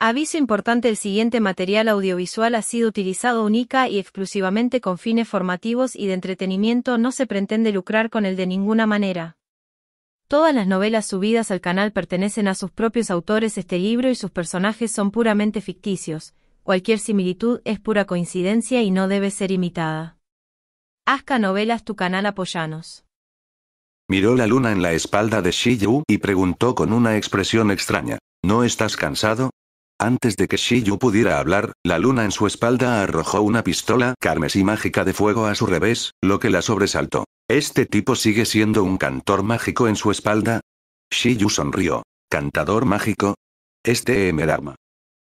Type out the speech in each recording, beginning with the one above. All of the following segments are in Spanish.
Aviso importante el siguiente material audiovisual ha sido utilizado única y exclusivamente con fines formativos y de entretenimiento no se pretende lucrar con él de ninguna manera. Todas las novelas subidas al canal pertenecen a sus propios autores este libro y sus personajes son puramente ficticios, cualquier similitud es pura coincidencia y no debe ser imitada. Hazca Novelas tu canal apoyanos. Miró la luna en la espalda de Shi y preguntó con una expresión extraña. ¿No estás cansado? Antes de que Shiyu pudiera hablar, la luna en su espalda arrojó una pistola carmesí mágica de fuego a su revés, lo que la sobresaltó. ¿Este tipo sigue siendo un cantor mágico en su espalda? Shiyu sonrió. ¿Cantador mágico? Este Emerama.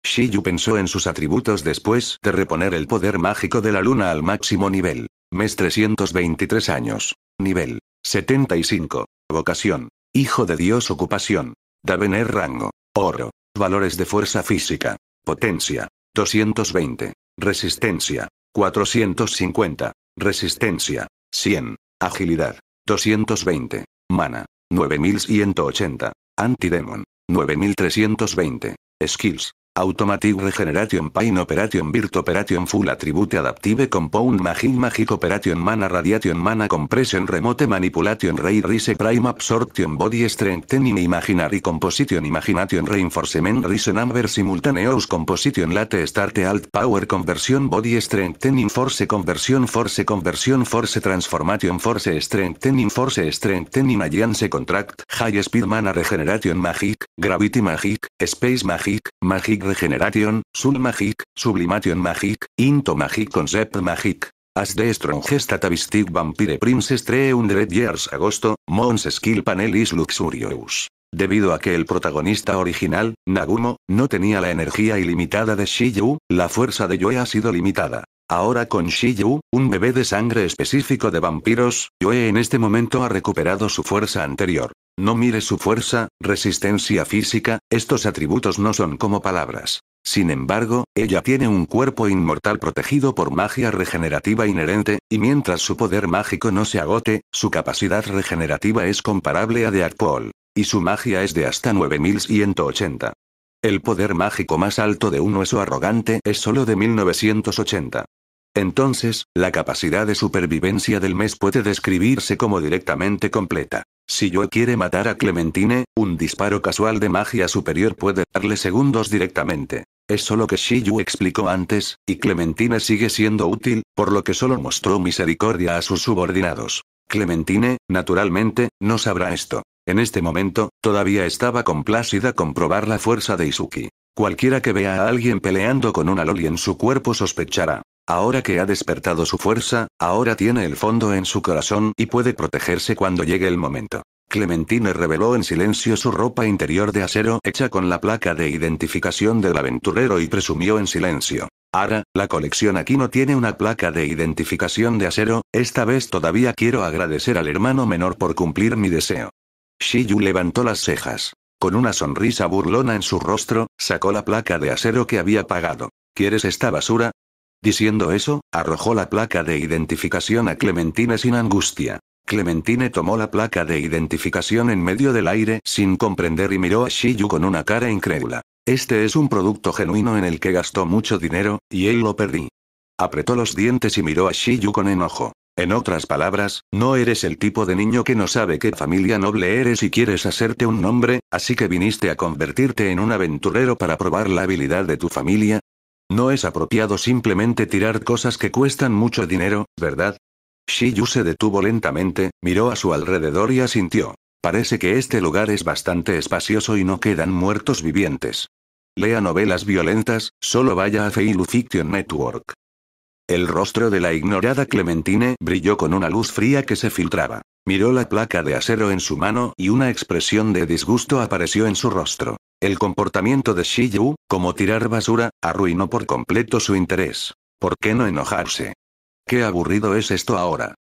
Shiyu pensó en sus atributos después de reponer el poder mágico de la luna al máximo nivel. Mes 323 años. Nivel 75. Vocación. Hijo de Dios ocupación. Davener rango. Oro. Valores de fuerza física. Potencia. 220. Resistencia. 450. Resistencia. 100. Agilidad. 220. Mana. 9180. Antidemon. 9320. Skills. Automatic Regeneration Pain Operation Virt Operation Full Attribute Adaptive Compound Magic Magic Operation Mana Radiation Mana Compression Remote Manipulation Ray Rise Prime Absorption Body Strengthening Imaginary Composition Imagination Reinforcement Rise Number Simultaneous Composition Late Start Alt Power Conversion Body Strengthening Force Conversion Force Conversion Force Transformation Force Strengthening Force Strengthening Alliance Contract High Speed Mana Regeneration Magic Gravity Magic Space Magic Magic Regeneration, Soul Magic, Sublimation Magic, Into Magic Concept Magic. As de strongest atavistic vampire princess 300 years agosto, Mons skill panel is luxurious. Debido a que el protagonista original, Nagumo, no tenía la energía ilimitada de Shiyu, la fuerza de Yue ha sido limitada. Ahora con Shiyu, un bebé de sangre específico de vampiros, Yue en este momento ha recuperado su fuerza anterior. No mire su fuerza, resistencia física, estos atributos no son como palabras. Sin embargo, ella tiene un cuerpo inmortal protegido por magia regenerativa inherente, y mientras su poder mágico no se agote, su capacidad regenerativa es comparable a de Paul. Y su magia es de hasta 9180. El poder mágico más alto de uno hueso arrogante es solo de 1980. Entonces, la capacidad de supervivencia del mes puede describirse como directamente completa. Si yo quiere matar a Clementine, un disparo casual de magia superior puede darle segundos directamente. Es solo que Shiyu explicó antes, y Clementine sigue siendo útil, por lo que solo mostró misericordia a sus subordinados. Clementine, naturalmente, no sabrá esto. En este momento, todavía estaba complacida con probar la fuerza de Izuki. Cualquiera que vea a alguien peleando con una loli en su cuerpo sospechará. Ahora que ha despertado su fuerza, ahora tiene el fondo en su corazón y puede protegerse cuando llegue el momento. Clementine reveló en silencio su ropa interior de acero hecha con la placa de identificación del aventurero y presumió en silencio. Ahora, la colección aquí no tiene una placa de identificación de acero, esta vez todavía quiero agradecer al hermano menor por cumplir mi deseo. Shiyu levantó las cejas. Con una sonrisa burlona en su rostro, sacó la placa de acero que había pagado. ¿Quieres esta basura? Diciendo eso, arrojó la placa de identificación a Clementine sin angustia. Clementine tomó la placa de identificación en medio del aire sin comprender y miró a Shiyu con una cara incrédula. Este es un producto genuino en el que gastó mucho dinero, y él lo perdí. Apretó los dientes y miró a Shiyu con enojo. En otras palabras, no eres el tipo de niño que no sabe qué familia noble eres y quieres hacerte un nombre, así que viniste a convertirte en un aventurero para probar la habilidad de tu familia, no es apropiado simplemente tirar cosas que cuestan mucho dinero, ¿verdad? Shiyu se detuvo lentamente, miró a su alrededor y asintió. Parece que este lugar es bastante espacioso y no quedan muertos vivientes. Lea novelas violentas, solo vaya a Feilu Fiction Network. El rostro de la ignorada Clementine brilló con una luz fría que se filtraba. Miró la placa de acero en su mano y una expresión de disgusto apareció en su rostro. El comportamiento de Shiyu, como tirar basura, arruinó por completo su interés. ¿Por qué no enojarse? Qué aburrido es esto ahora.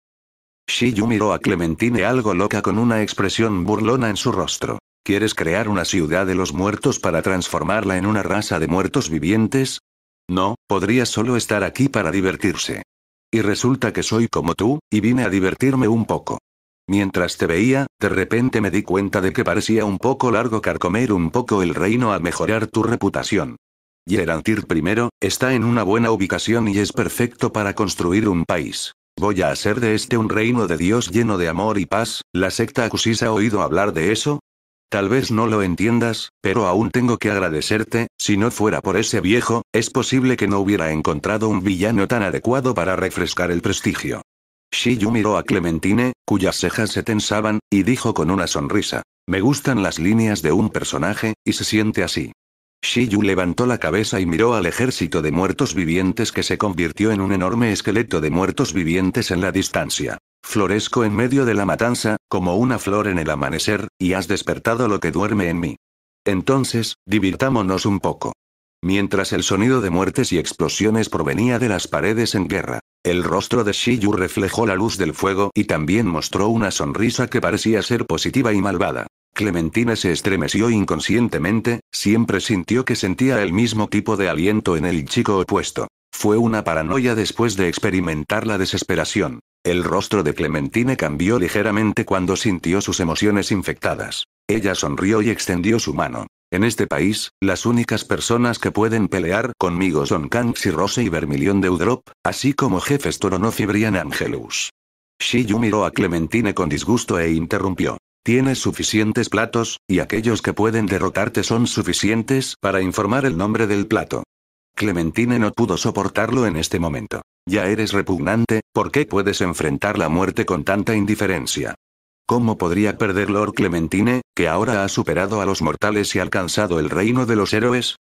Shiyu miró a Clementine algo loca con una expresión burlona en su rostro. ¿Quieres crear una ciudad de los muertos para transformarla en una raza de muertos vivientes? No, podría solo estar aquí para divertirse. Y resulta que soy como tú, y vine a divertirme un poco. Mientras te veía, de repente me di cuenta de que parecía un poco largo carcomer un poco el reino a mejorar tu reputación. Gerantir primero, está en una buena ubicación y es perfecto para construir un país. Voy a hacer de este un reino de Dios lleno de amor y paz, ¿la secta Acusis ha oído hablar de eso? Tal vez no lo entiendas, pero aún tengo que agradecerte, si no fuera por ese viejo, es posible que no hubiera encontrado un villano tan adecuado para refrescar el prestigio. Shiyu miró a Clementine, cuyas cejas se tensaban, y dijo con una sonrisa. Me gustan las líneas de un personaje, y se siente así. Shiyu levantó la cabeza y miró al ejército de muertos vivientes que se convirtió en un enorme esqueleto de muertos vivientes en la distancia. Floresco en medio de la matanza, como una flor en el amanecer, y has despertado lo que duerme en mí. Entonces, divirtámonos un poco. Mientras el sonido de muertes y explosiones provenía de las paredes en guerra, el rostro de Shiyu reflejó la luz del fuego y también mostró una sonrisa que parecía ser positiva y malvada. Clementine se estremeció inconscientemente, siempre sintió que sentía el mismo tipo de aliento en el chico opuesto. Fue una paranoia después de experimentar la desesperación. El rostro de Clementine cambió ligeramente cuando sintió sus emociones infectadas. Ella sonrió y extendió su mano. En este país, las únicas personas que pueden pelear conmigo son Kanks y Rose y Vermilion Deudrop, así como jefes Toronof y Brian Angelus. Shiyu miró a Clementine con disgusto e interrumpió. Tienes suficientes platos, y aquellos que pueden derrotarte son suficientes para informar el nombre del plato. Clementine no pudo soportarlo en este momento. Ya eres repugnante, ¿por qué puedes enfrentar la muerte con tanta indiferencia? ¿Cómo podría perder Lord Clementine, que ahora ha superado a los mortales y alcanzado el reino de los héroes?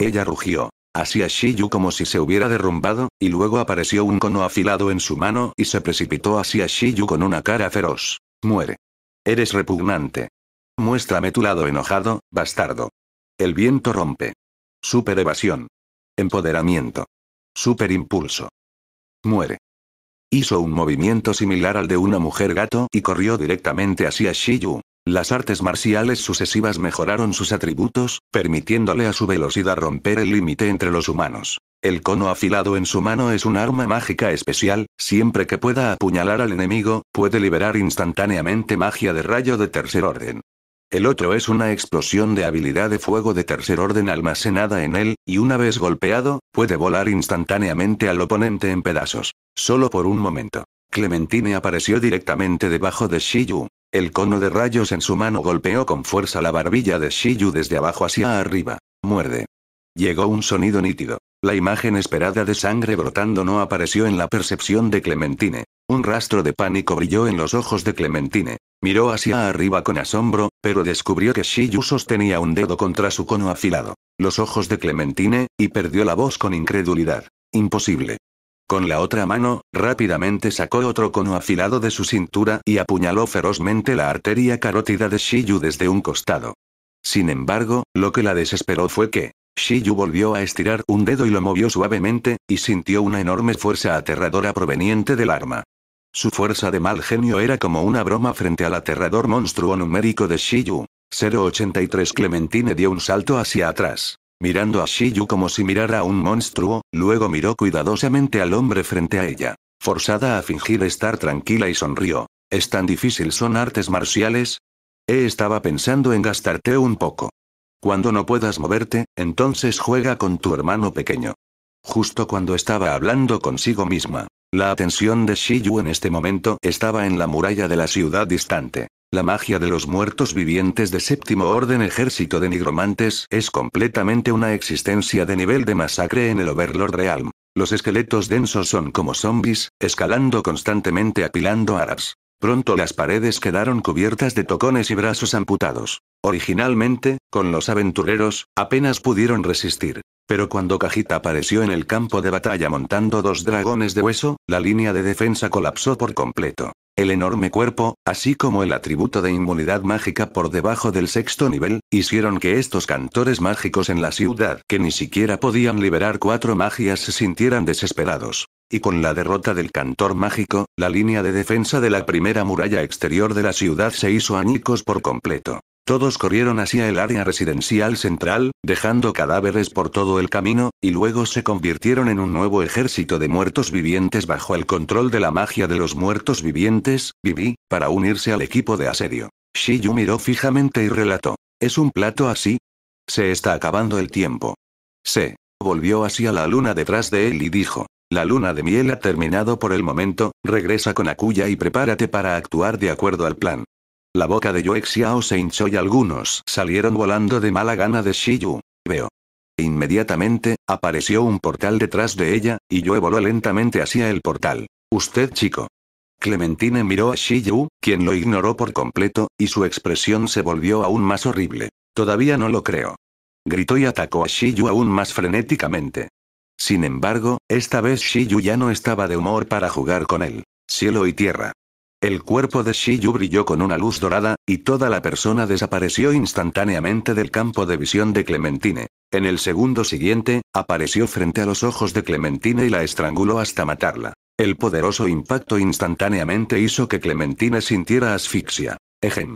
Ella rugió. Así a Shiyu como si se hubiera derrumbado, y luego apareció un cono afilado en su mano y se precipitó hacia Shiyu con una cara feroz. Muere. Eres repugnante. Muéstrame tu lado enojado, bastardo. El viento rompe. Super evasión. Empoderamiento. Super impulso. Muere. Hizo un movimiento similar al de una mujer gato y corrió directamente hacia Shiyu. Las artes marciales sucesivas mejoraron sus atributos, permitiéndole a su velocidad romper el límite entre los humanos. El cono afilado en su mano es un arma mágica especial, siempre que pueda apuñalar al enemigo, puede liberar instantáneamente magia de rayo de tercer orden. El otro es una explosión de habilidad de fuego de tercer orden almacenada en él, y una vez golpeado, puede volar instantáneamente al oponente en pedazos. Solo por un momento. Clementine apareció directamente debajo de Shiyu. El cono de rayos en su mano golpeó con fuerza la barbilla de Shiyu desde abajo hacia arriba. Muerde. Llegó un sonido nítido. La imagen esperada de sangre brotando no apareció en la percepción de Clementine. Un rastro de pánico brilló en los ojos de Clementine. Miró hacia arriba con asombro, pero descubrió que Shiyu sostenía un dedo contra su cono afilado. Los ojos de Clementine, y perdió la voz con incredulidad. Imposible. Con la otra mano, rápidamente sacó otro cono afilado de su cintura y apuñaló ferozmente la arteria carótida de Shiyu desde un costado. Sin embargo, lo que la desesperó fue que, Shiyu volvió a estirar un dedo y lo movió suavemente, y sintió una enorme fuerza aterradora proveniente del arma. Su fuerza de mal genio era como una broma frente al aterrador monstruo numérico de Shiyu. 083 Clementine dio un salto hacia atrás, mirando a Shiyu como si mirara a un monstruo, luego miró cuidadosamente al hombre frente a ella, forzada a fingir estar tranquila y sonrió. ¿Es tan difícil son artes marciales? He estaba pensando en gastarte un poco. Cuando no puedas moverte, entonces juega con tu hermano pequeño. Justo cuando estaba hablando consigo misma, la atención de Shiyu en este momento estaba en la muralla de la ciudad distante. La magia de los muertos vivientes de séptimo orden ejército de nigromantes es completamente una existencia de nivel de masacre en el Overlord Realm. Los esqueletos densos son como zombies, escalando constantemente apilando aras. Pronto las paredes quedaron cubiertas de tocones y brazos amputados. Originalmente, con los aventureros, apenas pudieron resistir. Pero cuando Cajita apareció en el campo de batalla montando dos dragones de hueso, la línea de defensa colapsó por completo. El enorme cuerpo, así como el atributo de inmunidad mágica por debajo del sexto nivel, hicieron que estos cantores mágicos en la ciudad, que ni siquiera podían liberar cuatro magias, se sintieran desesperados. Y con la derrota del cantor mágico, la línea de defensa de la primera muralla exterior de la ciudad se hizo añicos por completo. Todos corrieron hacia el área residencial central, dejando cadáveres por todo el camino, y luego se convirtieron en un nuevo ejército de muertos vivientes bajo el control de la magia de los muertos vivientes, Vivi, para unirse al equipo de asedio. Shiyu miró fijamente y relató. ¿Es un plato así? Se está acabando el tiempo. Se volvió hacia la luna detrás de él y dijo. La luna de miel ha terminado por el momento, regresa con Akuya y prepárate para actuar de acuerdo al plan. La boca de Yue Xiao se hinchó y algunos salieron volando de mala gana de Shiyu. Veo. E inmediatamente, apareció un portal detrás de ella, y Yue voló lentamente hacia el portal. Usted chico. Clementine miró a Shiyu, quien lo ignoró por completo, y su expresión se volvió aún más horrible. Todavía no lo creo. Gritó y atacó a Shiyu aún más frenéticamente. Sin embargo, esta vez Shiyu ya no estaba de humor para jugar con él. Cielo y tierra. El cuerpo de Shiyu brilló con una luz dorada, y toda la persona desapareció instantáneamente del campo de visión de Clementine. En el segundo siguiente, apareció frente a los ojos de Clementine y la estranguló hasta matarla. El poderoso impacto instantáneamente hizo que Clementine sintiera asfixia. Ejem.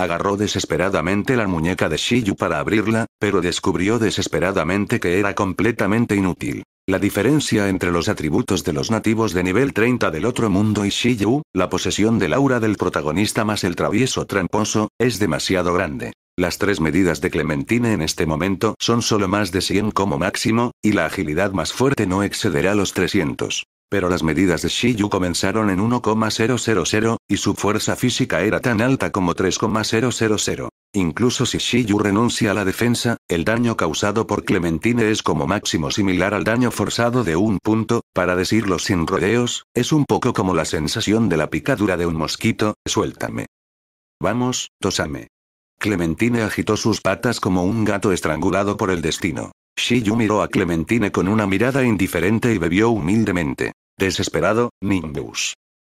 Agarró desesperadamente la muñeca de Shiyu para abrirla, pero descubrió desesperadamente que era completamente inútil. La diferencia entre los atributos de los nativos de nivel 30 del otro mundo y Shiyu, la posesión del aura del protagonista más el travieso tramposo, es demasiado grande. Las tres medidas de Clementine en este momento son solo más de 100 como máximo, y la agilidad más fuerte no excederá los 300. Pero las medidas de Shiyu comenzaron en 1,000, y su fuerza física era tan alta como 3,000. Incluso si Shiyu renuncia a la defensa, el daño causado por Clementine es como máximo similar al daño forzado de un punto, para decirlo sin rodeos, es un poco como la sensación de la picadura de un mosquito, suéltame. Vamos, tosame. Clementine agitó sus patas como un gato estrangulado por el destino. Shiyu miró a Clementine con una mirada indiferente y bebió humildemente. Desesperado, Nimbus.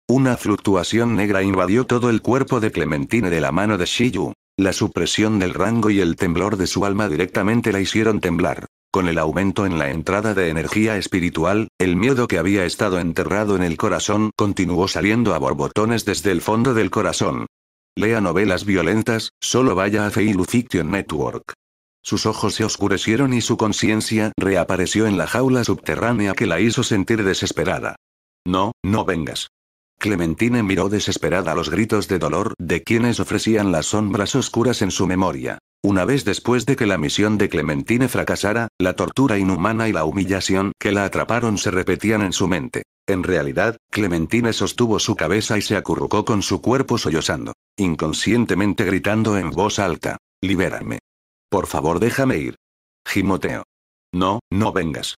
Una fluctuación negra invadió todo el cuerpo de Clementine de la mano de Shiyu. La supresión del rango y el temblor de su alma directamente la hicieron temblar. Con el aumento en la entrada de energía espiritual, el miedo que había estado enterrado en el corazón continuó saliendo a borbotones desde el fondo del corazón. Lea novelas violentas, solo vaya a Feilu Fiction Network. Sus ojos se oscurecieron y su conciencia reapareció en la jaula subterránea que la hizo sentir desesperada. No, no vengas. Clementine miró desesperada los gritos de dolor de quienes ofrecían las sombras oscuras en su memoria. Una vez después de que la misión de Clementine fracasara, la tortura inhumana y la humillación que la atraparon se repetían en su mente. En realidad, Clementine sostuvo su cabeza y se acurrucó con su cuerpo sollozando, inconscientemente gritando en voz alta, Libérame, por favor, déjame ir. Gimoteo. No, no vengas.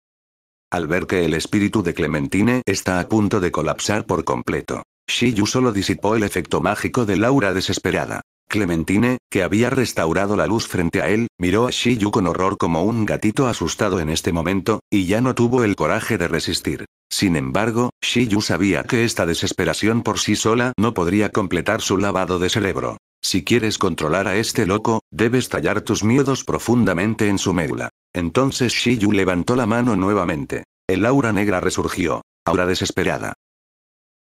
Al ver que el espíritu de Clementine está a punto de colapsar por completo, Shiyu solo disipó el efecto mágico de Laura desesperada. Clementine, que había restaurado la luz frente a él, miró a Shiyu con horror como un gatito asustado en este momento, y ya no tuvo el coraje de resistir. Sin embargo, Shiyu sabía que esta desesperación por sí sola no podría completar su lavado de cerebro. Si quieres controlar a este loco, debes tallar tus miedos profundamente en su médula. Entonces Shiyu levantó la mano nuevamente. El aura negra resurgió, aura desesperada.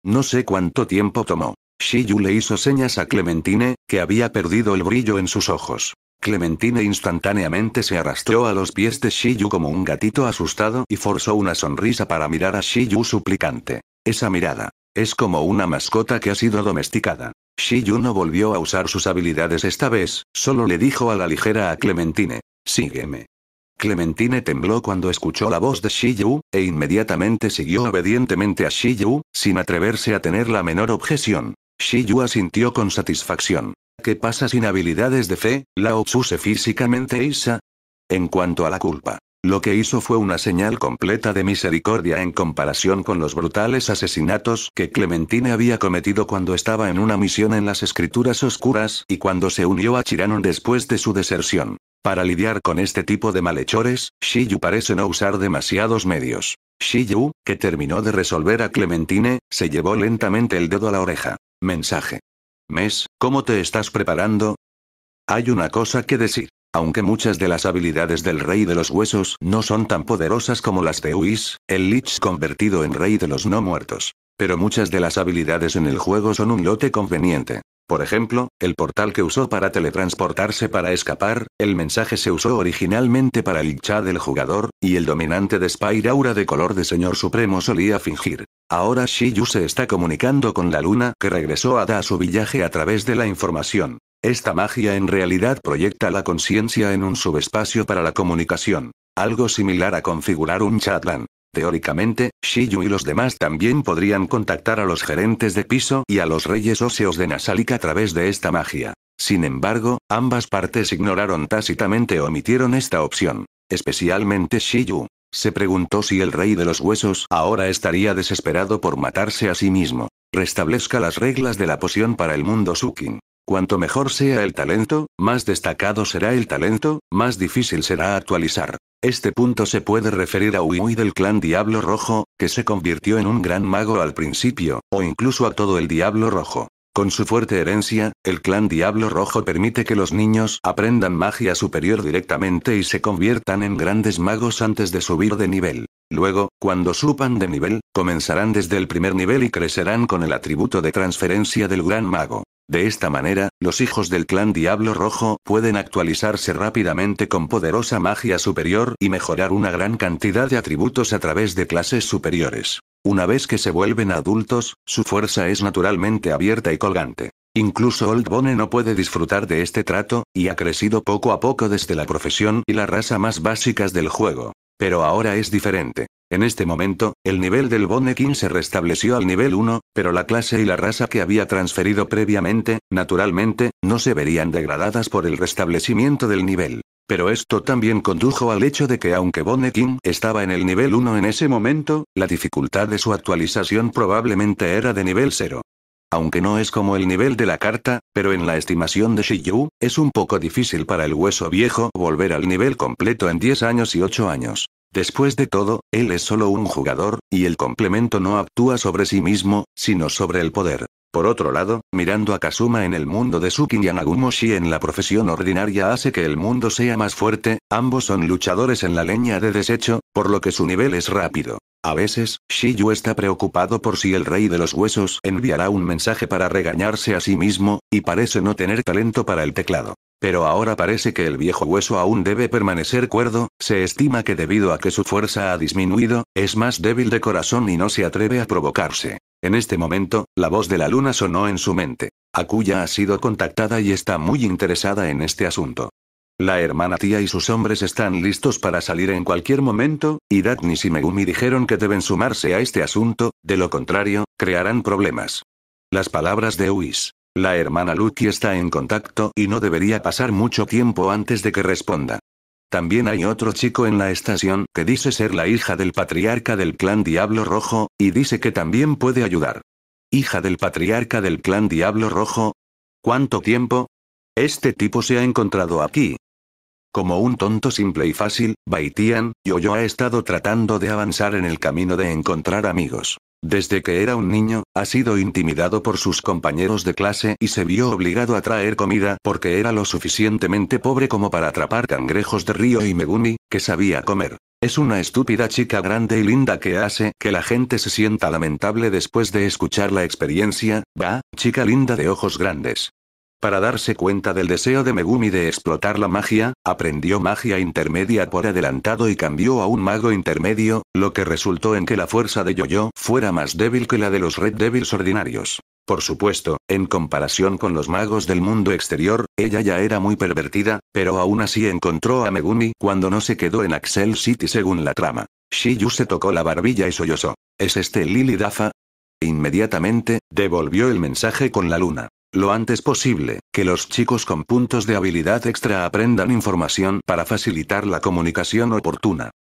No sé cuánto tiempo tomó. Shiyu le hizo señas a Clementine, que había perdido el brillo en sus ojos. Clementine instantáneamente se arrastró a los pies de Shiyu como un gatito asustado y forzó una sonrisa para mirar a Shiyu suplicante. Esa mirada. Es como una mascota que ha sido domesticada. Shiyu no volvió a usar sus habilidades esta vez, solo le dijo a la ligera a Clementine. Sígueme. Clementine tembló cuando escuchó la voz de Shiyu, e inmediatamente siguió obedientemente a Shiyu, sin atreverse a tener la menor objeción. Shiyu asintió con satisfacción. ¿Qué pasa sin habilidades de fe? ¿La obsuse físicamente Isa? En cuanto a la culpa, lo que hizo fue una señal completa de misericordia en comparación con los brutales asesinatos que Clementine había cometido cuando estaba en una misión en las Escrituras Oscuras y cuando se unió a Chiranon después de su deserción. Para lidiar con este tipo de malhechores, Shiyu parece no usar demasiados medios. Shiyu, que terminó de resolver a Clementine, se llevó lentamente el dedo a la oreja. Mensaje. Mes, ¿cómo te estás preparando? Hay una cosa que decir. Aunque muchas de las habilidades del Rey de los Huesos no son tan poderosas como las de Uis, el Lich convertido en Rey de los No Muertos. Pero muchas de las habilidades en el juego son un lote conveniente. Por ejemplo, el portal que usó para teletransportarse para escapar, el mensaje se usó originalmente para el chat del jugador, y el dominante de Spire Aura de color de Señor Supremo solía fingir. Ahora Shiyu se está comunicando con la luna que regresó a Da a su villaje a través de la información. Esta magia en realidad proyecta la conciencia en un subespacio para la comunicación, algo similar a configurar un chatlan. Teóricamente, Shiyu y los demás también podrían contactar a los gerentes de piso y a los reyes óseos de Nasalik a través de esta magia. Sin embargo, ambas partes ignoraron tácitamente o omitieron esta opción. Especialmente Shiyu. Se preguntó si el rey de los huesos ahora estaría desesperado por matarse a sí mismo. Restablezca las reglas de la poción para el mundo Sukin. Cuanto mejor sea el talento, más destacado será el talento, más difícil será actualizar. Este punto se puede referir a Uiui del clan Diablo Rojo, que se convirtió en un gran mago al principio, o incluso a todo el Diablo Rojo. Con su fuerte herencia, el clan Diablo Rojo permite que los niños aprendan magia superior directamente y se conviertan en grandes magos antes de subir de nivel. Luego, cuando supan de nivel, comenzarán desde el primer nivel y crecerán con el atributo de transferencia del gran mago. De esta manera, los hijos del clan Diablo Rojo pueden actualizarse rápidamente con poderosa magia superior y mejorar una gran cantidad de atributos a través de clases superiores. Una vez que se vuelven adultos, su fuerza es naturalmente abierta y colgante. Incluso Old Bone no puede disfrutar de este trato, y ha crecido poco a poco desde la profesión y la raza más básicas del juego. Pero ahora es diferente. En este momento, el nivel del Bonekin se restableció al nivel 1, pero la clase y la raza que había transferido previamente, naturalmente, no se verían degradadas por el restablecimiento del nivel. Pero esto también condujo al hecho de que aunque Bonekin estaba en el nivel 1 en ese momento, la dificultad de su actualización probablemente era de nivel 0. Aunque no es como el nivel de la carta, pero en la estimación de Shiyu, es un poco difícil para el hueso viejo volver al nivel completo en 10 años y 8 años. Después de todo, él es solo un jugador, y el complemento no actúa sobre sí mismo, sino sobre el poder. Por otro lado, mirando a Kazuma en el mundo de Suki y a Nagumoshi en la profesión ordinaria hace que el mundo sea más fuerte, ambos son luchadores en la leña de desecho, por lo que su nivel es rápido. A veces, Shiyu está preocupado por si el rey de los huesos enviará un mensaje para regañarse a sí mismo, y parece no tener talento para el teclado. Pero ahora parece que el viejo hueso aún debe permanecer cuerdo, se estima que debido a que su fuerza ha disminuido, es más débil de corazón y no se atreve a provocarse. En este momento, la voz de la luna sonó en su mente. Akuya ha sido contactada y está muy interesada en este asunto. La hermana tía y sus hombres están listos para salir en cualquier momento, y Datnis y Megumi dijeron que deben sumarse a este asunto, de lo contrario, crearán problemas. Las palabras de Uis. La hermana Lucky está en contacto y no debería pasar mucho tiempo antes de que responda. También hay otro chico en la estación que dice ser la hija del patriarca del clan Diablo Rojo, y dice que también puede ayudar. ¿Hija del patriarca del clan Diablo Rojo? ¿Cuánto tiempo? Este tipo se ha encontrado aquí. Como un tonto simple y fácil, Baitian, Yoyo ha estado tratando de avanzar en el camino de encontrar amigos. Desde que era un niño, ha sido intimidado por sus compañeros de clase y se vio obligado a traer comida porque era lo suficientemente pobre como para atrapar cangrejos de río y Megumi, que sabía comer. Es una estúpida chica grande y linda que hace que la gente se sienta lamentable después de escuchar la experiencia, va, chica linda de ojos grandes. Para darse cuenta del deseo de Megumi de explotar la magia, aprendió magia intermedia por adelantado y cambió a un mago intermedio, lo que resultó en que la fuerza de Yoyo fuera más débil que la de los Red Devils ordinarios. Por supuesto, en comparación con los magos del mundo exterior, ella ya era muy pervertida, pero aún así encontró a Megumi cuando no se quedó en Axel City según la trama. Shiyu se tocó la barbilla y sollozó. ¿Es este Lily Dafa? Inmediatamente, devolvió el mensaje con la luna. Lo antes posible, que los chicos con puntos de habilidad extra aprendan información para facilitar la comunicación oportuna.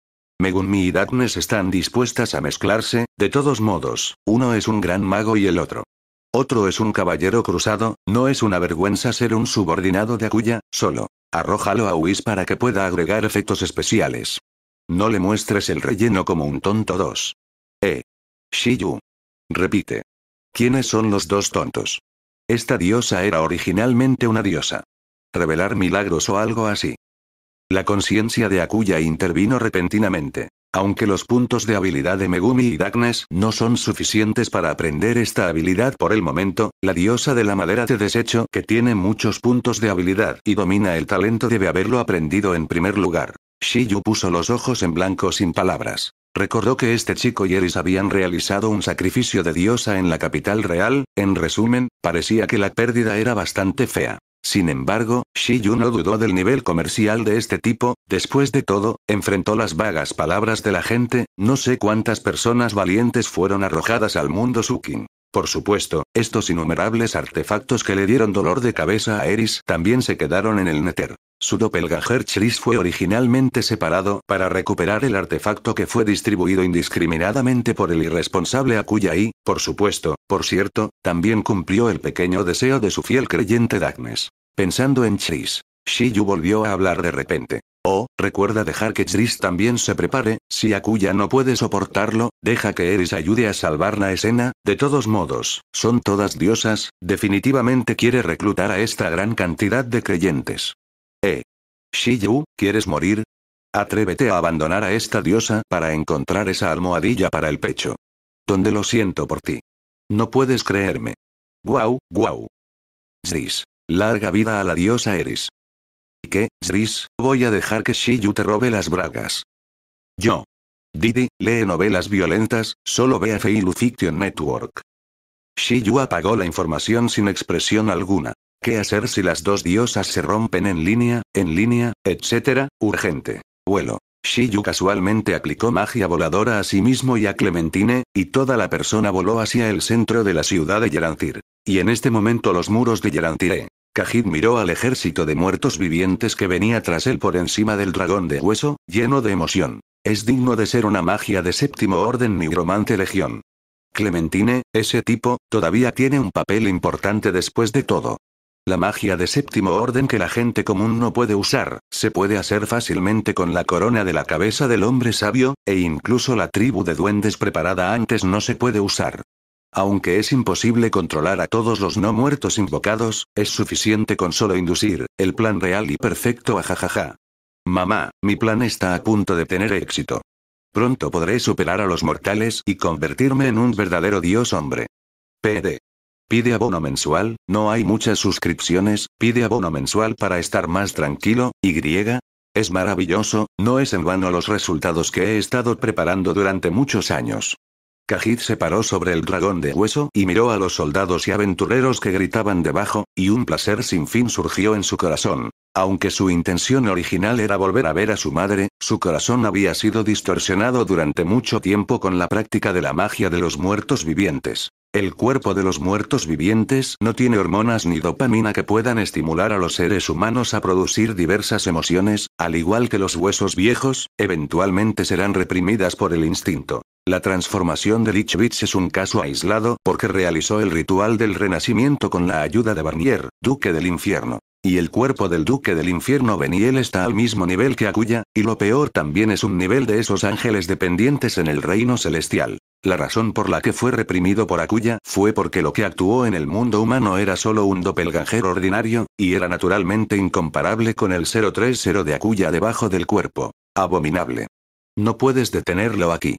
Megumi y Darkness están dispuestas a mezclarse, de todos modos, uno es un gran mago y el otro. Otro es un caballero cruzado, no es una vergüenza ser un subordinado de Akuya, solo. Arrójalo a Whis para que pueda agregar efectos especiales. No le muestres el relleno como un tonto 2. Eh. Shiyu. Repite. ¿Quiénes son los dos tontos? Esta diosa era originalmente una diosa. Revelar milagros o algo así. La conciencia de Akuya intervino repentinamente. Aunque los puntos de habilidad de Megumi y Darkness no son suficientes para aprender esta habilidad por el momento, la diosa de la madera de desecho que tiene muchos puntos de habilidad y domina el talento debe haberlo aprendido en primer lugar. Shiyu puso los ojos en blanco sin palabras. Recordó que este chico y Eris habían realizado un sacrificio de diosa en la capital real, en resumen, parecía que la pérdida era bastante fea. Sin embargo, Shiyu no dudó del nivel comercial de este tipo, después de todo, enfrentó las vagas palabras de la gente, no sé cuántas personas valientes fueron arrojadas al mundo Sukin. Por supuesto, estos innumerables artefactos que le dieron dolor de cabeza a Eris también se quedaron en el Nether. Su doppelganger Chris fue originalmente separado para recuperar el artefacto que fue distribuido indiscriminadamente por el irresponsable Akuya y, por supuesto, por cierto, también cumplió el pequeño deseo de su fiel creyente Dagnes. Pensando en Chris, Shiyu volvió a hablar de repente. Oh, recuerda dejar que Chris también se prepare, si Akuya no puede soportarlo, deja que Eris ayude a salvar la escena, de todos modos, son todas diosas, definitivamente quiere reclutar a esta gran cantidad de creyentes. Eh. Shiyu, ¿quieres morir? Atrévete a abandonar a esta diosa para encontrar esa almohadilla para el pecho. Donde lo siento por ti. No puedes creerme. Guau, guau. Zris, Larga vida a la diosa Eris que, Zris, Voy a dejar que Shiyu te robe las bragas. Yo. Didi, lee novelas violentas, solo ve a Feilu Fiction Network. Shiyu apagó la información sin expresión alguna. ¿Qué hacer si las dos diosas se rompen en línea, en línea, etcétera? Urgente. Vuelo. Shiyu casualmente aplicó magia voladora a sí mismo y a Clementine, y toda la persona voló hacia el centro de la ciudad de Yerantir. Y en este momento los muros de Yerantir. Cajid miró al ejército de muertos vivientes que venía tras él por encima del dragón de hueso, lleno de emoción. Es digno de ser una magia de séptimo orden nigromante legión. Clementine, ese tipo, todavía tiene un papel importante después de todo. La magia de séptimo orden que la gente común no puede usar, se puede hacer fácilmente con la corona de la cabeza del hombre sabio, e incluso la tribu de duendes preparada antes no se puede usar. Aunque es imposible controlar a todos los no muertos invocados, es suficiente con solo inducir el plan real y perfecto a jajaja. Mamá, mi plan está a punto de tener éxito. Pronto podré superar a los mortales y convertirme en un verdadero dios hombre. PD. Pide abono mensual, no hay muchas suscripciones, pide abono mensual para estar más tranquilo, y es maravilloso, no es en vano los resultados que he estado preparando durante muchos años. Cajit se paró sobre el dragón de hueso y miró a los soldados y aventureros que gritaban debajo, y un placer sin fin surgió en su corazón. Aunque su intención original era volver a ver a su madre, su corazón había sido distorsionado durante mucho tiempo con la práctica de la magia de los muertos vivientes. El cuerpo de los muertos vivientes no tiene hormonas ni dopamina que puedan estimular a los seres humanos a producir diversas emociones, al igual que los huesos viejos, eventualmente serán reprimidas por el instinto. La transformación de Lichwitz es un caso aislado porque realizó el ritual del renacimiento con la ayuda de Barnier, duque del infierno. Y el cuerpo del duque del infierno Beniel está al mismo nivel que Acuya, y lo peor también es un nivel de esos ángeles dependientes en el reino celestial. La razón por la que fue reprimido por Acuya fue porque lo que actuó en el mundo humano era solo un doppelganger ordinario, y era naturalmente incomparable con el 030 de Acuya debajo del cuerpo. Abominable. No puedes detenerlo aquí.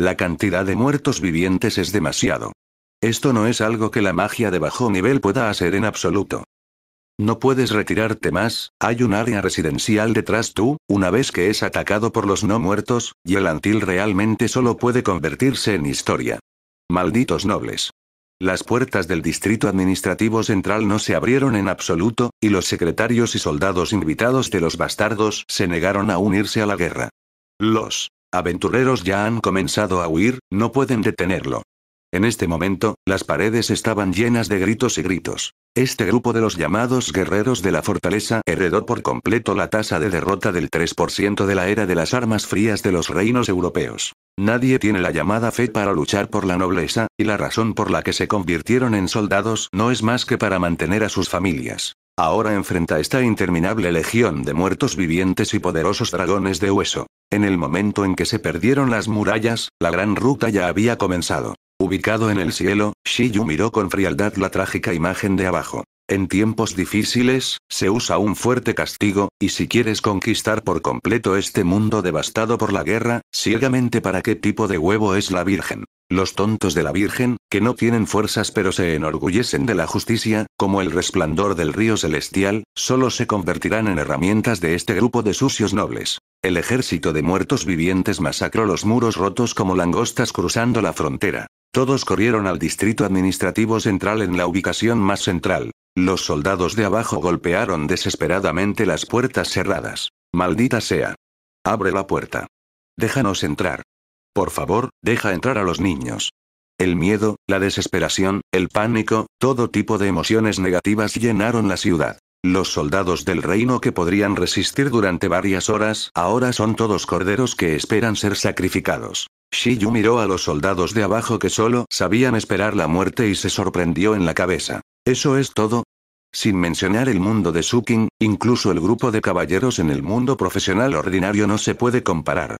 La cantidad de muertos vivientes es demasiado. Esto no es algo que la magia de bajo nivel pueda hacer en absoluto. No puedes retirarte más, hay un área residencial detrás tú, una vez que es atacado por los no muertos, y el antil realmente solo puede convertirse en historia. Malditos nobles. Las puertas del distrito administrativo central no se abrieron en absoluto, y los secretarios y soldados invitados de los bastardos se negaron a unirse a la guerra. Los aventureros ya han comenzado a huir, no pueden detenerlo. En este momento, las paredes estaban llenas de gritos y gritos. Este grupo de los llamados guerreros de la fortaleza heredó por completo la tasa de derrota del 3% de la era de las armas frías de los reinos europeos. Nadie tiene la llamada fe para luchar por la nobleza, y la razón por la que se convirtieron en soldados no es más que para mantener a sus familias. Ahora enfrenta esta interminable legión de muertos vivientes y poderosos dragones de hueso. En el momento en que se perdieron las murallas, la gran ruta ya había comenzado. Ubicado en el cielo, Shiyu miró con frialdad la trágica imagen de abajo. En tiempos difíciles, se usa un fuerte castigo, y si quieres conquistar por completo este mundo devastado por la guerra, ciegamente para qué tipo de huevo es la Virgen. Los tontos de la Virgen, que no tienen fuerzas pero se enorgullecen de la justicia, como el resplandor del río celestial, solo se convertirán en herramientas de este grupo de sucios nobles. El ejército de muertos vivientes masacró los muros rotos como langostas cruzando la frontera. Todos corrieron al distrito administrativo central en la ubicación más central. Los soldados de abajo golpearon desesperadamente las puertas cerradas. Maldita sea. Abre la puerta. Déjanos entrar. Por favor, deja entrar a los niños. El miedo, la desesperación, el pánico, todo tipo de emociones negativas llenaron la ciudad. Los soldados del reino que podrían resistir durante varias horas ahora son todos corderos que esperan ser sacrificados. Shiyu miró a los soldados de abajo que solo sabían esperar la muerte y se sorprendió en la cabeza. ¿Eso es todo? Sin mencionar el mundo de Suking, incluso el grupo de caballeros en el mundo profesional ordinario no se puede comparar.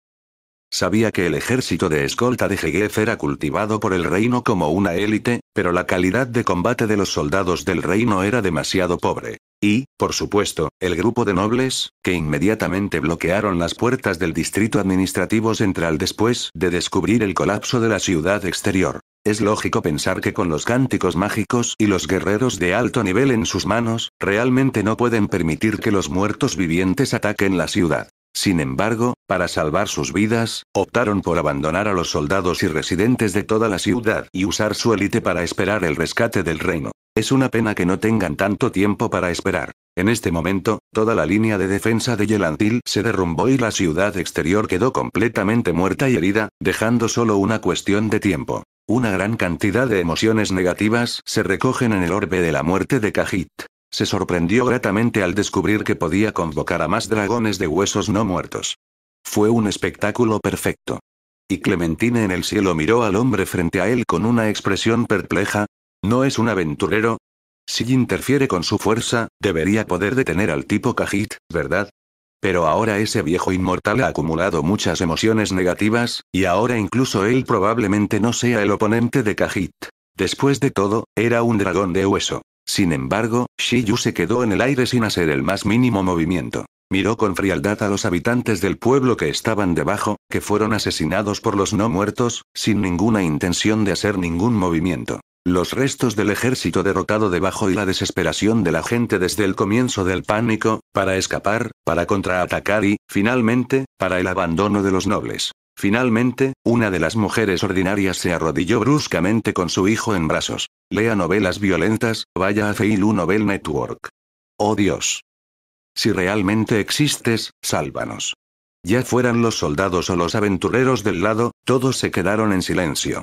Sabía que el ejército de escolta de Hegef era cultivado por el reino como una élite, pero la calidad de combate de los soldados del reino era demasiado pobre. Y, por supuesto, el grupo de nobles, que inmediatamente bloquearon las puertas del distrito administrativo central después de descubrir el colapso de la ciudad exterior. Es lógico pensar que con los cánticos mágicos y los guerreros de alto nivel en sus manos, realmente no pueden permitir que los muertos vivientes ataquen la ciudad. Sin embargo, para salvar sus vidas, optaron por abandonar a los soldados y residentes de toda la ciudad y usar su élite para esperar el rescate del reino. Es una pena que no tengan tanto tiempo para esperar. En este momento, toda la línea de defensa de Yelantil se derrumbó y la ciudad exterior quedó completamente muerta y herida, dejando solo una cuestión de tiempo. Una gran cantidad de emociones negativas se recogen en el orbe de la muerte de Kajit. Se sorprendió gratamente al descubrir que podía convocar a más dragones de huesos no muertos. Fue un espectáculo perfecto. Y Clementine en el cielo miró al hombre frente a él con una expresión perpleja. ¿No es un aventurero? Si interfiere con su fuerza, debería poder detener al tipo Cajit, ¿verdad? Pero ahora ese viejo inmortal ha acumulado muchas emociones negativas, y ahora incluso él probablemente no sea el oponente de Cajit. Después de todo, era un dragón de hueso. Sin embargo, Shiyu se quedó en el aire sin hacer el más mínimo movimiento. Miró con frialdad a los habitantes del pueblo que estaban debajo, que fueron asesinados por los no muertos, sin ninguna intención de hacer ningún movimiento. Los restos del ejército derrotado debajo y la desesperación de la gente desde el comienzo del pánico, para escapar, para contraatacar y, finalmente, para el abandono de los nobles. Finalmente, una de las mujeres ordinarias se arrodilló bruscamente con su hijo en brazos. Lea novelas violentas, vaya a Feilu Novel Network. Oh Dios. Si realmente existes, sálvanos. Ya fueran los soldados o los aventureros del lado, todos se quedaron en silencio.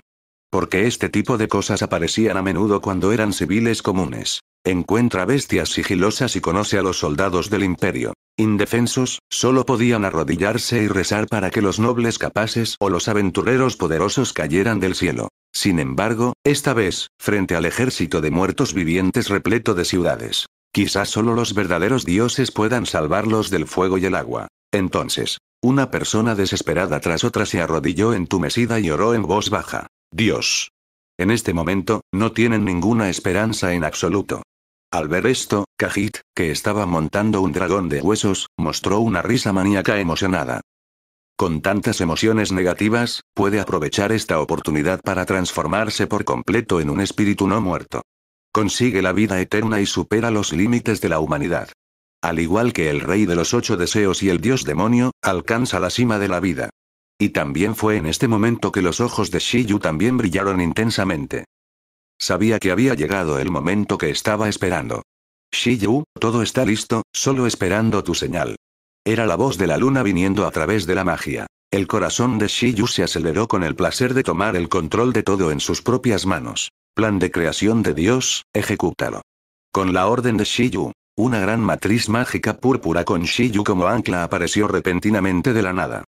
Porque este tipo de cosas aparecían a menudo cuando eran civiles comunes. Encuentra bestias sigilosas y conoce a los soldados del imperio. Indefensos, solo podían arrodillarse y rezar para que los nobles capaces o los aventureros poderosos cayeran del cielo. Sin embargo, esta vez, frente al ejército de muertos vivientes repleto de ciudades, quizás solo los verdaderos dioses puedan salvarlos del fuego y el agua. Entonces, una persona desesperada tras otra se arrodilló en entumecida y oró en voz baja. Dios. En este momento, no tienen ninguna esperanza en absoluto. Al ver esto, Kajit, que estaba montando un dragón de huesos, mostró una risa maníaca emocionada. Con tantas emociones negativas, puede aprovechar esta oportunidad para transformarse por completo en un espíritu no muerto. Consigue la vida eterna y supera los límites de la humanidad. Al igual que el rey de los ocho deseos y el dios demonio, alcanza la cima de la vida. Y también fue en este momento que los ojos de Shiyu también brillaron intensamente. Sabía que había llegado el momento que estaba esperando. Shiyu, todo está listo, solo esperando tu señal. Era la voz de la luna viniendo a través de la magia. El corazón de Shiyu se aceleró con el placer de tomar el control de todo en sus propias manos. Plan de creación de Dios, ejecútalo. Con la orden de Shiyu, una gran matriz mágica púrpura con Shiyu como ancla apareció repentinamente de la nada.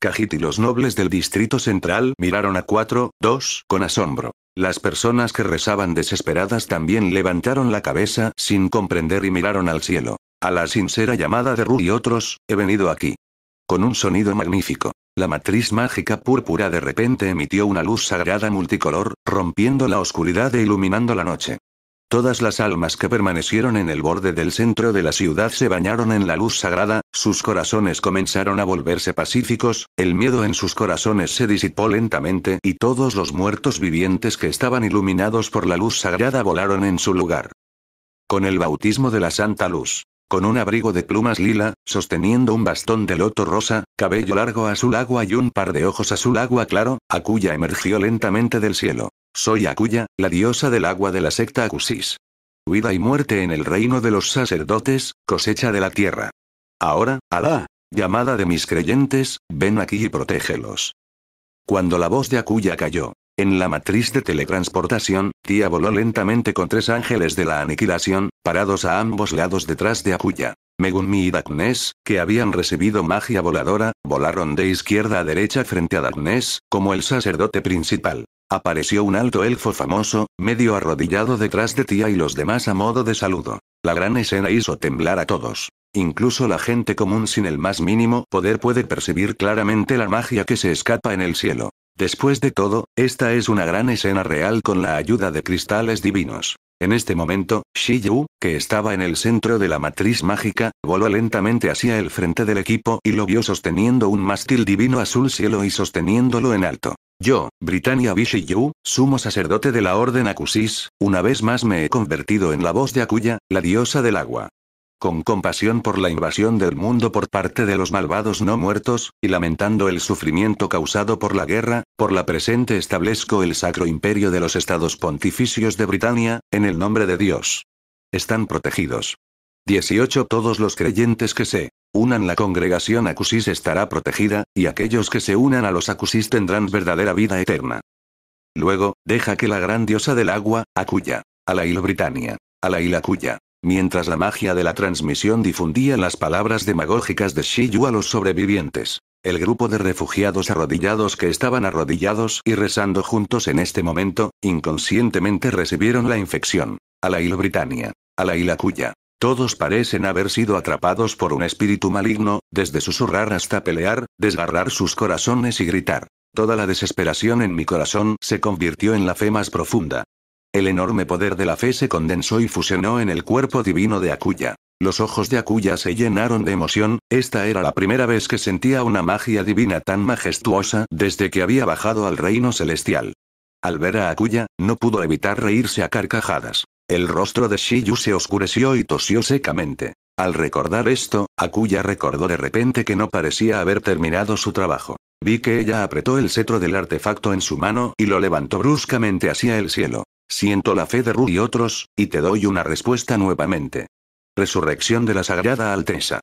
Kajit y los nobles del distrito central miraron a 4, 2 con asombro. Las personas que rezaban desesperadas también levantaron la cabeza sin comprender y miraron al cielo. A la sincera llamada de Ru y otros, he venido aquí. Con un sonido magnífico. La matriz mágica púrpura de repente emitió una luz sagrada multicolor, rompiendo la oscuridad e iluminando la noche. Todas las almas que permanecieron en el borde del centro de la ciudad se bañaron en la luz sagrada, sus corazones comenzaron a volverse pacíficos, el miedo en sus corazones se disipó lentamente y todos los muertos vivientes que estaban iluminados por la luz sagrada volaron en su lugar. Con el bautismo de la Santa Luz. Con un abrigo de plumas lila, sosteniendo un bastón de loto rosa, cabello largo azul agua y un par de ojos azul agua claro, a emergió lentamente del cielo. Soy Akuya, la diosa del agua de la secta Akusis. Vida y muerte en el reino de los sacerdotes, cosecha de la tierra. Ahora, Alá, llamada de mis creyentes, ven aquí y protégelos. Cuando la voz de Akuya cayó, en la matriz de teletransportación, Tía voló lentamente con tres ángeles de la aniquilación, parados a ambos lados detrás de Akuya. Megumi y Darkness, que habían recibido magia voladora, volaron de izquierda a derecha frente a Darkness, como el sacerdote principal. Apareció un alto elfo famoso, medio arrodillado detrás de Tía y los demás a modo de saludo. La gran escena hizo temblar a todos. Incluso la gente común sin el más mínimo poder puede percibir claramente la magia que se escapa en el cielo. Después de todo, esta es una gran escena real con la ayuda de cristales divinos. En este momento, Shi que estaba en el centro de la matriz mágica, voló lentamente hacia el frente del equipo y lo vio sosteniendo un mástil divino azul cielo y sosteniéndolo en alto. Yo, Britannia Bishiyu, sumo sacerdote de la orden Acusis, una vez más me he convertido en la voz de Acuya, la diosa del agua. Con compasión por la invasión del mundo por parte de los malvados no muertos, y lamentando el sufrimiento causado por la guerra, por la presente establezco el Sacro Imperio de los Estados Pontificios de Britannia, en el nombre de Dios. Están protegidos. 18 Todos los creyentes que sé unan la congregación Acusis estará protegida, y aquellos que se unan a los Acusis tendrán verdadera vida eterna. Luego, deja que la gran diosa del agua, Acuya, a la isla Britannia, a la isla mientras la magia de la transmisión difundía las palabras demagógicas de Shiyu a los sobrevivientes. El grupo de refugiados arrodillados que estaban arrodillados y rezando juntos en este momento, inconscientemente recibieron la infección. A la isla Britannia, a la isla todos parecen haber sido atrapados por un espíritu maligno, desde susurrar hasta pelear, desgarrar sus corazones y gritar. Toda la desesperación en mi corazón se convirtió en la fe más profunda. El enorme poder de la fe se condensó y fusionó en el cuerpo divino de Akuya. Los ojos de Akuya se llenaron de emoción, esta era la primera vez que sentía una magia divina tan majestuosa desde que había bajado al reino celestial. Al ver a Akuya, no pudo evitar reírse a carcajadas. El rostro de Shiyu se oscureció y tosió secamente. Al recordar esto, Akuya recordó de repente que no parecía haber terminado su trabajo. Vi que ella apretó el cetro del artefacto en su mano y lo levantó bruscamente hacia el cielo. Siento la fe de Ru y otros, y te doy una respuesta nuevamente. Resurrección de la Sagrada Alteza.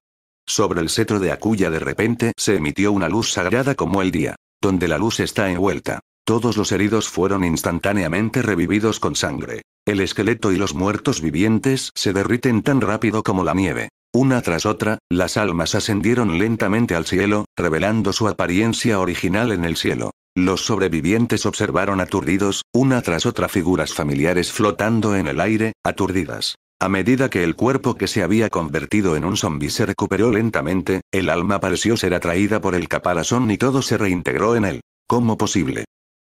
Sobre el cetro de Akuya de repente se emitió una luz sagrada como el día, donde la luz está envuelta. Todos los heridos fueron instantáneamente revividos con sangre. El esqueleto y los muertos vivientes se derriten tan rápido como la nieve. Una tras otra, las almas ascendieron lentamente al cielo, revelando su apariencia original en el cielo. Los sobrevivientes observaron aturdidos, una tras otra figuras familiares flotando en el aire, aturdidas. A medida que el cuerpo que se había convertido en un zombi se recuperó lentamente, el alma pareció ser atraída por el caparazón y todo se reintegró en él. ¿Cómo posible?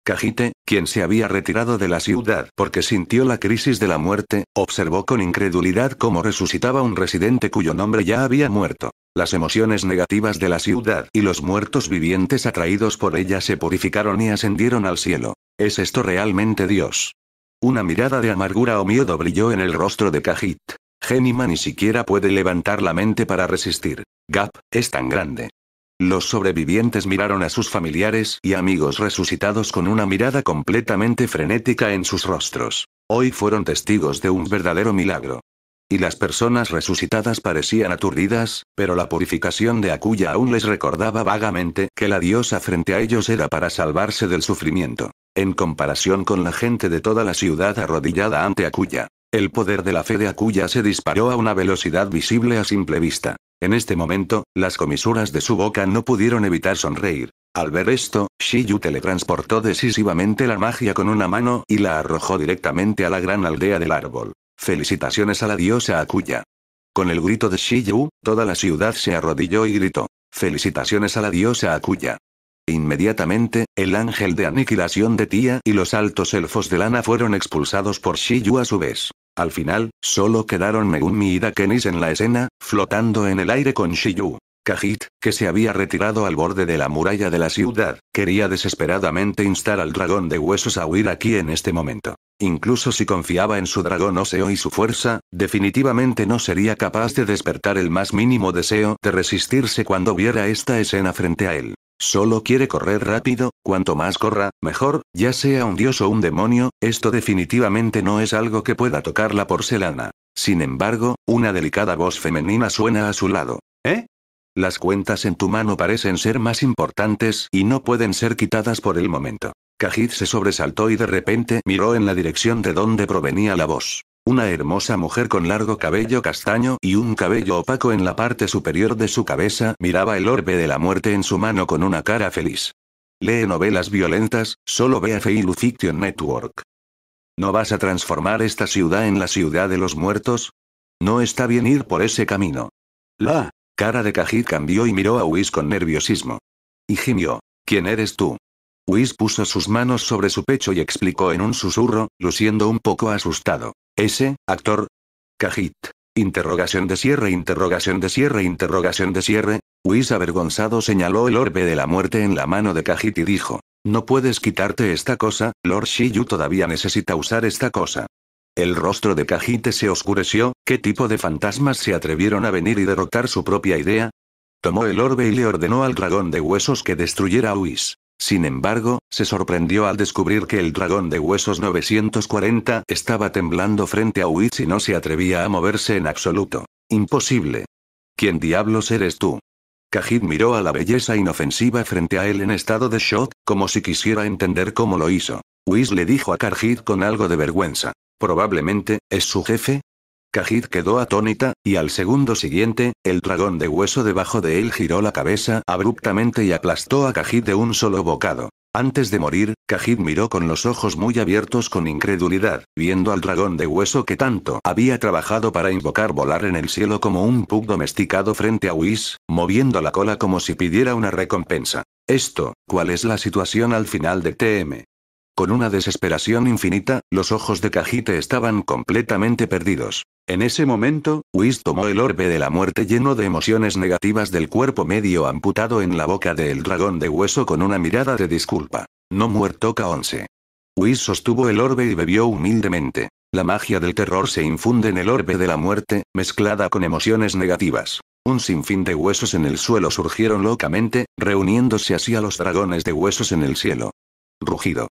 Cajite, quien se había retirado de la ciudad porque sintió la crisis de la muerte, observó con incredulidad cómo resucitaba un residente cuyo nombre ya había muerto. Las emociones negativas de la ciudad y los muertos vivientes atraídos por ella se purificaron y ascendieron al cielo. ¿Es esto realmente Dios? Una mirada de amargura o miedo brilló en el rostro de Cajit. Genima ni siquiera puede levantar la mente para resistir. Gap, es tan grande. Los sobrevivientes miraron a sus familiares y amigos resucitados con una mirada completamente frenética en sus rostros. Hoy fueron testigos de un verdadero milagro. Y las personas resucitadas parecían aturdidas, pero la purificación de Akuya aún les recordaba vagamente que la diosa frente a ellos era para salvarse del sufrimiento. En comparación con la gente de toda la ciudad arrodillada ante Akuya, el poder de la fe de Akuya se disparó a una velocidad visible a simple vista. En este momento, las comisuras de su boca no pudieron evitar sonreír. Al ver esto, Shiyu teletransportó decisivamente la magia con una mano y la arrojó directamente a la gran aldea del árbol. Felicitaciones a la diosa Akuya. Con el grito de Shiyu, toda la ciudad se arrodilló y gritó. Felicitaciones a la diosa Akuya. Inmediatamente, el ángel de aniquilación de Tía y los altos elfos de lana fueron expulsados por Shiyu a su vez. Al final, solo quedaron Megumi y Dakenis en la escena, flotando en el aire con Shiyu. Kajit, que se había retirado al borde de la muralla de la ciudad, quería desesperadamente instar al dragón de huesos a huir aquí en este momento. Incluso si confiaba en su dragón óseo y su fuerza, definitivamente no sería capaz de despertar el más mínimo deseo de resistirse cuando viera esta escena frente a él. Solo quiere correr rápido, cuanto más corra, mejor, ya sea un dios o un demonio, esto definitivamente no es algo que pueda tocar la porcelana. Sin embargo, una delicada voz femenina suena a su lado. ¿Eh? Las cuentas en tu mano parecen ser más importantes y no pueden ser quitadas por el momento. Cajid se sobresaltó y de repente miró en la dirección de donde provenía la voz. Una hermosa mujer con largo cabello castaño y un cabello opaco en la parte superior de su cabeza miraba el orbe de la muerte en su mano con una cara feliz. Lee novelas violentas, solo ve a Feilu Fiction Network. ¿No vas a transformar esta ciudad en la ciudad de los muertos? No está bien ir por ese camino. La cara de Kajit cambió y miró a Whis con nerviosismo. Y gimió. ¿Quién eres tú? Whis puso sus manos sobre su pecho y explicó en un susurro, luciendo un poco asustado. Ese, actor. Cajit. Interrogación de cierre, interrogación de cierre, interrogación de cierre. Whis avergonzado señaló el orbe de la muerte en la mano de Cajit y dijo. No puedes quitarte esta cosa, Lord Shiyu todavía necesita usar esta cosa. El rostro de Cajite se oscureció, ¿qué tipo de fantasmas se atrevieron a venir y derrotar su propia idea? Tomó el orbe y le ordenó al dragón de huesos que destruyera a Whis. Sin embargo, se sorprendió al descubrir que el dragón de huesos 940 estaba temblando frente a Witch y no se atrevía a moverse en absoluto. Imposible. ¿Quién diablos eres tú? Kajid miró a la belleza inofensiva frente a él en estado de shock, como si quisiera entender cómo lo hizo. Whis le dijo a Kajid con algo de vergüenza. Probablemente, ¿es su jefe? Kajit quedó atónita, y al segundo siguiente, el dragón de hueso debajo de él giró la cabeza abruptamente y aplastó a Kajit de un solo bocado. Antes de morir, Kajit miró con los ojos muy abiertos con incredulidad, viendo al dragón de hueso que tanto había trabajado para invocar volar en el cielo como un pug domesticado frente a Whis, moviendo la cola como si pidiera una recompensa. Esto, ¿cuál es la situación al final de TM? Con una desesperación infinita, los ojos de Kajite estaban completamente perdidos. En ese momento, Whis tomó el orbe de la muerte lleno de emociones negativas del cuerpo medio amputado en la boca del dragón de hueso con una mirada de disculpa. No muerto K11. Whis sostuvo el orbe y bebió humildemente. La magia del terror se infunde en el orbe de la muerte, mezclada con emociones negativas. Un sinfín de huesos en el suelo surgieron locamente, reuniéndose así a los dragones de huesos en el cielo. Rugido.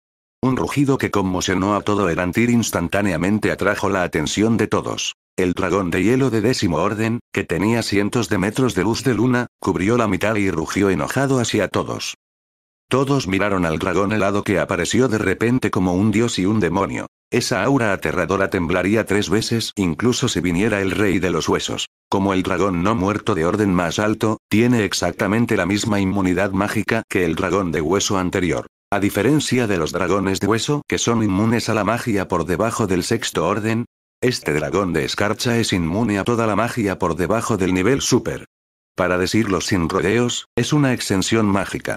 Un rugido que conmocionó a todo el instantáneamente atrajo la atención de todos. El dragón de hielo de décimo orden, que tenía cientos de metros de luz de luna, cubrió la mitad y rugió enojado hacia todos. Todos miraron al dragón helado que apareció de repente como un dios y un demonio. Esa aura aterradora temblaría tres veces, incluso si viniera el rey de los huesos. Como el dragón no muerto de orden más alto, tiene exactamente la misma inmunidad mágica que el dragón de hueso anterior. A diferencia de los dragones de hueso que son inmunes a la magia por debajo del sexto orden, este dragón de escarcha es inmune a toda la magia por debajo del nivel super. Para decirlo sin rodeos, es una extensión mágica.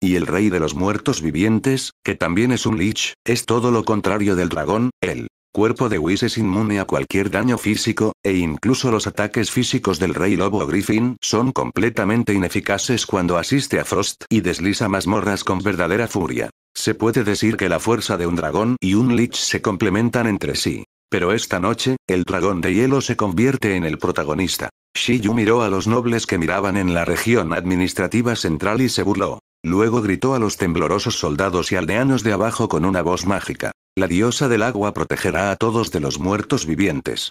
Y el rey de los muertos vivientes, que también es un lich, es todo lo contrario del dragón, el cuerpo de Whis es inmune a cualquier daño físico, e incluso los ataques físicos del rey lobo Griffin son completamente ineficaces cuando asiste a Frost y desliza mazmorras con verdadera furia. Se puede decir que la fuerza de un dragón y un lich se complementan entre sí. Pero esta noche, el dragón de hielo se convierte en el protagonista. Shiyu miró a los nobles que miraban en la región administrativa central y se burló. Luego gritó a los temblorosos soldados y aldeanos de abajo con una voz mágica. La diosa del agua protegerá a todos de los muertos vivientes.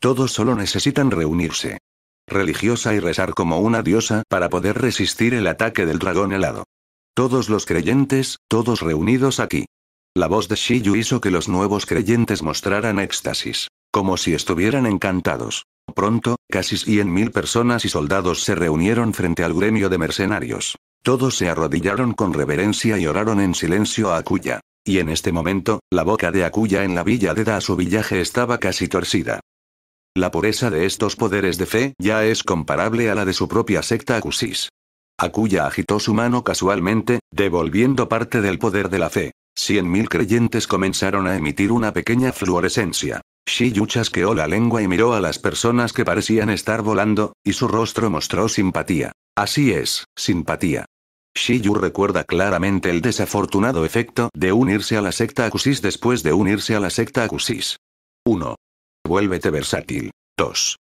Todos solo necesitan reunirse. Religiosa y rezar como una diosa para poder resistir el ataque del dragón helado. Todos los creyentes, todos reunidos aquí. La voz de Shiyu hizo que los nuevos creyentes mostraran éxtasis, como si estuvieran encantados. Pronto, casi 100.000 personas y soldados se reunieron frente al gremio de mercenarios. Todos se arrodillaron con reverencia y oraron en silencio a Akuya. Y en este momento, la boca de Akuya en la villa de su villaje estaba casi torcida. La pureza de estos poderes de fe ya es comparable a la de su propia secta Akusis. Akuya agitó su mano casualmente, devolviendo parte del poder de la fe. Cien mil creyentes comenzaron a emitir una pequeña fluorescencia. Shiyu chasqueó la lengua y miró a las personas que parecían estar volando, y su rostro mostró simpatía. Así es, simpatía. Shiyu recuerda claramente el desafortunado efecto de unirse a la secta Akusis después de unirse a la secta Akusis. 1. Vuélvete versátil. 2.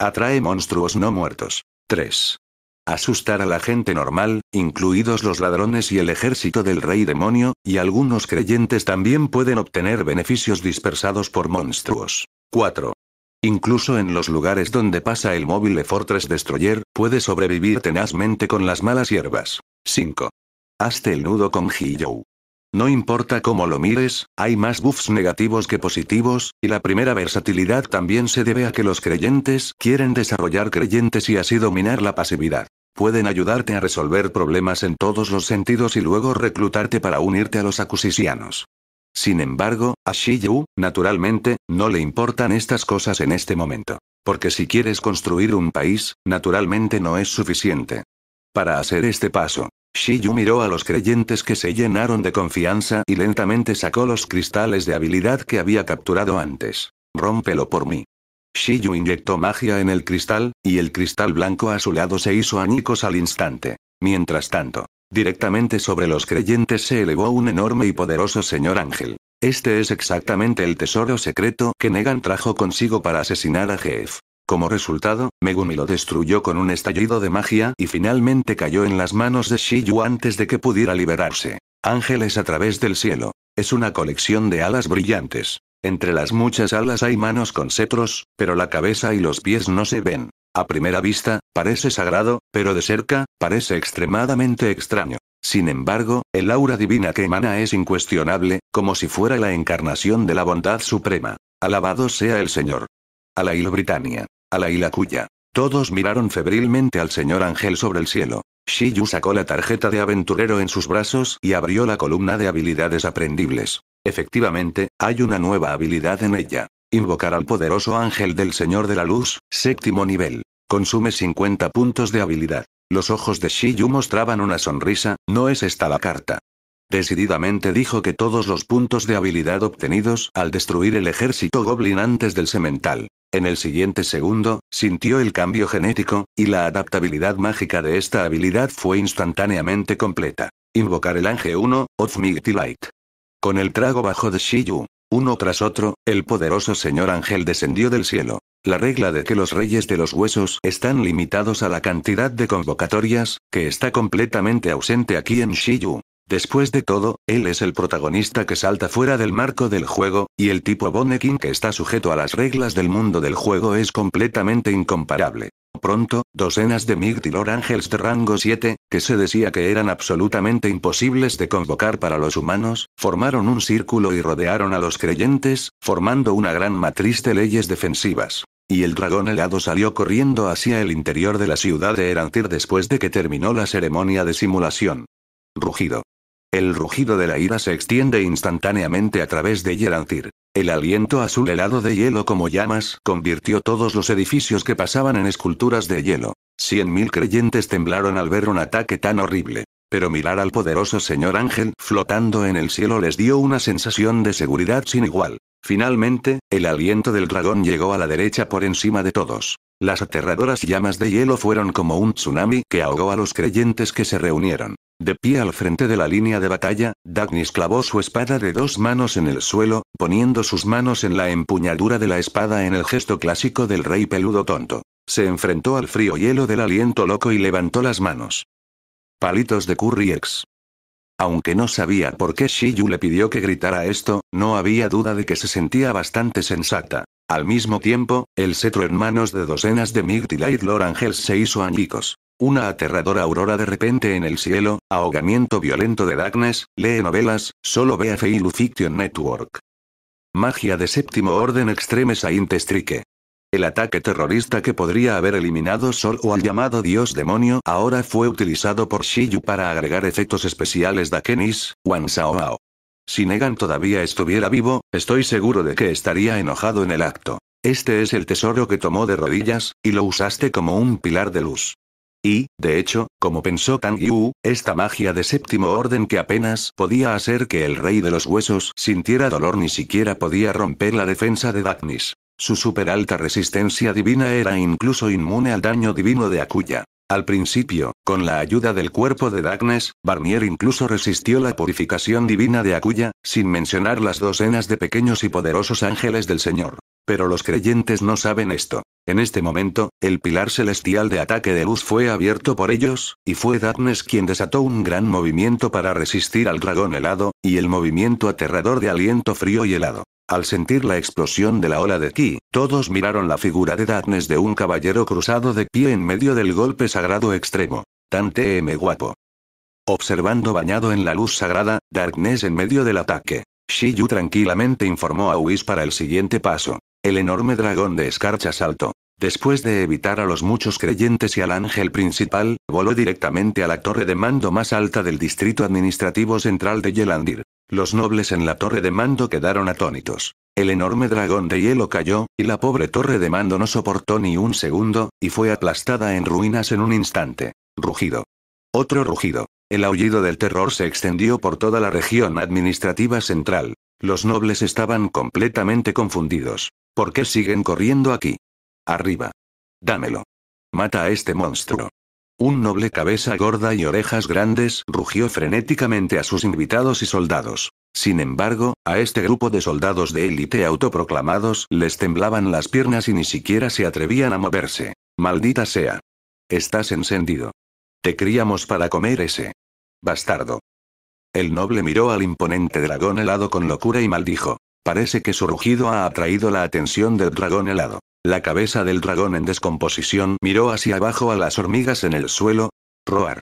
Atrae monstruos no muertos. 3 asustar a la gente normal, incluidos los ladrones y el ejército del rey demonio, y algunos creyentes también pueden obtener beneficios dispersados por monstruos. 4. Incluso en los lugares donde pasa el móvil de Fortress Destroyer, puede sobrevivir tenazmente con las malas hierbas. 5. Hazte el nudo con Hiyou. No importa cómo lo mires, hay más buffs negativos que positivos, y la primera versatilidad también se debe a que los creyentes quieren desarrollar creyentes y así dominar la pasividad. Pueden ayudarte a resolver problemas en todos los sentidos y luego reclutarte para unirte a los acusisianos. Sin embargo, a Shiyu, naturalmente, no le importan estas cosas en este momento. Porque si quieres construir un país, naturalmente no es suficiente. Para hacer este paso, Shiyu miró a los creyentes que se llenaron de confianza y lentamente sacó los cristales de habilidad que había capturado antes. Rómpelo por mí. Shiyu inyectó magia en el cristal, y el cristal blanco a su lado se hizo añicos al instante. Mientras tanto, directamente sobre los creyentes se elevó un enorme y poderoso señor ángel. Este es exactamente el tesoro secreto que Negan trajo consigo para asesinar a Jeff. Como resultado, Megumi lo destruyó con un estallido de magia y finalmente cayó en las manos de Shiyu antes de que pudiera liberarse. Ángeles a través del cielo. Es una colección de alas brillantes. Entre las muchas alas hay manos con cetros, pero la cabeza y los pies no se ven. A primera vista, parece sagrado, pero de cerca, parece extremadamente extraño. Sin embargo, el aura divina que emana es incuestionable, como si fuera la encarnación de la bondad suprema. Alabado sea el Señor. A la Isla Britannia. A la Isla Cuya. Todos miraron febrilmente al señor Ángel sobre el cielo. Shiyu sacó la tarjeta de aventurero en sus brazos y abrió la columna de habilidades aprendibles. Efectivamente, hay una nueva habilidad en ella. Invocar al poderoso ángel del Señor de la Luz, séptimo nivel. Consume 50 puntos de habilidad. Los ojos de Shiyu mostraban una sonrisa, no es esta la carta. Decididamente dijo que todos los puntos de habilidad obtenidos al destruir el ejército goblin antes del semental. En el siguiente segundo, sintió el cambio genético, y la adaptabilidad mágica de esta habilidad fue instantáneamente completa. Invocar el ángel 1, Light. Con el trago bajo de Shiyu, uno tras otro, el poderoso señor ángel descendió del cielo. La regla de que los reyes de los huesos están limitados a la cantidad de convocatorias, que está completamente ausente aquí en Shiyu, Después de todo, él es el protagonista que salta fuera del marco del juego, y el tipo Bonekin que está sujeto a las reglas del mundo del juego es completamente incomparable. Pronto, docenas de Migdilor Ángels de rango 7, que se decía que eran absolutamente imposibles de convocar para los humanos, formaron un círculo y rodearon a los creyentes, formando una gran matriz de leyes defensivas. Y el dragón helado salió corriendo hacia el interior de la ciudad de Erantir después de que terminó la ceremonia de simulación. Rugido. El rugido de la ira se extiende instantáneamente a través de Yerantir. El aliento azul helado de hielo como llamas convirtió todos los edificios que pasaban en esculturas de hielo. Cien mil creyentes temblaron al ver un ataque tan horrible. Pero mirar al poderoso señor ángel flotando en el cielo les dio una sensación de seguridad sin igual. Finalmente, el aliento del dragón llegó a la derecha por encima de todos. Las aterradoras llamas de hielo fueron como un tsunami que ahogó a los creyentes que se reunieron. De pie al frente de la línea de batalla, Dagnis clavó su espada de dos manos en el suelo, poniendo sus manos en la empuñadura de la espada en el gesto clásico del rey peludo tonto. Se enfrentó al frío hielo del aliento loco y levantó las manos. Palitos de curry ex. Aunque no sabía por qué Shiyu le pidió que gritara esto, no había duda de que se sentía bastante sensata. Al mismo tiempo, el cetro en manos de docenas de Myrtle y Lord se hizo añicos. Una aterradora aurora de repente en el cielo, ahogamiento violento de Darkness, lee novelas, solo ve a Fei Fiction Network. Magia de séptimo orden extreme Saint Strike. El ataque terrorista que podría haber eliminado Sol o al llamado Dios Demonio ahora fue utilizado por Shiyu para agregar efectos especiales de Kenis, Wan Sao. Si Negan todavía estuviera vivo, estoy seguro de que estaría enojado en el acto. Este es el tesoro que tomó de rodillas, y lo usaste como un pilar de luz. Y, de hecho, como pensó Kang Yu, esta magia de séptimo orden que apenas podía hacer que el rey de los huesos sintiera dolor ni siquiera podía romper la defensa de Dagnis. Su superalta resistencia divina era incluso inmune al daño divino de Akuya. Al principio, con la ayuda del cuerpo de Dagnes, Barnier incluso resistió la purificación divina de Akuya, sin mencionar las docenas de pequeños y poderosos ángeles del Señor. Pero los creyentes no saben esto. En este momento, el pilar celestial de ataque de luz fue abierto por ellos, y fue Darkness quien desató un gran movimiento para resistir al dragón helado, y el movimiento aterrador de aliento frío y helado. Al sentir la explosión de la ola de ki, todos miraron la figura de Darkness de un caballero cruzado de pie en medio del golpe sagrado extremo. Tan TM guapo. Observando bañado en la luz sagrada, Darkness en medio del ataque. Shiyu tranquilamente informó a Whis para el siguiente paso. El enorme dragón de escarcha saltó. Después de evitar a los muchos creyentes y al ángel principal, voló directamente a la torre de mando más alta del distrito administrativo central de Yelandir. Los nobles en la torre de mando quedaron atónitos. El enorme dragón de hielo cayó, y la pobre torre de mando no soportó ni un segundo, y fue aplastada en ruinas en un instante. Rugido. Otro rugido. El aullido del terror se extendió por toda la región administrativa central. Los nobles estaban completamente confundidos. ¿Por qué siguen corriendo aquí? Arriba. Dámelo. Mata a este monstruo. Un noble cabeza gorda y orejas grandes rugió frenéticamente a sus invitados y soldados. Sin embargo, a este grupo de soldados de élite autoproclamados les temblaban las piernas y ni siquiera se atrevían a moverse. Maldita sea. Estás encendido. Te criamos para comer ese. Bastardo. El noble miró al imponente dragón helado con locura y maldijo. Parece que su rugido ha atraído la atención del dragón helado. La cabeza del dragón en descomposición miró hacia abajo a las hormigas en el suelo. Roar.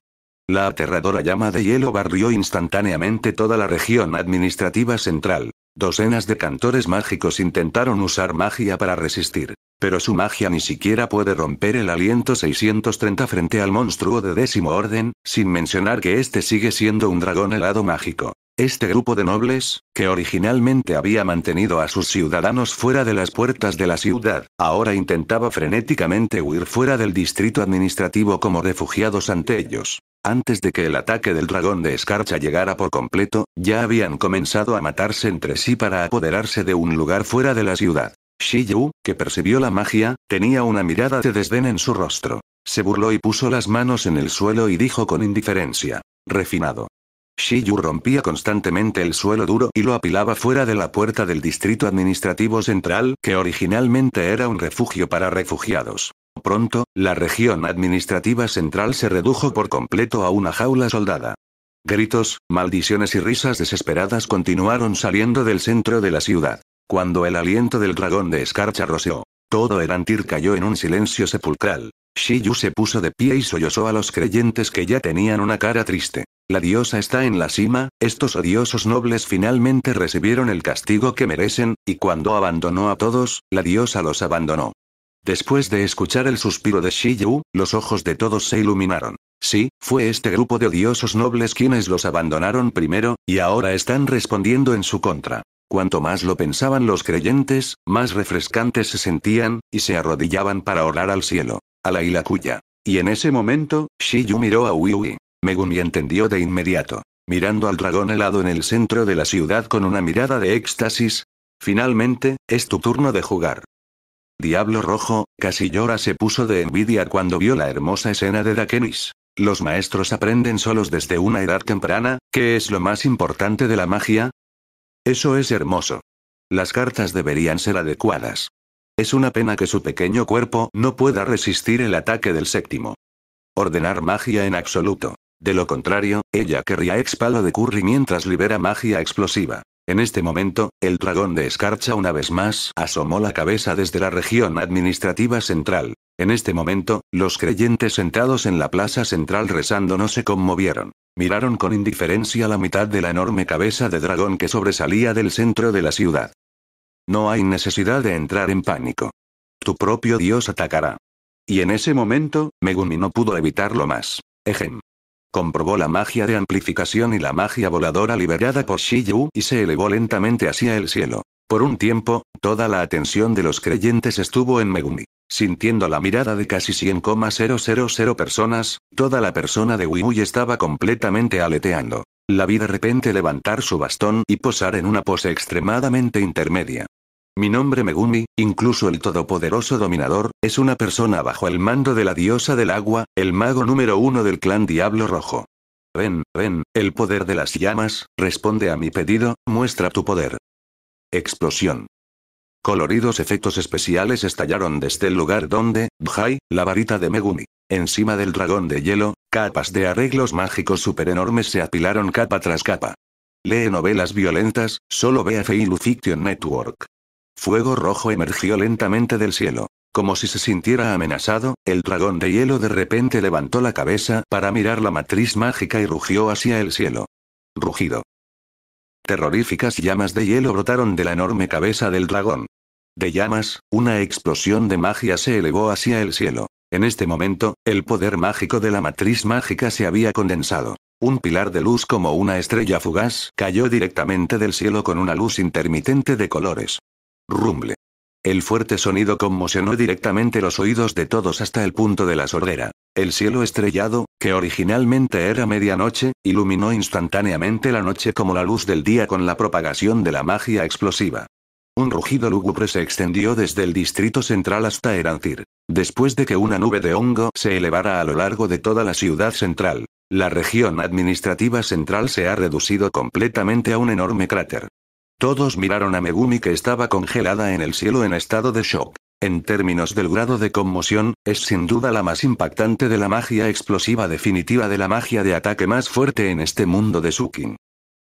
La aterradora llama de hielo barrió instantáneamente toda la región administrativa central. Docenas de cantores mágicos intentaron usar magia para resistir, pero su magia ni siquiera puede romper el aliento 630 frente al monstruo de décimo orden, sin mencionar que este sigue siendo un dragón helado mágico. Este grupo de nobles, que originalmente había mantenido a sus ciudadanos fuera de las puertas de la ciudad, ahora intentaba frenéticamente huir fuera del distrito administrativo como refugiados ante ellos. Antes de que el ataque del dragón de escarcha llegara por completo, ya habían comenzado a matarse entre sí para apoderarse de un lugar fuera de la ciudad. Shiyu, que percibió la magia, tenía una mirada de desdén en su rostro. Se burló y puso las manos en el suelo y dijo con indiferencia. Refinado. Shiyu rompía constantemente el suelo duro y lo apilaba fuera de la puerta del distrito administrativo central, que originalmente era un refugio para refugiados. Pronto, la región administrativa central se redujo por completo a una jaula soldada. Gritos, maldiciones y risas desesperadas continuaron saliendo del centro de la ciudad. Cuando el aliento del dragón de escarcha roció, todo Erantir cayó en un silencio sepulcral. Shiyu se puso de pie y sollozó a los creyentes que ya tenían una cara triste. La diosa está en la cima, estos odiosos nobles finalmente recibieron el castigo que merecen, y cuando abandonó a todos, la diosa los abandonó. Después de escuchar el suspiro de Shiyu, los ojos de todos se iluminaron. Sí, fue este grupo de odiosos nobles quienes los abandonaron primero, y ahora están respondiendo en su contra. Cuanto más lo pensaban los creyentes, más refrescantes se sentían, y se arrodillaban para orar al cielo, a la Ilacuya. Y en ese momento, Shiyu miró a Uiui. Megumi entendió de inmediato, mirando al dragón helado en el centro de la ciudad con una mirada de éxtasis. Finalmente, es tu turno de jugar. Diablo Rojo, casi llora se puso de envidia cuando vio la hermosa escena de Dakenis. Los maestros aprenden solos desde una edad temprana, ¿qué es lo más importante de la magia? Eso es hermoso. Las cartas deberían ser adecuadas. Es una pena que su pequeño cuerpo no pueda resistir el ataque del séptimo. Ordenar magia en absoluto. De lo contrario, ella querría expalo de Curry mientras libera magia explosiva. En este momento, el dragón de escarcha una vez más asomó la cabeza desde la región administrativa central. En este momento, los creyentes sentados en la plaza central rezando no se conmovieron. Miraron con indiferencia la mitad de la enorme cabeza de dragón que sobresalía del centro de la ciudad. No hay necesidad de entrar en pánico. Tu propio Dios atacará. Y en ese momento, Megumi no pudo evitarlo más. Ejem. Comprobó la magia de amplificación y la magia voladora liberada por Shiyu y se elevó lentamente hacia el cielo. Por un tiempo, toda la atención de los creyentes estuvo en Megumi. Sintiendo la mirada de casi 100,000 personas, toda la persona de Wimui estaba completamente aleteando. La vi de repente levantar su bastón y posar en una pose extremadamente intermedia. Mi nombre Megumi, incluso el todopoderoso dominador, es una persona bajo el mando de la diosa del agua, el mago número uno del clan Diablo Rojo. Ven, ven, el poder de las llamas, responde a mi pedido, muestra tu poder. Explosión. Coloridos efectos especiales estallaron desde el lugar donde, Bhai, la varita de Megumi. Encima del dragón de hielo, capas de arreglos mágicos superenormes se apilaron capa tras capa. Lee novelas violentas, solo ve a Feilu Fiction Network. Fuego rojo emergió lentamente del cielo. Como si se sintiera amenazado, el dragón de hielo de repente levantó la cabeza para mirar la matriz mágica y rugió hacia el cielo. Rugido. Terroríficas llamas de hielo brotaron de la enorme cabeza del dragón. De llamas, una explosión de magia se elevó hacia el cielo. En este momento, el poder mágico de la matriz mágica se había condensado. Un pilar de luz como una estrella fugaz cayó directamente del cielo con una luz intermitente de colores rumble. El fuerte sonido conmocionó directamente los oídos de todos hasta el punto de la sordera. El cielo estrellado, que originalmente era medianoche, iluminó instantáneamente la noche como la luz del día con la propagación de la magia explosiva. Un rugido lúgubre se extendió desde el distrito central hasta Erantir. Después de que una nube de hongo se elevara a lo largo de toda la ciudad central, la región administrativa central se ha reducido completamente a un enorme cráter. Todos miraron a Megumi que estaba congelada en el cielo en estado de shock. En términos del grado de conmoción, es sin duda la más impactante de la magia explosiva definitiva de la magia de ataque más fuerte en este mundo de Sukin.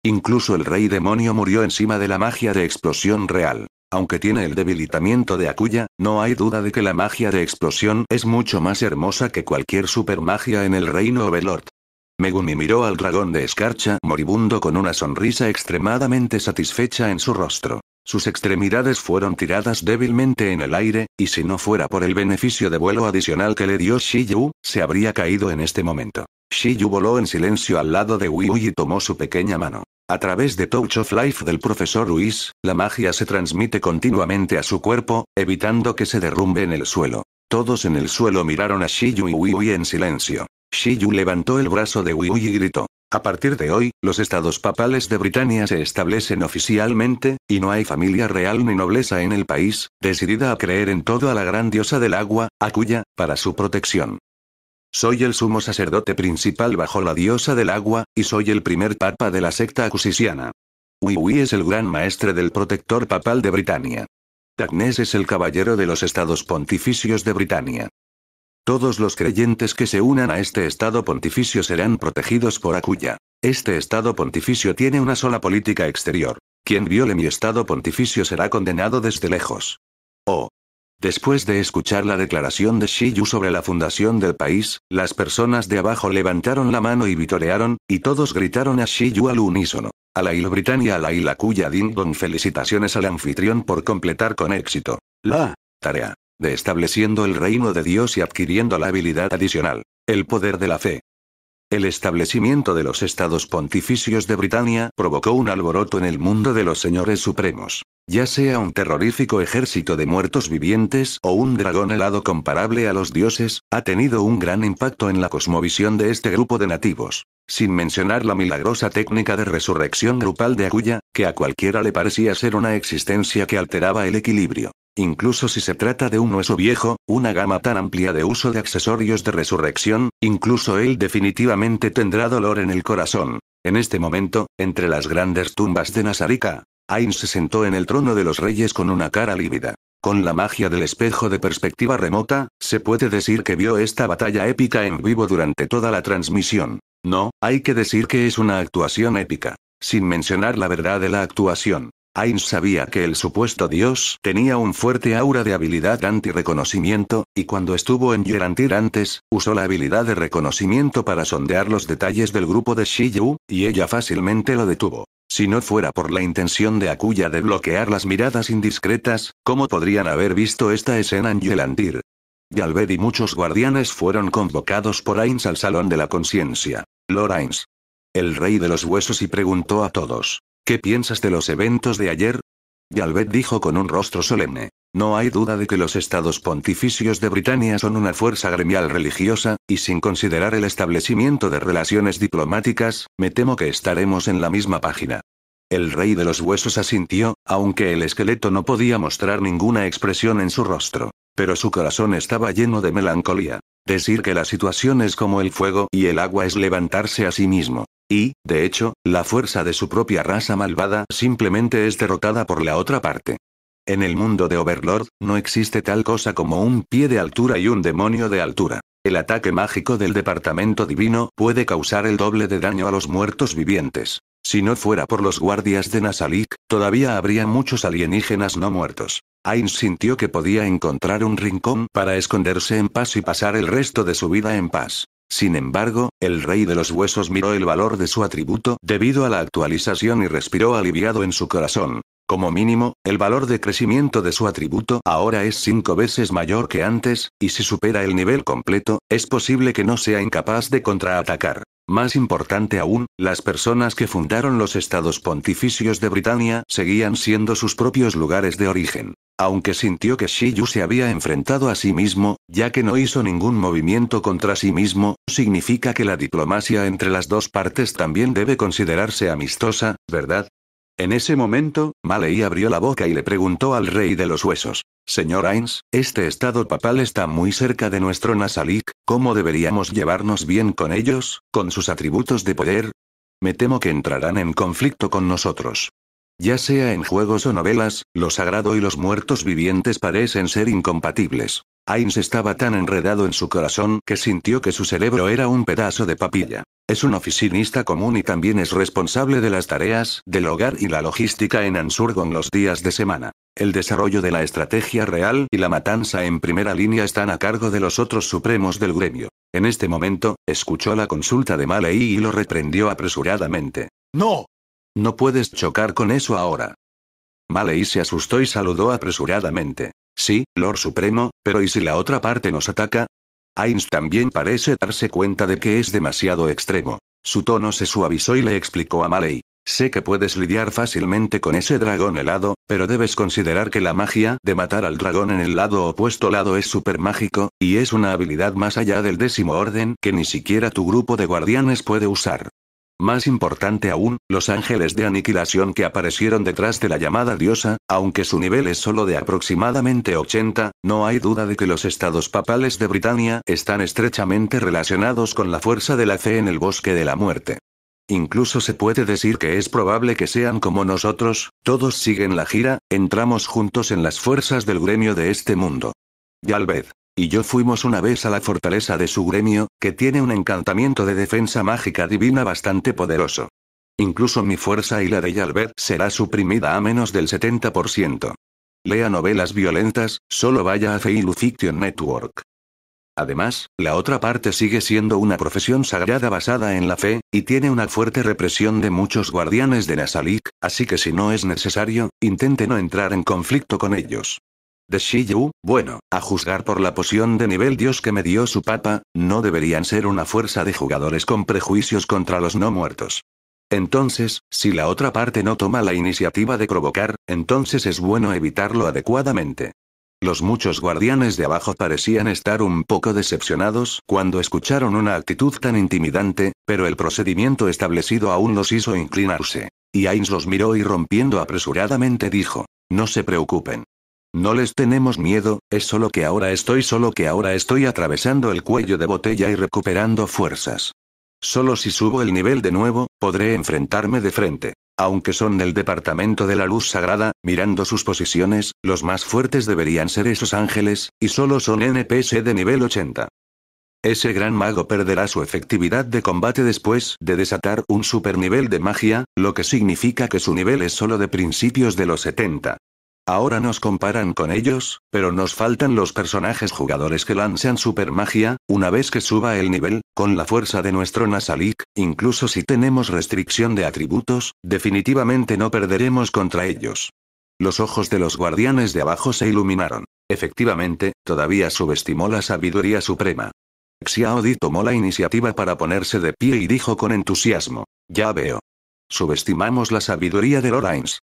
Incluso el rey demonio murió encima de la magia de explosión real. Aunque tiene el debilitamiento de Akuya, no hay duda de que la magia de explosión es mucho más hermosa que cualquier supermagia en el reino Overlord. Megumi miró al dragón de escarcha moribundo con una sonrisa extremadamente satisfecha en su rostro. Sus extremidades fueron tiradas débilmente en el aire, y si no fuera por el beneficio de vuelo adicional que le dio Shiyu, se habría caído en este momento. Shiyu voló en silencio al lado de Wii y tomó su pequeña mano. A través de Touch of Life del profesor Ruiz, la magia se transmite continuamente a su cuerpo, evitando que se derrumbe en el suelo. Todos en el suelo miraron a Shiyu y Hui en silencio. Shiyu levantó el brazo de Hui y gritó. A partir de hoy, los estados papales de Britania se establecen oficialmente, y no hay familia real ni nobleza en el país, decidida a creer en todo a la gran diosa del agua, Akuya, para su protección. Soy el sumo sacerdote principal bajo la diosa del agua, y soy el primer papa de la secta acusiciana. Wiwi es el gran maestre del protector papal de Britania. Tagnes es el caballero de los estados pontificios de Britania. Todos los creyentes que se unan a este estado pontificio serán protegidos por Acuya. Este estado pontificio tiene una sola política exterior. Quien viole mi estado pontificio será condenado desde lejos. Oh. Después de escuchar la declaración de Shiyu sobre la fundación del país, las personas de abajo levantaron la mano y vitorearon, y todos gritaron a Shiyu al unísono. A la Isla Britannia a la Isla Cuya Dong felicitaciones al anfitrión por completar con éxito. La tarea de estableciendo el reino de Dios y adquiriendo la habilidad adicional, el poder de la fe, el establecimiento de los estados pontificios de Britania provocó un alboroto en el mundo de los señores supremos. Ya sea un terrorífico ejército de muertos vivientes o un dragón helado comparable a los dioses, ha tenido un gran impacto en la cosmovisión de este grupo de nativos. Sin mencionar la milagrosa técnica de resurrección grupal de Aguya, que a cualquiera le parecía ser una existencia que alteraba el equilibrio. Incluso si se trata de un hueso viejo, una gama tan amplia de uso de accesorios de resurrección, incluso él definitivamente tendrá dolor en el corazón. En este momento, entre las grandes tumbas de Nazarica, Ain se sentó en el trono de los reyes con una cara lívida. Con la magia del espejo de perspectiva remota, se puede decir que vio esta batalla épica en vivo durante toda la transmisión. No, hay que decir que es una actuación épica. Sin mencionar la verdad de la actuación. Ains sabía que el supuesto dios tenía un fuerte aura de habilidad anti-reconocimiento, y cuando estuvo en Yelantir antes, usó la habilidad de reconocimiento para sondear los detalles del grupo de Shiyu, y ella fácilmente lo detuvo. Si no fuera por la intención de Akuya de bloquear las miradas indiscretas, ¿cómo podrían haber visto esta escena en Yelantir? Galved y muchos guardianes fueron convocados por Ains al Salón de la Conciencia. Lord Ains. El rey de los huesos y preguntó a todos. ¿Qué piensas de los eventos de ayer? Yalbet dijo con un rostro solemne. No hay duda de que los estados pontificios de Britania son una fuerza gremial religiosa, y sin considerar el establecimiento de relaciones diplomáticas, me temo que estaremos en la misma página. El rey de los huesos asintió, aunque el esqueleto no podía mostrar ninguna expresión en su rostro. Pero su corazón estaba lleno de melancolía. Decir que la situación es como el fuego y el agua es levantarse a sí mismo. Y, de hecho, la fuerza de su propia raza malvada simplemente es derrotada por la otra parte. En el mundo de Overlord, no existe tal cosa como un pie de altura y un demonio de altura. El ataque mágico del departamento divino puede causar el doble de daño a los muertos vivientes. Si no fuera por los guardias de Nasalik, todavía habría muchos alienígenas no muertos. Ainz sintió que podía encontrar un rincón para esconderse en paz y pasar el resto de su vida en paz. Sin embargo, el rey de los huesos miró el valor de su atributo debido a la actualización y respiró aliviado en su corazón. Como mínimo, el valor de crecimiento de su atributo ahora es cinco veces mayor que antes, y si supera el nivel completo, es posible que no sea incapaz de contraatacar. Más importante aún, las personas que fundaron los estados pontificios de Britania seguían siendo sus propios lugares de origen. Aunque sintió que Shiyu se había enfrentado a sí mismo, ya que no hizo ningún movimiento contra sí mismo, significa que la diplomacia entre las dos partes también debe considerarse amistosa, ¿verdad? En ese momento, Malei abrió la boca y le preguntó al rey de los huesos. Señor Ains, este estado papal está muy cerca de nuestro Nasalik, ¿cómo deberíamos llevarnos bien con ellos, con sus atributos de poder? Me temo que entrarán en conflicto con nosotros. Ya sea en juegos o novelas, lo sagrado y los muertos vivientes parecen ser incompatibles. Ains estaba tan enredado en su corazón que sintió que su cerebro era un pedazo de papilla. Es un oficinista común y también es responsable de las tareas del hogar y la logística en Ansurgon los días de semana. El desarrollo de la estrategia real y la matanza en primera línea están a cargo de los otros supremos del gremio. En este momento, escuchó la consulta de Malei y lo reprendió apresuradamente. ¡No! No puedes chocar con eso ahora. Malei se asustó y saludó apresuradamente. Sí, Lord Supremo, pero ¿y si la otra parte nos ataca? Ainz también parece darse cuenta de que es demasiado extremo. Su tono se suavizó y le explicó a Maley. Sé que puedes lidiar fácilmente con ese dragón helado, pero debes considerar que la magia de matar al dragón en el lado opuesto lado es súper mágico, y es una habilidad más allá del décimo orden que ni siquiera tu grupo de guardianes puede usar. Más importante aún, los ángeles de aniquilación que aparecieron detrás de la llamada diosa, aunque su nivel es solo de aproximadamente 80, no hay duda de que los estados papales de Britania están estrechamente relacionados con la fuerza de la fe en el bosque de la muerte. Incluso se puede decir que es probable que sean como nosotros, todos siguen la gira, entramos juntos en las fuerzas del gremio de este mundo. vez y yo fuimos una vez a la fortaleza de su gremio, que tiene un encantamiento de defensa mágica divina bastante poderoso. Incluso mi fuerza y la de Yalbert será suprimida a menos del 70%. Lea novelas violentas, solo vaya a Feilu Fiction Network. Además, la otra parte sigue siendo una profesión sagrada basada en la fe, y tiene una fuerte represión de muchos guardianes de Nasalik, así que si no es necesario, intente no entrar en conflicto con ellos. Shiyu, bueno, a juzgar por la poción de nivel dios que me dio su papa, no deberían ser una fuerza de jugadores con prejuicios contra los no muertos. Entonces, si la otra parte no toma la iniciativa de provocar, entonces es bueno evitarlo adecuadamente. Los muchos guardianes de abajo parecían estar un poco decepcionados cuando escucharon una actitud tan intimidante, pero el procedimiento establecido aún los hizo inclinarse. Y Ainz los miró y rompiendo apresuradamente dijo, no se preocupen. No les tenemos miedo, es solo que ahora estoy solo que ahora estoy atravesando el cuello de botella y recuperando fuerzas. Solo si subo el nivel de nuevo, podré enfrentarme de frente. Aunque son del departamento de la luz sagrada, mirando sus posiciones, los más fuertes deberían ser esos ángeles, y solo son NPC de nivel 80. Ese gran mago perderá su efectividad de combate después de desatar un super nivel de magia, lo que significa que su nivel es solo de principios de los 70. Ahora nos comparan con ellos, pero nos faltan los personajes jugadores que lanzan magia una vez que suba el nivel, con la fuerza de nuestro Nasalik, incluso si tenemos restricción de atributos, definitivamente no perderemos contra ellos. Los ojos de los guardianes de abajo se iluminaron. Efectivamente, todavía subestimó la sabiduría suprema. Xiaodi tomó la iniciativa para ponerse de pie y dijo con entusiasmo, ya veo. Subestimamos la sabiduría de Lorains.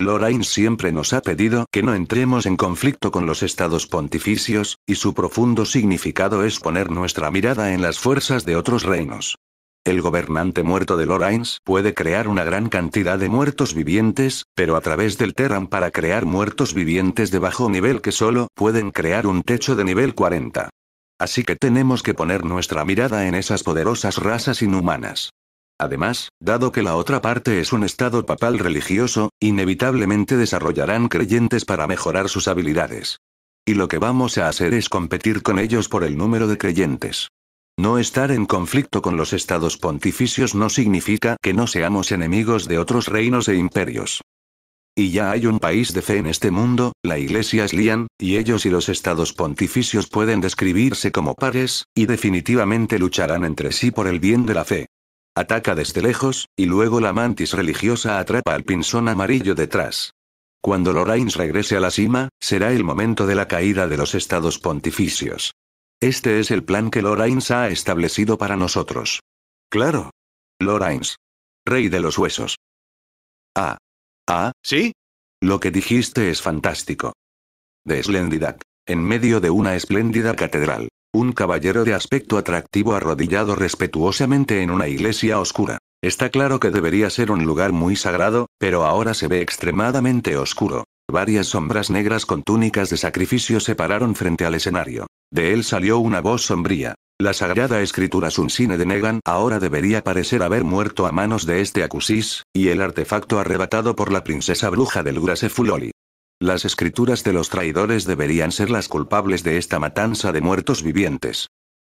Lorraine siempre nos ha pedido que no entremos en conflicto con los estados pontificios, y su profundo significado es poner nuestra mirada en las fuerzas de otros reinos. El gobernante muerto de Lorraine puede crear una gran cantidad de muertos vivientes, pero a través del Terran para crear muertos vivientes de bajo nivel que solo pueden crear un techo de nivel 40. Así que tenemos que poner nuestra mirada en esas poderosas razas inhumanas. Además, dado que la otra parte es un estado papal religioso, inevitablemente desarrollarán creyentes para mejorar sus habilidades. Y lo que vamos a hacer es competir con ellos por el número de creyentes. No estar en conflicto con los estados pontificios no significa que no seamos enemigos de otros reinos e imperios. Y ya hay un país de fe en este mundo, la Iglesia es Lian, y ellos y los estados pontificios pueden describirse como pares, y definitivamente lucharán entre sí por el bien de la fe. Ataca desde lejos, y luego la mantis religiosa atrapa al pinzón amarillo detrás. Cuando Lorains regrese a la cima, será el momento de la caída de los estados pontificios. Este es el plan que Lorains ha establecido para nosotros. Claro. Lorains. Rey de los huesos. Ah. Ah, ¿sí? Lo que dijiste es fantástico. De Slendidac. En medio de una espléndida catedral. Un caballero de aspecto atractivo arrodillado respetuosamente en una iglesia oscura. Está claro que debería ser un lugar muy sagrado, pero ahora se ve extremadamente oscuro. Varias sombras negras con túnicas de sacrificio se pararon frente al escenario. De él salió una voz sombría. La sagrada escritura Suncine de Negan ahora debería parecer haber muerto a manos de este Acusis, y el artefacto arrebatado por la princesa bruja del Grasefuloli. Las escrituras de los traidores deberían ser las culpables de esta matanza de muertos vivientes.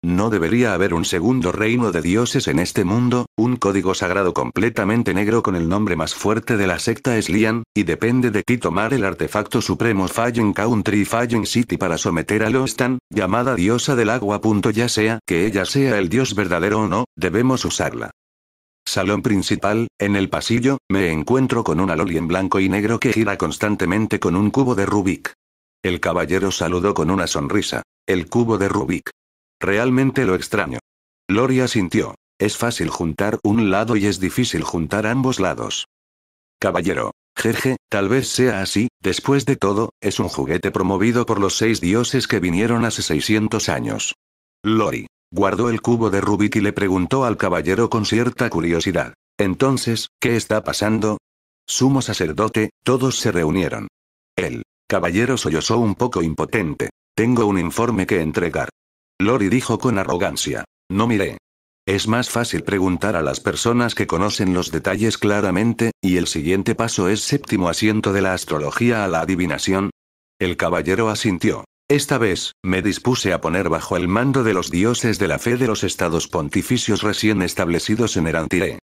No debería haber un segundo reino de dioses en este mundo, un código sagrado completamente negro con el nombre más fuerte de la secta es Lian, y depende de ti tomar el artefacto supremo Falling Country Falling City para someter a Lostan, llamada diosa del agua. Ya sea que ella sea el dios verdadero o no, debemos usarla salón principal, en el pasillo, me encuentro con una loli en blanco y negro que gira constantemente con un cubo de Rubik. El caballero saludó con una sonrisa. El cubo de Rubik. Realmente lo extraño. Lori asintió. Es fácil juntar un lado y es difícil juntar ambos lados. Caballero. Jeje, tal vez sea así, después de todo, es un juguete promovido por los seis dioses que vinieron hace 600 años. Lori. Guardó el cubo de Rubik y le preguntó al caballero con cierta curiosidad. Entonces, ¿qué está pasando? Sumo sacerdote, todos se reunieron. El caballero sollozó un poco impotente. Tengo un informe que entregar. Lori dijo con arrogancia. No miré. Es más fácil preguntar a las personas que conocen los detalles claramente, y el siguiente paso es séptimo asiento de la astrología a la adivinación. El caballero asintió. Esta vez, me dispuse a poner bajo el mando de los dioses de la fe de los estados pontificios recién establecidos en Erantiré.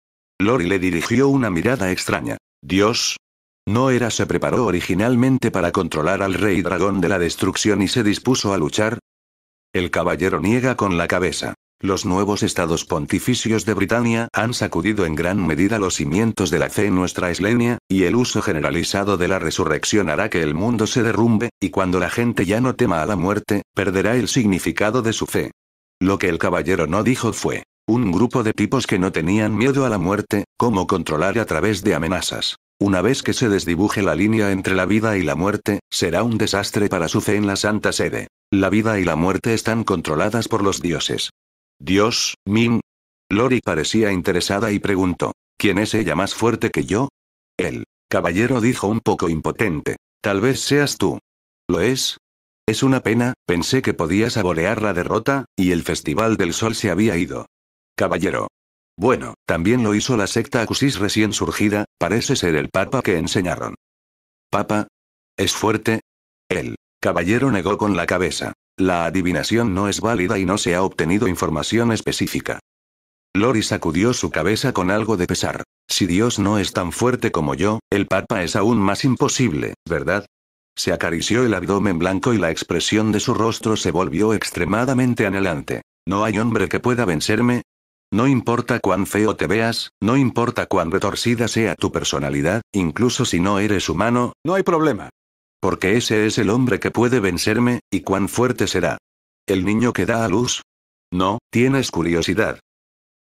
Lori le dirigió una mirada extraña. Dios. No era se preparó originalmente para controlar al rey dragón de la destrucción y se dispuso a luchar. El caballero niega con la cabeza. Los nuevos estados pontificios de Britania han sacudido en gran medida los cimientos de la fe en nuestra Islenia, y el uso generalizado de la resurrección hará que el mundo se derrumbe, y cuando la gente ya no tema a la muerte, perderá el significado de su fe. Lo que el caballero no dijo fue, un grupo de tipos que no tenían miedo a la muerte, cómo controlar a través de amenazas. Una vez que se desdibuje la línea entre la vida y la muerte, será un desastre para su fe en la Santa Sede. La vida y la muerte están controladas por los dioses. Dios, Mim. Lori parecía interesada y preguntó, ¿quién es ella más fuerte que yo? El caballero dijo un poco impotente, tal vez seas tú. ¿Lo es? Es una pena, pensé que podía saborear la derrota, y el Festival del Sol se había ido. Caballero. Bueno, también lo hizo la secta Acusis recién surgida, parece ser el papa que enseñaron. ¿Papa? ¿Es fuerte? El caballero negó con la cabeza. La adivinación no es válida y no se ha obtenido información específica. Lori sacudió su cabeza con algo de pesar. Si Dios no es tan fuerte como yo, el Papa es aún más imposible, ¿verdad? Se acarició el abdomen blanco y la expresión de su rostro se volvió extremadamente anhelante. ¿No hay hombre que pueda vencerme? No importa cuán feo te veas, no importa cuán retorcida sea tu personalidad, incluso si no eres humano, no hay problema porque ese es el hombre que puede vencerme, y cuán fuerte será. ¿El niño que da a luz? No, tienes curiosidad.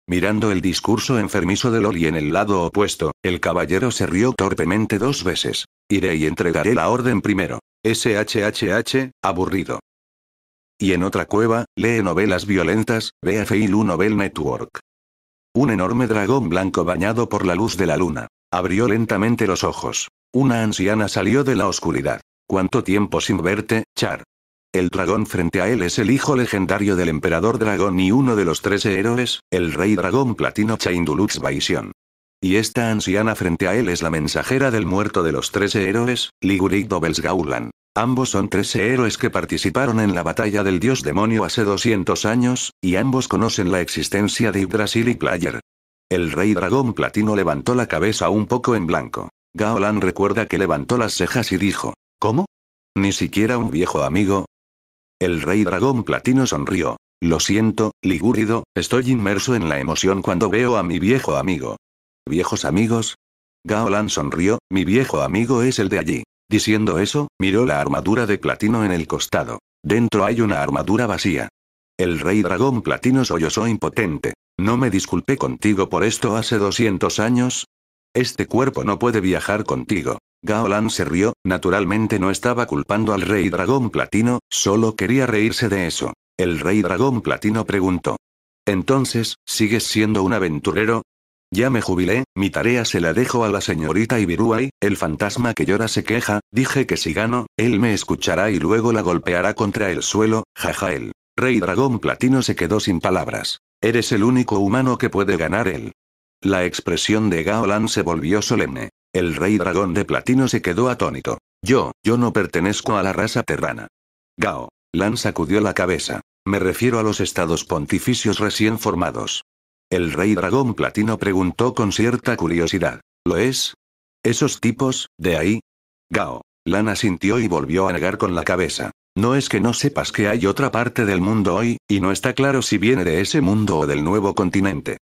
Mirando el discurso enfermizo de Lori en el lado opuesto, el caballero se rió torpemente dos veces. Iré y entregaré la orden primero. SHHH, aburrido. Y en otra cueva, lee novelas violentas, B.F.I.L.U. Novel Network. Un enorme dragón blanco bañado por la luz de la luna. Abrió lentamente los ojos. Una anciana salió de la oscuridad. ¿Cuánto tiempo sin verte, Char? El dragón frente a él es el hijo legendario del emperador dragón y uno de los trece héroes, el rey dragón platino Chaindulux Baishion. Y esta anciana frente a él es la mensajera del muerto de los trece héroes, Ligurig Gaulan. Ambos son trece héroes que participaron en la batalla del dios demonio hace 200 años, y ambos conocen la existencia de Yggdrasil y Player. El rey dragón platino levantó la cabeza un poco en blanco. Gaolan recuerda que levantó las cejas y dijo, ¿Cómo? ¿Ni siquiera un viejo amigo? El rey dragón platino sonrió. Lo siento, Ligúrido, estoy inmerso en la emoción cuando veo a mi viejo amigo. ¿Viejos amigos? Gaolan sonrió, mi viejo amigo es el de allí. Diciendo eso, miró la armadura de platino en el costado. Dentro hay una armadura vacía. El rey dragón platino sollozó impotente. No me disculpé contigo por esto hace 200 años. Este cuerpo no puede viajar contigo. Gaolan se rió, naturalmente no estaba culpando al rey dragón platino, solo quería reírse de eso. El rey dragón platino preguntó. Entonces, ¿sigues siendo un aventurero? Ya me jubilé, mi tarea se la dejo a la señorita Ibiruai, el fantasma que llora se queja, dije que si gano, él me escuchará y luego la golpeará contra el suelo, jaja el rey dragón platino se quedó sin palabras. Eres el único humano que puede ganar él. La expresión de Gaolan se volvió solemne. El rey dragón de platino se quedó atónito. Yo, yo no pertenezco a la raza terrana. Gao. Lan sacudió la cabeza. Me refiero a los estados pontificios recién formados. El rey dragón platino preguntó con cierta curiosidad. ¿Lo es? ¿Esos tipos, de ahí? Gao. Lan asintió y volvió a negar con la cabeza. No es que no sepas que hay otra parte del mundo hoy, y no está claro si viene de ese mundo o del nuevo continente.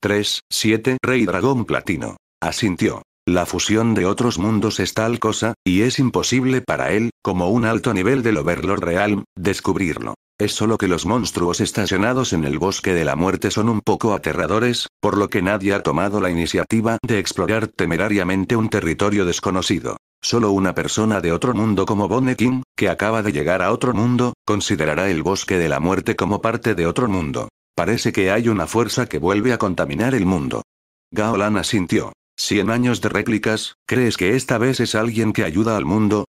3, 7, Rey Dragón Platino. Asintió. La fusión de otros mundos es tal cosa, y es imposible para él, como un alto nivel del Overlord Real, descubrirlo. Es solo que los monstruos estacionados en el bosque de la muerte son un poco aterradores, por lo que nadie ha tomado la iniciativa de explorar temerariamente un territorio desconocido. Solo una persona de otro mundo como Bonekin, que acaba de llegar a otro mundo, considerará el bosque de la muerte como parte de otro mundo. Parece que hay una fuerza que vuelve a contaminar el mundo. Gaolan asintió. 100 años de réplicas, ¿crees que esta vez es alguien que ayuda al mundo?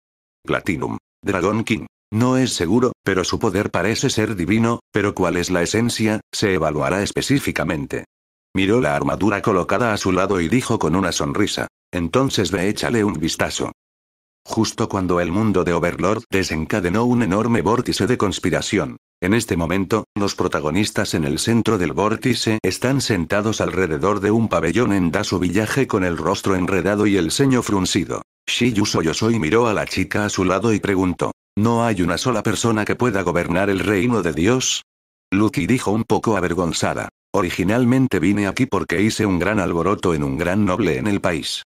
Platinum. Dragon King. No es seguro, pero su poder parece ser divino, pero cuál es la esencia, se evaluará específicamente. Miró la armadura colocada a su lado y dijo con una sonrisa. Entonces ve échale un vistazo. Justo cuando el mundo de Overlord desencadenó un enorme vórtice de conspiración, en este momento, los protagonistas en el centro del vórtice están sentados alrededor de un pabellón en Dasu Villaje con el rostro enredado y el ceño fruncido. Shiyu y miró a la chica a su lado y preguntó. ¿No hay una sola persona que pueda gobernar el reino de Dios? Luki dijo un poco avergonzada. Originalmente vine aquí porque hice un gran alboroto en un gran noble en el país.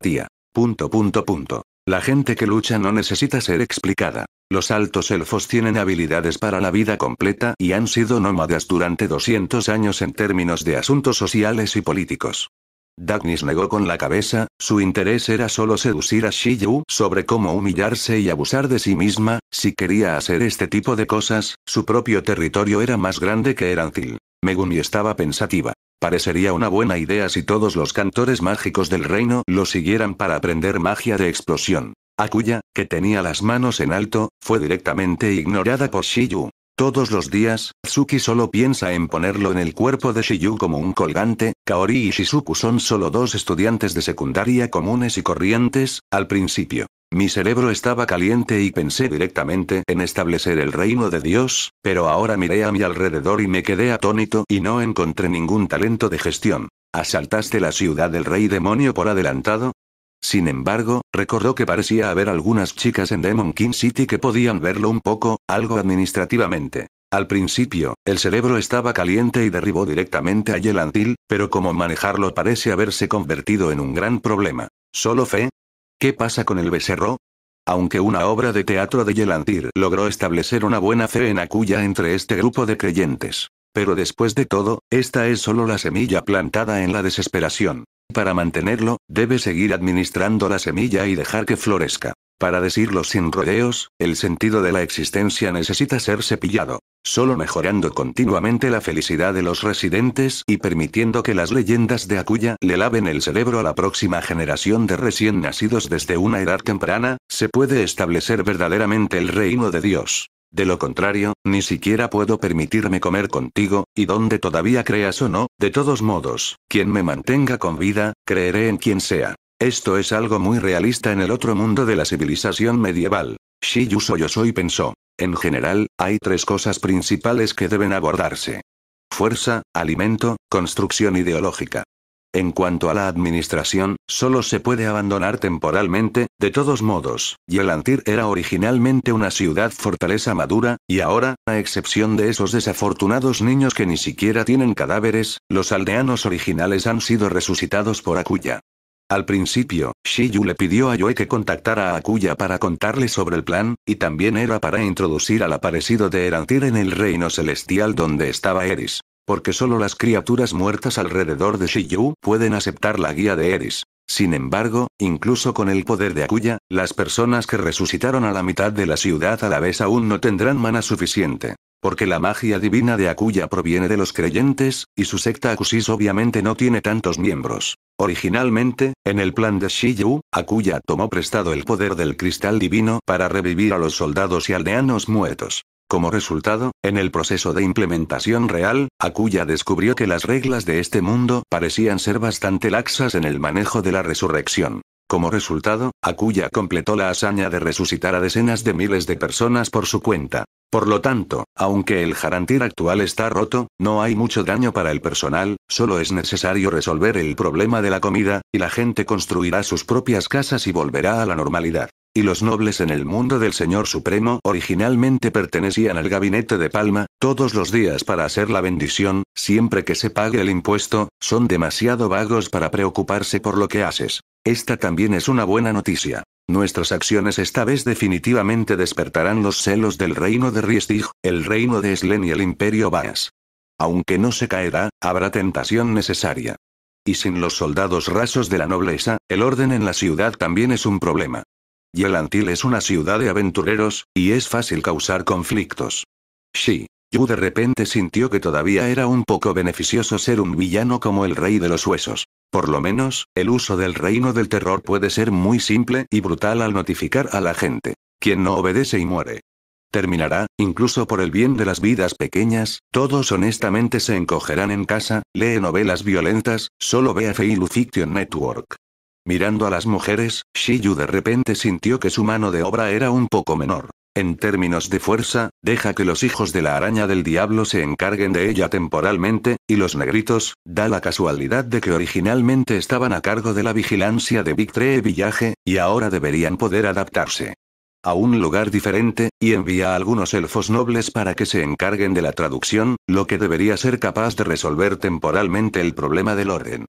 Tía. Punto punto punto. La gente que lucha no necesita ser explicada. Los altos elfos tienen habilidades para la vida completa y han sido nómadas durante 200 años en términos de asuntos sociales y políticos. Dagnis negó con la cabeza, su interés era solo seducir a Shiyu sobre cómo humillarse y abusar de sí misma, si quería hacer este tipo de cosas, su propio territorio era más grande que Erantil. Megumi estaba pensativa. Parecería una buena idea si todos los cantores mágicos del reino lo siguieran para aprender magia de explosión. Akuya, que tenía las manos en alto, fue directamente ignorada por Shiyu. Todos los días, Tsuki solo piensa en ponerlo en el cuerpo de Shiyu como un colgante, Kaori y Shizuku son solo dos estudiantes de secundaria comunes y corrientes, al principio. Mi cerebro estaba caliente y pensé directamente en establecer el reino de Dios, pero ahora miré a mi alrededor y me quedé atónito y no encontré ningún talento de gestión. ¿Asaltaste la ciudad del rey demonio por adelantado? Sin embargo, recordó que parecía haber algunas chicas en Demon King City que podían verlo un poco, algo administrativamente. Al principio, el cerebro estaba caliente y derribó directamente a Yelantil, pero como manejarlo parece haberse convertido en un gran problema. ¿Solo fe? ¿Qué pasa con el becerro? Aunque una obra de teatro de Yelantil logró establecer una buena fe en Akuya entre este grupo de creyentes. Pero después de todo, esta es solo la semilla plantada en la desesperación. Para mantenerlo, debe seguir administrando la semilla y dejar que florezca. Para decirlo sin rodeos, el sentido de la existencia necesita ser cepillado, solo mejorando continuamente la felicidad de los residentes y permitiendo que las leyendas de Akuya le laven el cerebro a la próxima generación de recién nacidos desde una edad temprana, se puede establecer verdaderamente el reino de Dios. De lo contrario, ni siquiera puedo permitirme comer contigo, y donde todavía creas o no, de todos modos, quien me mantenga con vida, creeré en quien sea. Esto es algo muy realista en el otro mundo de la civilización medieval. Shiyu y pensó. En general, hay tres cosas principales que deben abordarse. Fuerza, alimento, construcción ideológica. En cuanto a la administración, solo se puede abandonar temporalmente, de todos modos, Yelantir era originalmente una ciudad fortaleza madura, y ahora, a excepción de esos desafortunados niños que ni siquiera tienen cadáveres, los aldeanos originales han sido resucitados por Akuya. Al principio, Shiyu le pidió a Yue que contactara a Akuya para contarle sobre el plan, y también era para introducir al aparecido de Erantir en el reino celestial donde estaba Eris. Porque solo las criaturas muertas alrededor de Shiyu pueden aceptar la guía de Eris. Sin embargo, incluso con el poder de Akuya, las personas que resucitaron a la mitad de la ciudad a la vez aún no tendrán mana suficiente. Porque la magia divina de Akuya proviene de los creyentes, y su secta Akusis obviamente no tiene tantos miembros. Originalmente, en el plan de Shiyu, Akuya tomó prestado el poder del cristal divino para revivir a los soldados y aldeanos muertos. Como resultado, en el proceso de implementación real, Akuya descubrió que las reglas de este mundo parecían ser bastante laxas en el manejo de la resurrección. Como resultado, Akuya completó la hazaña de resucitar a decenas de miles de personas por su cuenta. Por lo tanto, aunque el Jarantir actual está roto, no hay mucho daño para el personal, solo es necesario resolver el problema de la comida, y la gente construirá sus propias casas y volverá a la normalidad y los nobles en el mundo del Señor Supremo originalmente pertenecían al gabinete de Palma, todos los días para hacer la bendición, siempre que se pague el impuesto, son demasiado vagos para preocuparse por lo que haces. Esta también es una buena noticia. Nuestras acciones esta vez definitivamente despertarán los celos del reino de Riestig, el reino de Slen y el imperio Baas. Aunque no se caerá, habrá tentación necesaria. Y sin los soldados rasos de la nobleza, el orden en la ciudad también es un problema. Yelantil es una ciudad de aventureros, y es fácil causar conflictos. Shi. Yu de repente sintió que todavía era un poco beneficioso ser un villano como el rey de los huesos. Por lo menos, el uso del reino del terror puede ser muy simple y brutal al notificar a la gente. Quien no obedece y muere. Terminará, incluso por el bien de las vidas pequeñas, todos honestamente se encogerán en casa, lee novelas violentas, solo ve a fiction Network. Mirando a las mujeres, Shiyu de repente sintió que su mano de obra era un poco menor. En términos de fuerza, deja que los hijos de la araña del diablo se encarguen de ella temporalmente, y los negritos, da la casualidad de que originalmente estaban a cargo de la vigilancia de Victree Villaje, y ahora deberían poder adaptarse a un lugar diferente, y envía a algunos elfos nobles para que se encarguen de la traducción, lo que debería ser capaz de resolver temporalmente el problema del orden.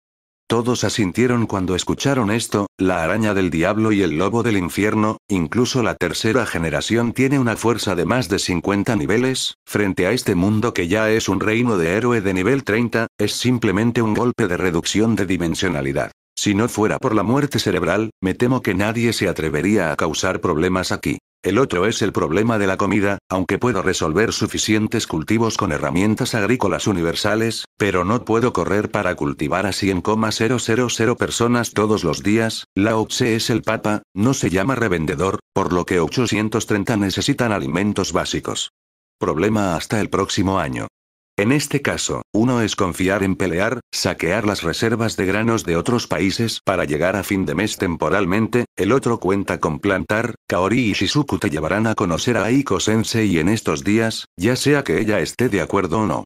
Todos asintieron cuando escucharon esto, la araña del diablo y el lobo del infierno, incluso la tercera generación tiene una fuerza de más de 50 niveles, frente a este mundo que ya es un reino de héroe de nivel 30, es simplemente un golpe de reducción de dimensionalidad. Si no fuera por la muerte cerebral, me temo que nadie se atrevería a causar problemas aquí. El otro es el problema de la comida, aunque puedo resolver suficientes cultivos con herramientas agrícolas universales, pero no puedo correr para cultivar a 100,000 personas todos los días, La Tse es el papa, no se llama revendedor, por lo que 830 necesitan alimentos básicos. Problema hasta el próximo año. En este caso, uno es confiar en pelear, saquear las reservas de granos de otros países para llegar a fin de mes temporalmente, el otro cuenta con plantar, Kaori y Shizuku te llevarán a conocer a Aiko Sensei en estos días, ya sea que ella esté de acuerdo o no.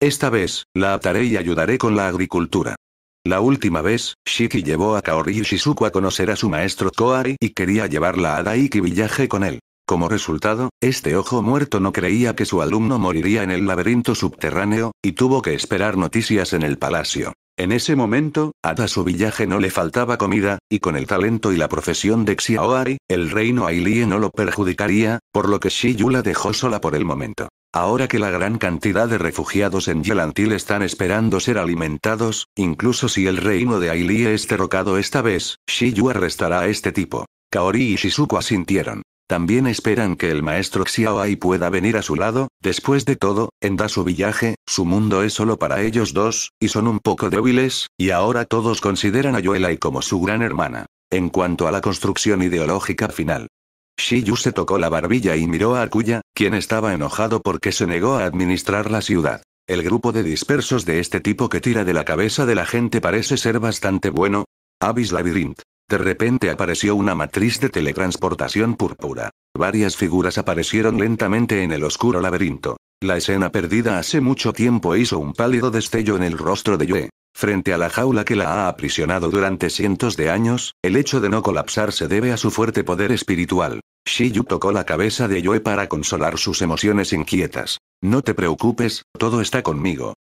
Esta vez, la ataré y ayudaré con la agricultura. La última vez, Shiki llevó a Kaori y Shizuku a conocer a su maestro Koari y quería llevarla a Daiki Villaje con él. Como resultado, este ojo muerto no creía que su alumno moriría en el laberinto subterráneo, y tuvo que esperar noticias en el palacio. En ese momento, a su villaje no le faltaba comida, y con el talento y la profesión de Xiaoari, el reino Ailie no lo perjudicaría, por lo que Shi la dejó sola por el momento. Ahora que la gran cantidad de refugiados en Yelantil están esperando ser alimentados, incluso si el reino de Ailie es derrocado esta vez, Shiyu arrestará a este tipo. Kaori y Shizuku asintieron. También esperan que el maestro Xiaoai pueda venir a su lado, después de todo, en Da Su Villaje, su mundo es solo para ellos dos, y son un poco débiles, y ahora todos consideran a Yoelai como su gran hermana. En cuanto a la construcción ideológica final, Shiyu se tocó la barbilla y miró a Akuya, quien estaba enojado porque se negó a administrar la ciudad. El grupo de dispersos de este tipo que tira de la cabeza de la gente parece ser bastante bueno. Abyss Labyrinth. De repente apareció una matriz de teletransportación púrpura. Varias figuras aparecieron lentamente en el oscuro laberinto. La escena perdida hace mucho tiempo hizo un pálido destello en el rostro de Yue. Frente a la jaula que la ha aprisionado durante cientos de años, el hecho de no colapsar se debe a su fuerte poder espiritual. Shiyu tocó la cabeza de Yue para consolar sus emociones inquietas. No te preocupes, todo está conmigo.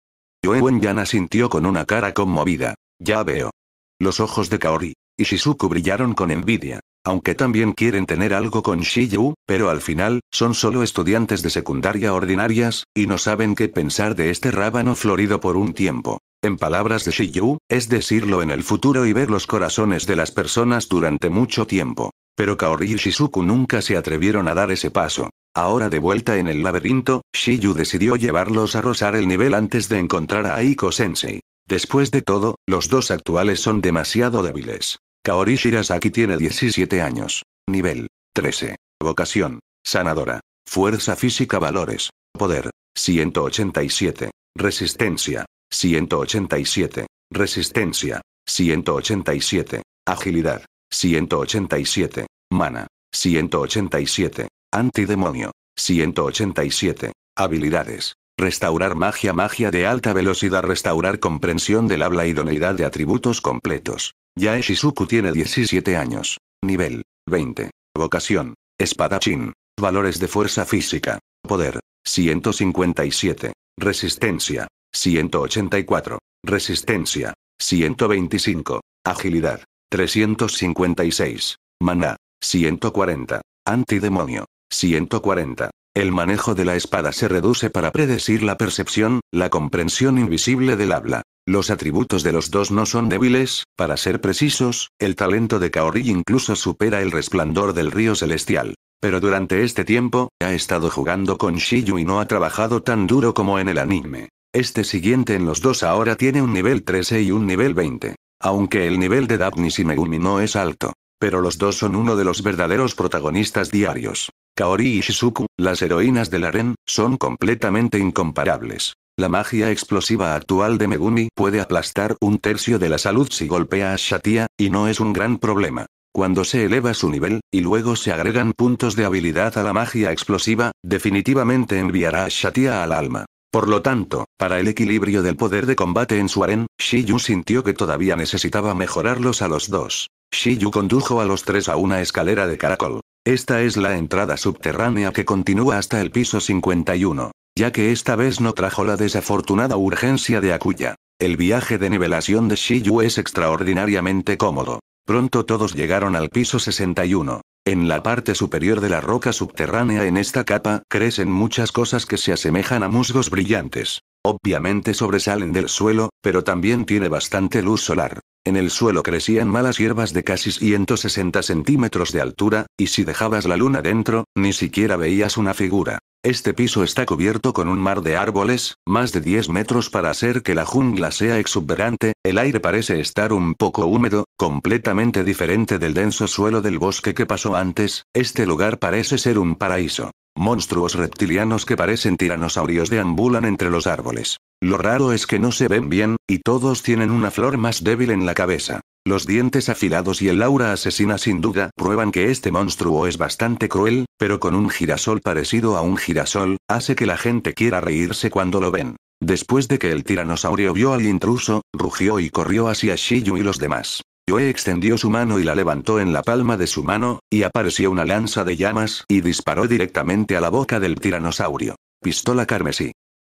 Yue Wenyan sintió con una cara conmovida. Ya veo. Los ojos de Kaori, y Shizuku brillaron con envidia. Aunque también quieren tener algo con Shiyu, pero al final, son solo estudiantes de secundaria ordinarias, y no saben qué pensar de este rábano florido por un tiempo. En palabras de Shiyu, es decirlo en el futuro y ver los corazones de las personas durante mucho tiempo. Pero Kaori y Shizuku nunca se atrevieron a dar ese paso. Ahora de vuelta en el laberinto, Shiyu decidió llevarlos a rozar el nivel antes de encontrar a Aiko Sensei. Después de todo, los dos actuales son demasiado débiles. Kaori Shirasaki tiene 17 años. Nivel 13. Vocación. Sanadora. Fuerza física valores. Poder. 187. Resistencia. 187. Resistencia. 187. Agilidad. 187. Mana. 187. Antidemonio. 187. Habilidades. Restaurar magia, magia de alta velocidad, restaurar comprensión del habla, y idoneidad de atributos completos. Yae Shizuku tiene 17 años. Nivel 20. Vocación. Espadachín. Valores de fuerza física. Poder. 157. Resistencia. 184. Resistencia. 125. Agilidad. 356. Mana. 140. Antidemonio. 140. El manejo de la espada se reduce para predecir la percepción, la comprensión invisible del habla. Los atributos de los dos no son débiles, para ser precisos, el talento de Kaori incluso supera el resplandor del río celestial. Pero durante este tiempo, ha estado jugando con Shiyu y no ha trabajado tan duro como en el anime. Este siguiente en los dos ahora tiene un nivel 13 y un nivel 20. Aunque el nivel de Daphnis y Megumi no es alto. Pero los dos son uno de los verdaderos protagonistas diarios. Kaori y Shizuku, las heroínas del aren, son completamente incomparables. La magia explosiva actual de Megumi puede aplastar un tercio de la salud si golpea a Shatia, y no es un gran problema. Cuando se eleva su nivel, y luego se agregan puntos de habilidad a la magia explosiva, definitivamente enviará a Shatia al alma. Por lo tanto, para el equilibrio del poder de combate en su aren, Shiyu sintió que todavía necesitaba mejorarlos a los dos. Shiyu condujo a los tres a una escalera de caracol. Esta es la entrada subterránea que continúa hasta el piso 51, ya que esta vez no trajo la desafortunada urgencia de Akuya. El viaje de nivelación de Shiyu es extraordinariamente cómodo. Pronto todos llegaron al piso 61. En la parte superior de la roca subterránea en esta capa crecen muchas cosas que se asemejan a musgos brillantes. Obviamente sobresalen del suelo, pero también tiene bastante luz solar. En el suelo crecían malas hierbas de casi 160 centímetros de altura, y si dejabas la luna dentro, ni siquiera veías una figura. Este piso está cubierto con un mar de árboles, más de 10 metros para hacer que la jungla sea exuberante, el aire parece estar un poco húmedo, completamente diferente del denso suelo del bosque que pasó antes, este lugar parece ser un paraíso. Monstruos reptilianos que parecen tiranosaurios deambulan entre los árboles. Lo raro es que no se ven bien, y todos tienen una flor más débil en la cabeza. Los dientes afilados y el aura asesina sin duda prueban que este monstruo es bastante cruel, pero con un girasol parecido a un girasol, hace que la gente quiera reírse cuando lo ven. Después de que el tiranosaurio vio al intruso, rugió y corrió hacia Shiyu y los demás. Joe extendió su mano y la levantó en la palma de su mano, y apareció una lanza de llamas y disparó directamente a la boca del tiranosaurio. Pistola carmesí.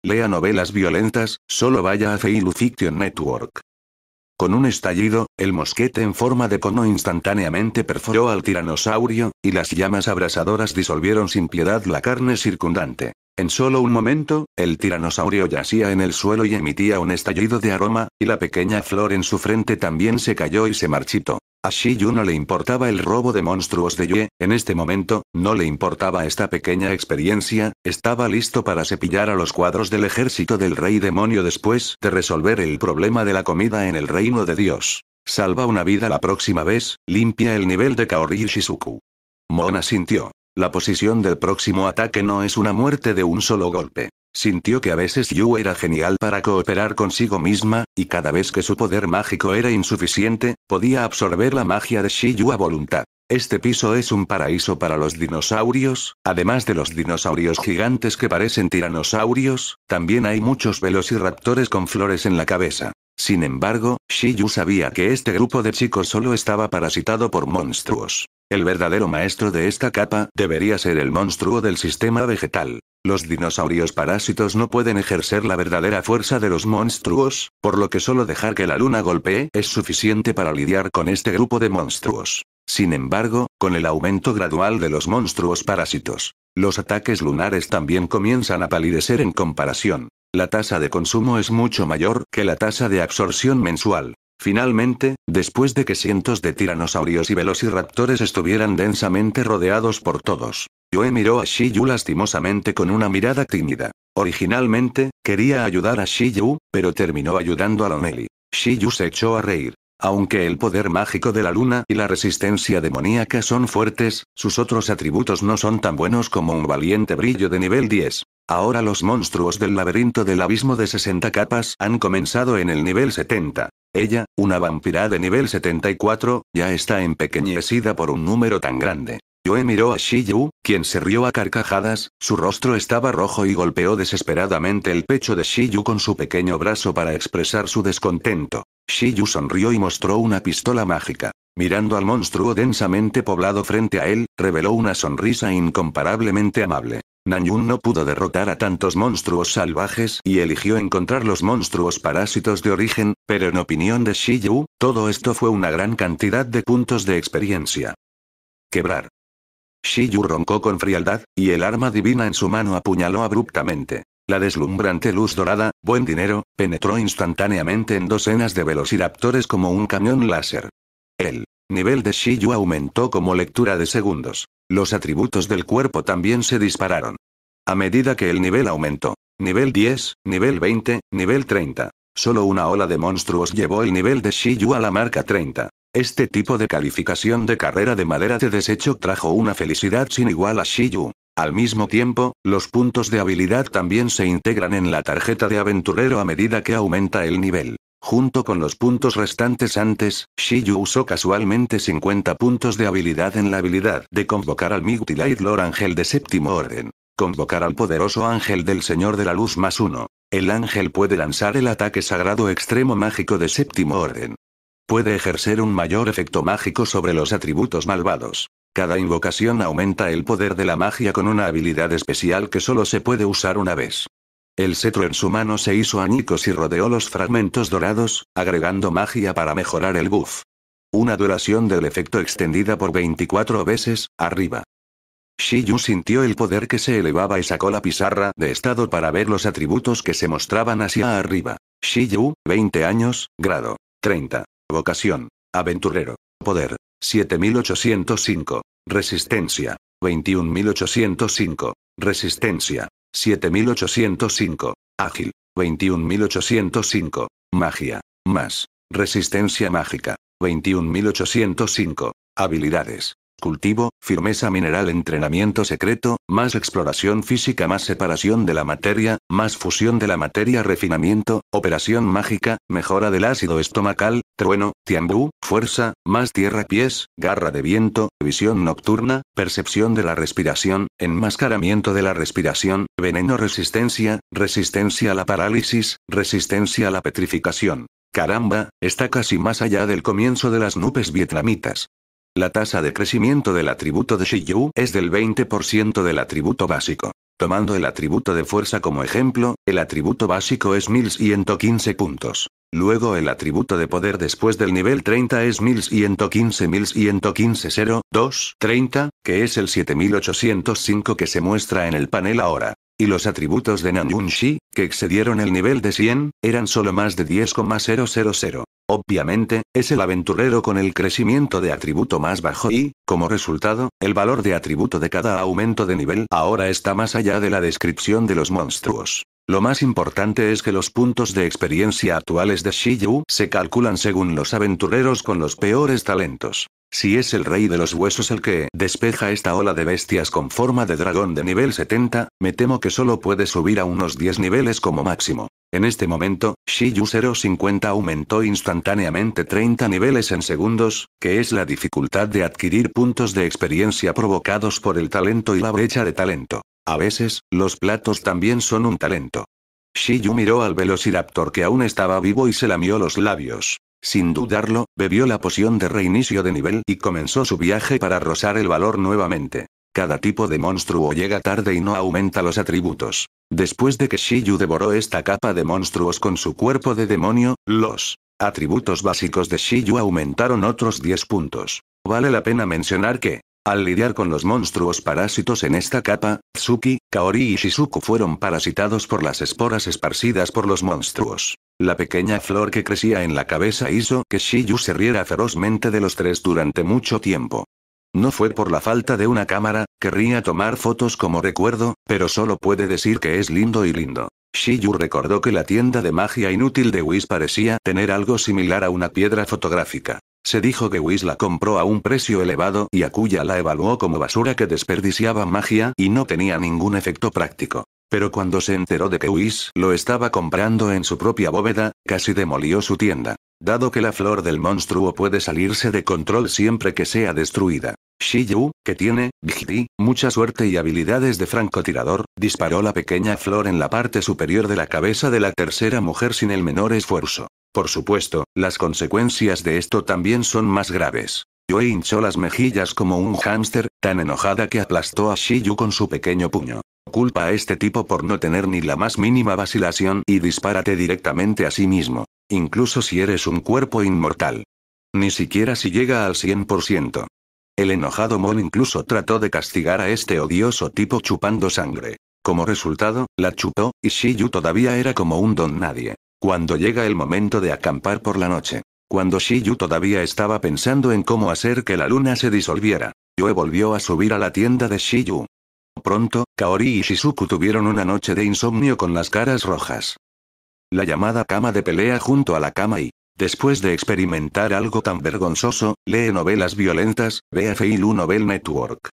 Lea novelas violentas, solo vaya a Feilu Fiction Network. Con un estallido, el mosquete en forma de cono instantáneamente perforó al tiranosaurio, y las llamas abrasadoras disolvieron sin piedad la carne circundante. En solo un momento, el tiranosaurio yacía en el suelo y emitía un estallido de aroma, y la pequeña flor en su frente también se cayó y se marchitó. A Shiyu no le importaba el robo de monstruos de Yue, en este momento, no le importaba esta pequeña experiencia, estaba listo para cepillar a los cuadros del ejército del rey demonio después de resolver el problema de la comida en el reino de Dios. Salva una vida la próxima vez, limpia el nivel de Kaori Shizuku. Mona sintió la posición del próximo ataque no es una muerte de un solo golpe. Sintió que a veces Yu era genial para cooperar consigo misma, y cada vez que su poder mágico era insuficiente, podía absorber la magia de Shi Yu a voluntad. Este piso es un paraíso para los dinosaurios, además de los dinosaurios gigantes que parecen tiranosaurios, también hay muchos velociraptores con flores en la cabeza. Sin embargo, Shiyu sabía que este grupo de chicos solo estaba parasitado por monstruos. El verdadero maestro de esta capa debería ser el monstruo del sistema vegetal. Los dinosaurios parásitos no pueden ejercer la verdadera fuerza de los monstruos, por lo que solo dejar que la luna golpee es suficiente para lidiar con este grupo de monstruos. Sin embargo, con el aumento gradual de los monstruos parásitos, los ataques lunares también comienzan a palidecer en comparación. La tasa de consumo es mucho mayor que la tasa de absorción mensual. Finalmente, después de que cientos de tiranosaurios y velociraptores estuvieran densamente rodeados por todos, Yue miró a Shiyu lastimosamente con una mirada tímida. Originalmente, quería ayudar a Shiyu, pero terminó ayudando a Loneli. Shiyu se echó a reír. Aunque el poder mágico de la luna y la resistencia demoníaca son fuertes, sus otros atributos no son tan buenos como un valiente brillo de nivel 10. Ahora los monstruos del laberinto del abismo de 60 capas han comenzado en el nivel 70. Ella, una vampira de nivel 74, ya está empequeñecida por un número tan grande. Yoe miró a Shiyu, quien se rió a carcajadas, su rostro estaba rojo y golpeó desesperadamente el pecho de Shiyu con su pequeño brazo para expresar su descontento. Shiyu sonrió y mostró una pistola mágica. Mirando al monstruo densamente poblado frente a él, reveló una sonrisa incomparablemente amable. Nanyun no pudo derrotar a tantos monstruos salvajes y eligió encontrar los monstruos parásitos de origen, pero en opinión de Shiyu, todo esto fue una gran cantidad de puntos de experiencia. Quebrar. Shiyu roncó con frialdad, y el arma divina en su mano apuñaló abruptamente. La deslumbrante luz dorada, buen dinero, penetró instantáneamente en docenas de velociraptores como un camión láser. El nivel de Shiyu aumentó como lectura de segundos. Los atributos del cuerpo también se dispararon. A medida que el nivel aumentó, nivel 10, nivel 20, nivel 30, solo una ola de monstruos llevó el nivel de Shiyu a la marca 30. Este tipo de calificación de carrera de madera de desecho trajo una felicidad sin igual a Shiyu, al mismo tiempo, los puntos de habilidad también se integran en la tarjeta de aventurero a medida que aumenta el nivel. Junto con los puntos restantes antes, Shiyu usó casualmente 50 puntos de habilidad en la habilidad de convocar al Light Lord Ángel de séptimo orden. Convocar al poderoso ángel del Señor de la Luz más uno. El ángel puede lanzar el ataque sagrado extremo mágico de séptimo orden. Puede ejercer un mayor efecto mágico sobre los atributos malvados. Cada invocación aumenta el poder de la magia con una habilidad especial que solo se puede usar una vez. El cetro en su mano se hizo añicos y rodeó los fragmentos dorados, agregando magia para mejorar el buff. Una duración del efecto extendida por 24 veces, arriba. Shiyu sintió el poder que se elevaba y sacó la pizarra de estado para ver los atributos que se mostraban hacia arriba. Shiyu, 20 años, grado. 30. Vocación. Aventurero. Poder. 7805. Resistencia. 21805. Resistencia. 7805. Ágil. 21805. Magia. Más. Resistencia mágica. 21805. Habilidades cultivo, firmeza mineral, entrenamiento secreto, más exploración física, más separación de la materia, más fusión de la materia, refinamiento, operación mágica, mejora del ácido estomacal, trueno, tiambú, fuerza, más tierra pies, garra de viento, visión nocturna, percepción de la respiración, enmascaramiento de la respiración, veneno resistencia, resistencia a la parálisis, resistencia a la petrificación. Caramba, está casi más allá del comienzo de las nubes vietnamitas. La tasa de crecimiento del atributo de Shiyu es del 20% del atributo básico. Tomando el atributo de fuerza como ejemplo, el atributo básico es 1115 puntos. Luego el atributo de poder después del nivel 30 es 1115 1115 0, 30, que es el 7805 que se muestra en el panel ahora. Y los atributos de Shi, que excedieron el nivel de 100, eran solo más de 10,000. Obviamente, es el aventurero con el crecimiento de atributo más bajo y, como resultado, el valor de atributo de cada aumento de nivel ahora está más allá de la descripción de los monstruos. Lo más importante es que los puntos de experiencia actuales de Shiyu se calculan según los aventureros con los peores talentos. Si es el rey de los huesos el que despeja esta ola de bestias con forma de dragón de nivel 70, me temo que solo puede subir a unos 10 niveles como máximo. En este momento, Shiyu 050 aumentó instantáneamente 30 niveles en segundos, que es la dificultad de adquirir puntos de experiencia provocados por el talento y la brecha de talento. A veces, los platos también son un talento. Shiyu miró al velociraptor que aún estaba vivo y se lamió los labios. Sin dudarlo, bebió la poción de reinicio de nivel y comenzó su viaje para rozar el valor nuevamente. Cada tipo de monstruo llega tarde y no aumenta los atributos. Después de que Shiyu devoró esta capa de monstruos con su cuerpo de demonio, los atributos básicos de Shiyu aumentaron otros 10 puntos. Vale la pena mencionar que, al lidiar con los monstruos parásitos en esta capa, Tsuki, Kaori y Shizuku fueron parasitados por las esporas esparcidas por los monstruos. La pequeña flor que crecía en la cabeza hizo que Shiyu se riera ferozmente de los tres durante mucho tiempo. No fue por la falta de una cámara, querría tomar fotos como recuerdo, pero solo puede decir que es lindo y lindo. Shiyu recordó que la tienda de magia inútil de Whis parecía tener algo similar a una piedra fotográfica. Se dijo que Whis la compró a un precio elevado y Akuya la evaluó como basura que desperdiciaba magia y no tenía ningún efecto práctico. Pero cuando se enteró de que Whis lo estaba comprando en su propia bóveda, casi demolió su tienda. Dado que la flor del monstruo puede salirse de control siempre que sea destruida. Shiyu, que tiene, vigili mucha suerte y habilidades de francotirador, disparó la pequeña flor en la parte superior de la cabeza de la tercera mujer sin el menor esfuerzo. Por supuesto, las consecuencias de esto también son más graves. Yue hinchó las mejillas como un hámster, tan enojada que aplastó a Shiyu con su pequeño puño. Culpa a este tipo por no tener ni la más mínima vacilación y dispárate directamente a sí mismo. Incluso si eres un cuerpo inmortal. Ni siquiera si llega al 100%. El enojado Mol incluso trató de castigar a este odioso tipo chupando sangre. Como resultado, la chupó, y Shiyu todavía era como un don nadie. Cuando llega el momento de acampar por la noche. Cuando Shiyu todavía estaba pensando en cómo hacer que la luna se disolviera, Yue volvió a subir a la tienda de Shiyu. Pronto, Kaori y Shizuku tuvieron una noche de insomnio con las caras rojas. La llamada cama de pelea junto a la cama y, después de experimentar algo tan vergonzoso, lee novelas violentas, vea Feilu Novel Network.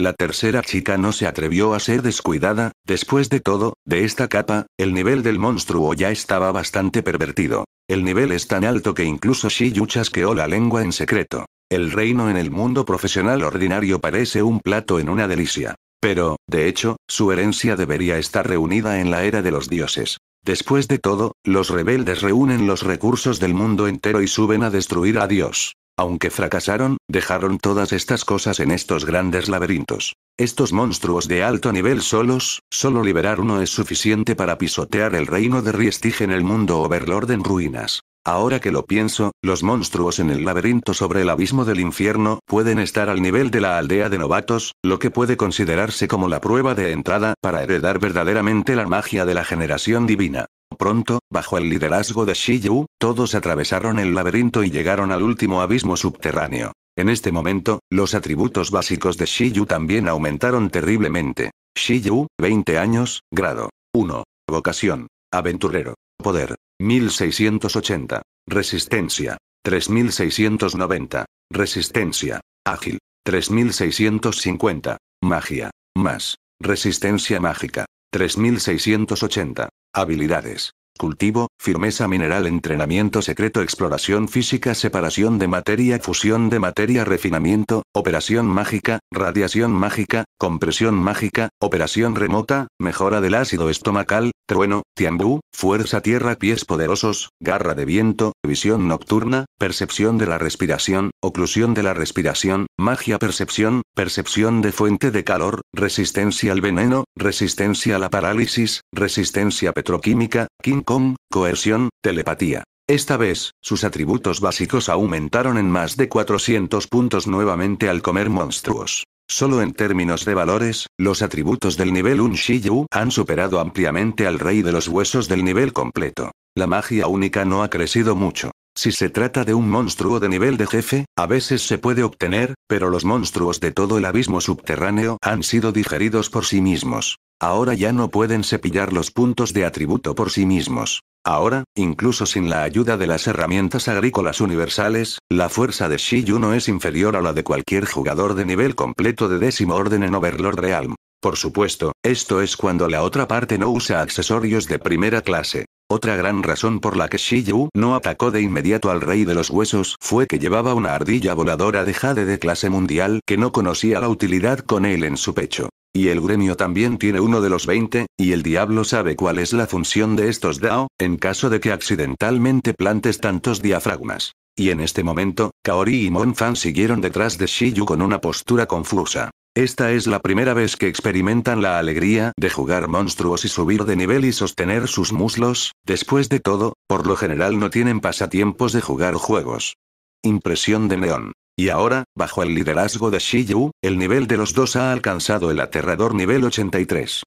La tercera chica no se atrevió a ser descuidada, después de todo, de esta capa, el nivel del monstruo ya estaba bastante pervertido. El nivel es tan alto que incluso Shiyu chasqueó la lengua en secreto. El reino en el mundo profesional ordinario parece un plato en una delicia. Pero, de hecho, su herencia debería estar reunida en la era de los dioses. Después de todo, los rebeldes reúnen los recursos del mundo entero y suben a destruir a Dios. Aunque fracasaron, dejaron todas estas cosas en estos grandes laberintos. Estos monstruos de alto nivel solos, solo liberar uno es suficiente para pisotear el reino de Riestige en el mundo Overlord en ruinas. Ahora que lo pienso, los monstruos en el laberinto sobre el abismo del infierno pueden estar al nivel de la aldea de novatos, lo que puede considerarse como la prueba de entrada para heredar verdaderamente la magia de la generación divina. Pronto, bajo el liderazgo de Shiyu, todos atravesaron el laberinto y llegaron al último abismo subterráneo. En este momento, los atributos básicos de Shiyu también aumentaron terriblemente. Shiyu, 20 años, grado 1. Vocación. Aventurero. Poder. 1680. Resistencia. 3690. Resistencia. Ágil. 3650. Magia. Más. Resistencia mágica. 3680. Habilidades. Cultivo, firmeza mineral, entrenamiento secreto, exploración física, separación de materia, fusión de materia, refinamiento, operación mágica, radiación mágica, compresión mágica, operación remota, mejora del ácido estomacal, Trueno, Tiambú, fuerza tierra, pies poderosos, garra de viento, visión nocturna, percepción de la respiración, oclusión de la respiración, magia percepción, percepción de fuente de calor, resistencia al veneno, resistencia a la parálisis, resistencia petroquímica, King Kong, coerción, telepatía. Esta vez, sus atributos básicos aumentaron en más de 400 puntos nuevamente al comer monstruos. Solo en términos de valores, los atributos del nivel Un Shiyu han superado ampliamente al rey de los huesos del nivel completo. La magia única no ha crecido mucho. Si se trata de un monstruo de nivel de jefe, a veces se puede obtener, pero los monstruos de todo el abismo subterráneo han sido digeridos por sí mismos. Ahora ya no pueden cepillar los puntos de atributo por sí mismos. Ahora, incluso sin la ayuda de las herramientas agrícolas universales, la fuerza de Shiyu no es inferior a la de cualquier jugador de nivel completo de décimo orden en Overlord Realm. Por supuesto, esto es cuando la otra parte no usa accesorios de primera clase. Otra gran razón por la que Shiyu no atacó de inmediato al rey de los huesos fue que llevaba una ardilla voladora de jade de clase mundial que no conocía la utilidad con él en su pecho. Y el gremio también tiene uno de los 20, y el diablo sabe cuál es la función de estos DAO, en caso de que accidentalmente plantes tantos diafragmas. Y en este momento, Kaori y Monfan siguieron detrás de Shiyu con una postura confusa. Esta es la primera vez que experimentan la alegría de jugar monstruos y subir de nivel y sostener sus muslos, después de todo, por lo general no tienen pasatiempos de jugar juegos. Impresión de neón. Y ahora, bajo el liderazgo de Shiyu, el nivel de los dos ha alcanzado el aterrador nivel 83.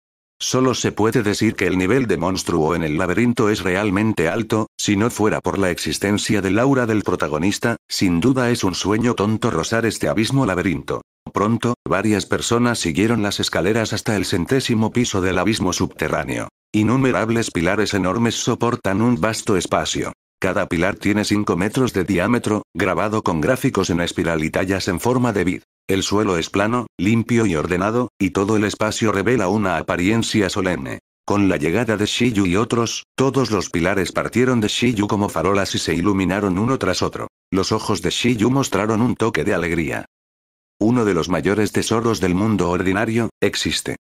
Solo se puede decir que el nivel de monstruo en el laberinto es realmente alto, si no fuera por la existencia del aura del protagonista, sin duda es un sueño tonto rozar este abismo laberinto. Pronto, varias personas siguieron las escaleras hasta el centésimo piso del abismo subterráneo. Innumerables pilares enormes soportan un vasto espacio. Cada pilar tiene 5 metros de diámetro, grabado con gráficos en espiral y tallas en forma de vid. El suelo es plano, limpio y ordenado, y todo el espacio revela una apariencia solemne. Con la llegada de Shiyu y otros, todos los pilares partieron de Shiyu como farolas y se iluminaron uno tras otro. Los ojos de Shiyu mostraron un toque de alegría. Uno de los mayores tesoros del mundo ordinario, existe.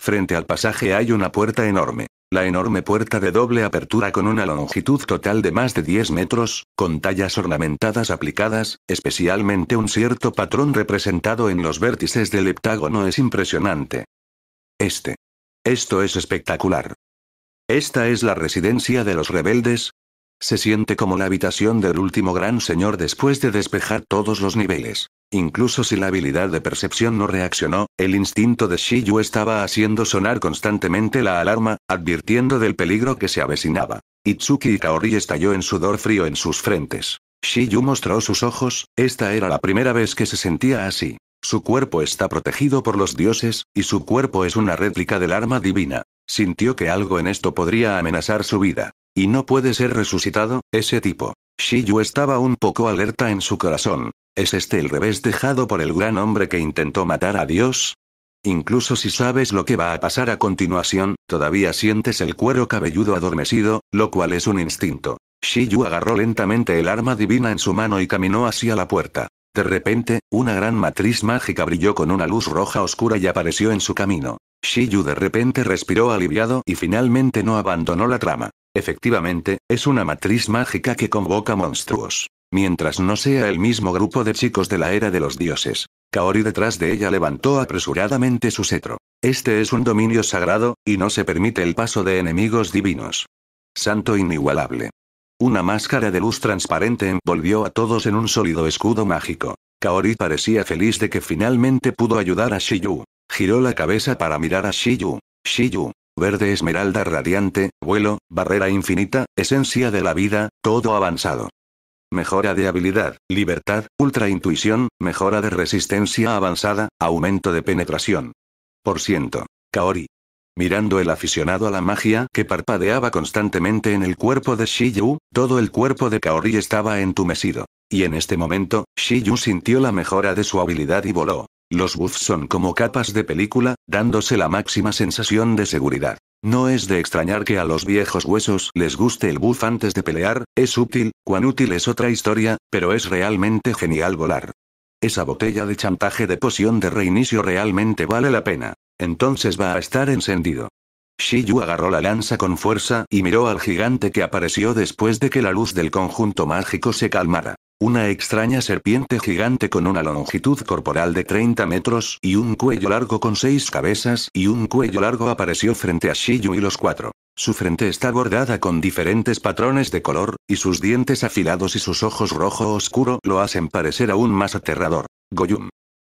Frente al pasaje hay una puerta enorme. La enorme puerta de doble apertura con una longitud total de más de 10 metros, con tallas ornamentadas aplicadas, especialmente un cierto patrón representado en los vértices del heptágono es impresionante. Este. Esto es espectacular. Esta es la residencia de los rebeldes. Se siente como la habitación del último gran señor después de despejar todos los niveles. Incluso si la habilidad de percepción no reaccionó, el instinto de Shiyu estaba haciendo sonar constantemente la alarma, advirtiendo del peligro que se avecinaba. Itsuki y Kaori estalló en sudor frío en sus frentes. Shiyu mostró sus ojos, esta era la primera vez que se sentía así. Su cuerpo está protegido por los dioses, y su cuerpo es una réplica del arma divina. Sintió que algo en esto podría amenazar su vida. Y no puede ser resucitado, ese tipo. Shiyu estaba un poco alerta en su corazón. ¿Es este el revés dejado por el gran hombre que intentó matar a Dios? Incluso si sabes lo que va a pasar a continuación, todavía sientes el cuero cabelludo adormecido, lo cual es un instinto. Shiyu agarró lentamente el arma divina en su mano y caminó hacia la puerta. De repente, una gran matriz mágica brilló con una luz roja oscura y apareció en su camino. Shiyu de repente respiró aliviado y finalmente no abandonó la trama. Efectivamente, es una matriz mágica que convoca monstruos. Mientras no sea el mismo grupo de chicos de la era de los dioses. Kaori detrás de ella levantó apresuradamente su cetro. Este es un dominio sagrado, y no se permite el paso de enemigos divinos. Santo inigualable. Una máscara de luz transparente envolvió a todos en un sólido escudo mágico. Kaori parecía feliz de que finalmente pudo ayudar a Shiyu. Giró la cabeza para mirar a Shiyu. Shiyu, Verde esmeralda radiante, vuelo, barrera infinita, esencia de la vida, todo avanzado. Mejora de habilidad, libertad, ultra intuición, mejora de resistencia avanzada, aumento de penetración. Por ciento. Kaori. Mirando el aficionado a la magia que parpadeaba constantemente en el cuerpo de Shiyu, todo el cuerpo de Kaori estaba entumecido. Y en este momento, Shiyu sintió la mejora de su habilidad y voló. Los buffs son como capas de película, dándose la máxima sensación de seguridad. No es de extrañar que a los viejos huesos les guste el buff antes de pelear, es útil, cuán útil es otra historia, pero es realmente genial volar. Esa botella de chantaje de poción de reinicio realmente vale la pena. Entonces va a estar encendido. Shiyu agarró la lanza con fuerza y miró al gigante que apareció después de que la luz del conjunto mágico se calmara. Una extraña serpiente gigante con una longitud corporal de 30 metros y un cuello largo con seis cabezas y un cuello largo apareció frente a Shiyu y los cuatro. Su frente está bordada con diferentes patrones de color, y sus dientes afilados y sus ojos rojo oscuro lo hacen parecer aún más aterrador. Goyum.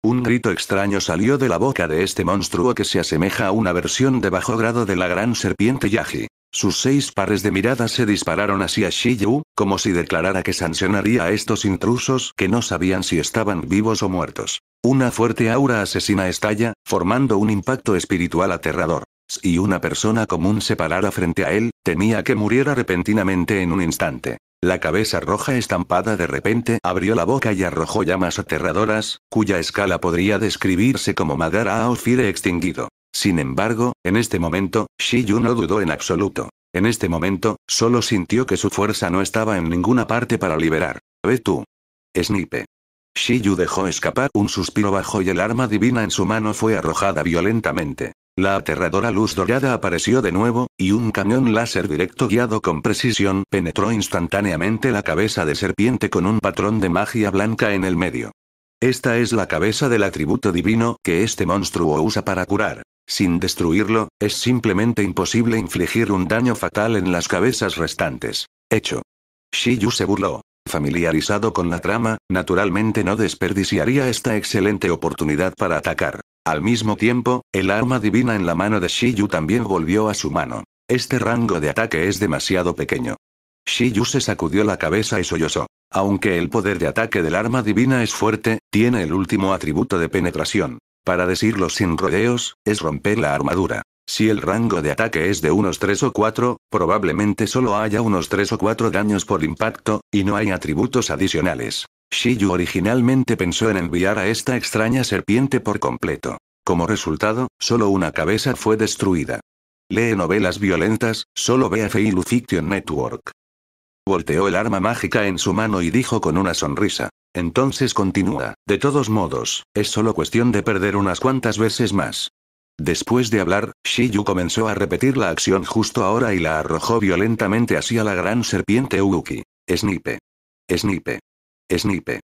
Un grito extraño salió de la boca de este monstruo que se asemeja a una versión de bajo grado de la gran serpiente Yagi. Sus seis pares de miradas se dispararon hacia Shiyu, como si declarara que sancionaría a estos intrusos que no sabían si estaban vivos o muertos. Una fuerte aura asesina estalla, formando un impacto espiritual aterrador. Si una persona común se parara frente a él, temía que muriera repentinamente en un instante. La cabeza roja estampada de repente abrió la boca y arrojó llamas aterradoras, cuya escala podría describirse como Madara fire extinguido. Sin embargo, en este momento, Shiyu no dudó en absoluto. En este momento, solo sintió que su fuerza no estaba en ninguna parte para liberar. Ve tú. Snipe. Shiyu dejó escapar un suspiro bajo y el arma divina en su mano fue arrojada violentamente. La aterradora luz dorada apareció de nuevo, y un cañón láser directo guiado con precisión penetró instantáneamente la cabeza de serpiente con un patrón de magia blanca en el medio. Esta es la cabeza del atributo divino que este monstruo usa para curar. Sin destruirlo, es simplemente imposible infligir un daño fatal en las cabezas restantes. Hecho. Shiyu se burló. Familiarizado con la trama, naturalmente no desperdiciaría esta excelente oportunidad para atacar. Al mismo tiempo, el arma divina en la mano de Shiyu también volvió a su mano. Este rango de ataque es demasiado pequeño. Shiyu se sacudió la cabeza y sollozó. Aunque el poder de ataque del arma divina es fuerte, tiene el último atributo de penetración. Para decirlo sin rodeos, es romper la armadura. Si el rango de ataque es de unos 3 o 4, probablemente solo haya unos 3 o 4 daños por impacto, y no hay atributos adicionales. Shiyu originalmente pensó en enviar a esta extraña serpiente por completo. Como resultado, solo una cabeza fue destruida. Lee novelas violentas, solo ve a Fiction Network. Volteó el arma mágica en su mano y dijo con una sonrisa. Entonces continúa, de todos modos, es solo cuestión de perder unas cuantas veces más. Después de hablar, Shiyu comenzó a repetir la acción justo ahora y la arrojó violentamente hacia la gran serpiente Uuki. Snipe. Snipe. Snipe.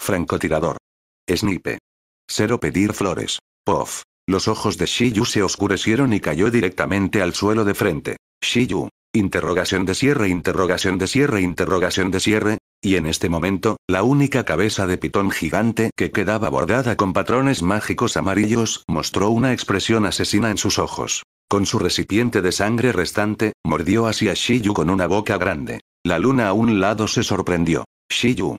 Francotirador. Snipe. Cero pedir flores. Puff. Los ojos de Shiyu se oscurecieron y cayó directamente al suelo de frente. Shiyu. Interrogación de cierre, interrogación de cierre, interrogación de cierre, y en este momento, la única cabeza de pitón gigante que quedaba bordada con patrones mágicos amarillos, mostró una expresión asesina en sus ojos. Con su recipiente de sangre restante, mordió hacia Shiyu con una boca grande. La luna a un lado se sorprendió. Shiyu.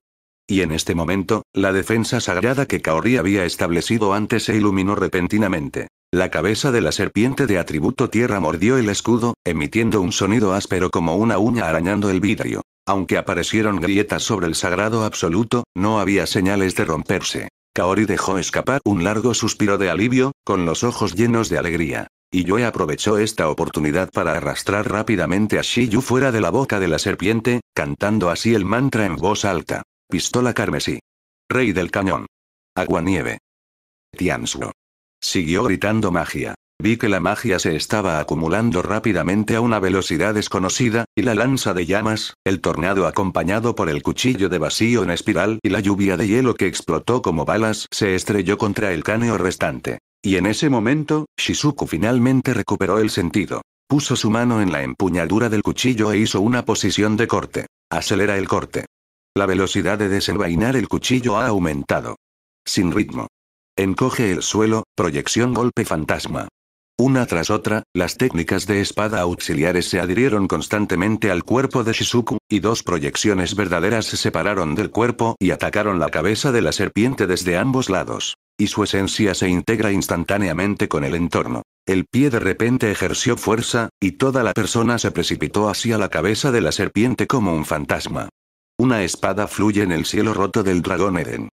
Y en este momento, la defensa sagrada que Kaori había establecido antes se iluminó repentinamente. La cabeza de la serpiente de atributo tierra mordió el escudo, emitiendo un sonido áspero como una uña arañando el vidrio. Aunque aparecieron grietas sobre el sagrado absoluto, no había señales de romperse. Kaori dejó escapar un largo suspiro de alivio, con los ojos llenos de alegría. Y Yoe aprovechó esta oportunidad para arrastrar rápidamente a Shiyu fuera de la boca de la serpiente, cantando así el mantra en voz alta. Pistola carmesí. Rey del cañón. Aguanieve. Tiansuo. Siguió gritando magia. Vi que la magia se estaba acumulando rápidamente a una velocidad desconocida, y la lanza de llamas, el tornado acompañado por el cuchillo de vacío en espiral y la lluvia de hielo que explotó como balas se estrelló contra el cáneo restante. Y en ese momento, Shizuku finalmente recuperó el sentido. Puso su mano en la empuñadura del cuchillo e hizo una posición de corte. Acelera el corte. La velocidad de desenvainar el cuchillo ha aumentado. Sin ritmo. Encoge el suelo, proyección golpe fantasma. Una tras otra, las técnicas de espada auxiliares se adhirieron constantemente al cuerpo de Shizuku, y dos proyecciones verdaderas se separaron del cuerpo y atacaron la cabeza de la serpiente desde ambos lados. Y su esencia se integra instantáneamente con el entorno. El pie de repente ejerció fuerza, y toda la persona se precipitó hacia la cabeza de la serpiente como un fantasma. Una espada fluye en el cielo roto del dragón Eden.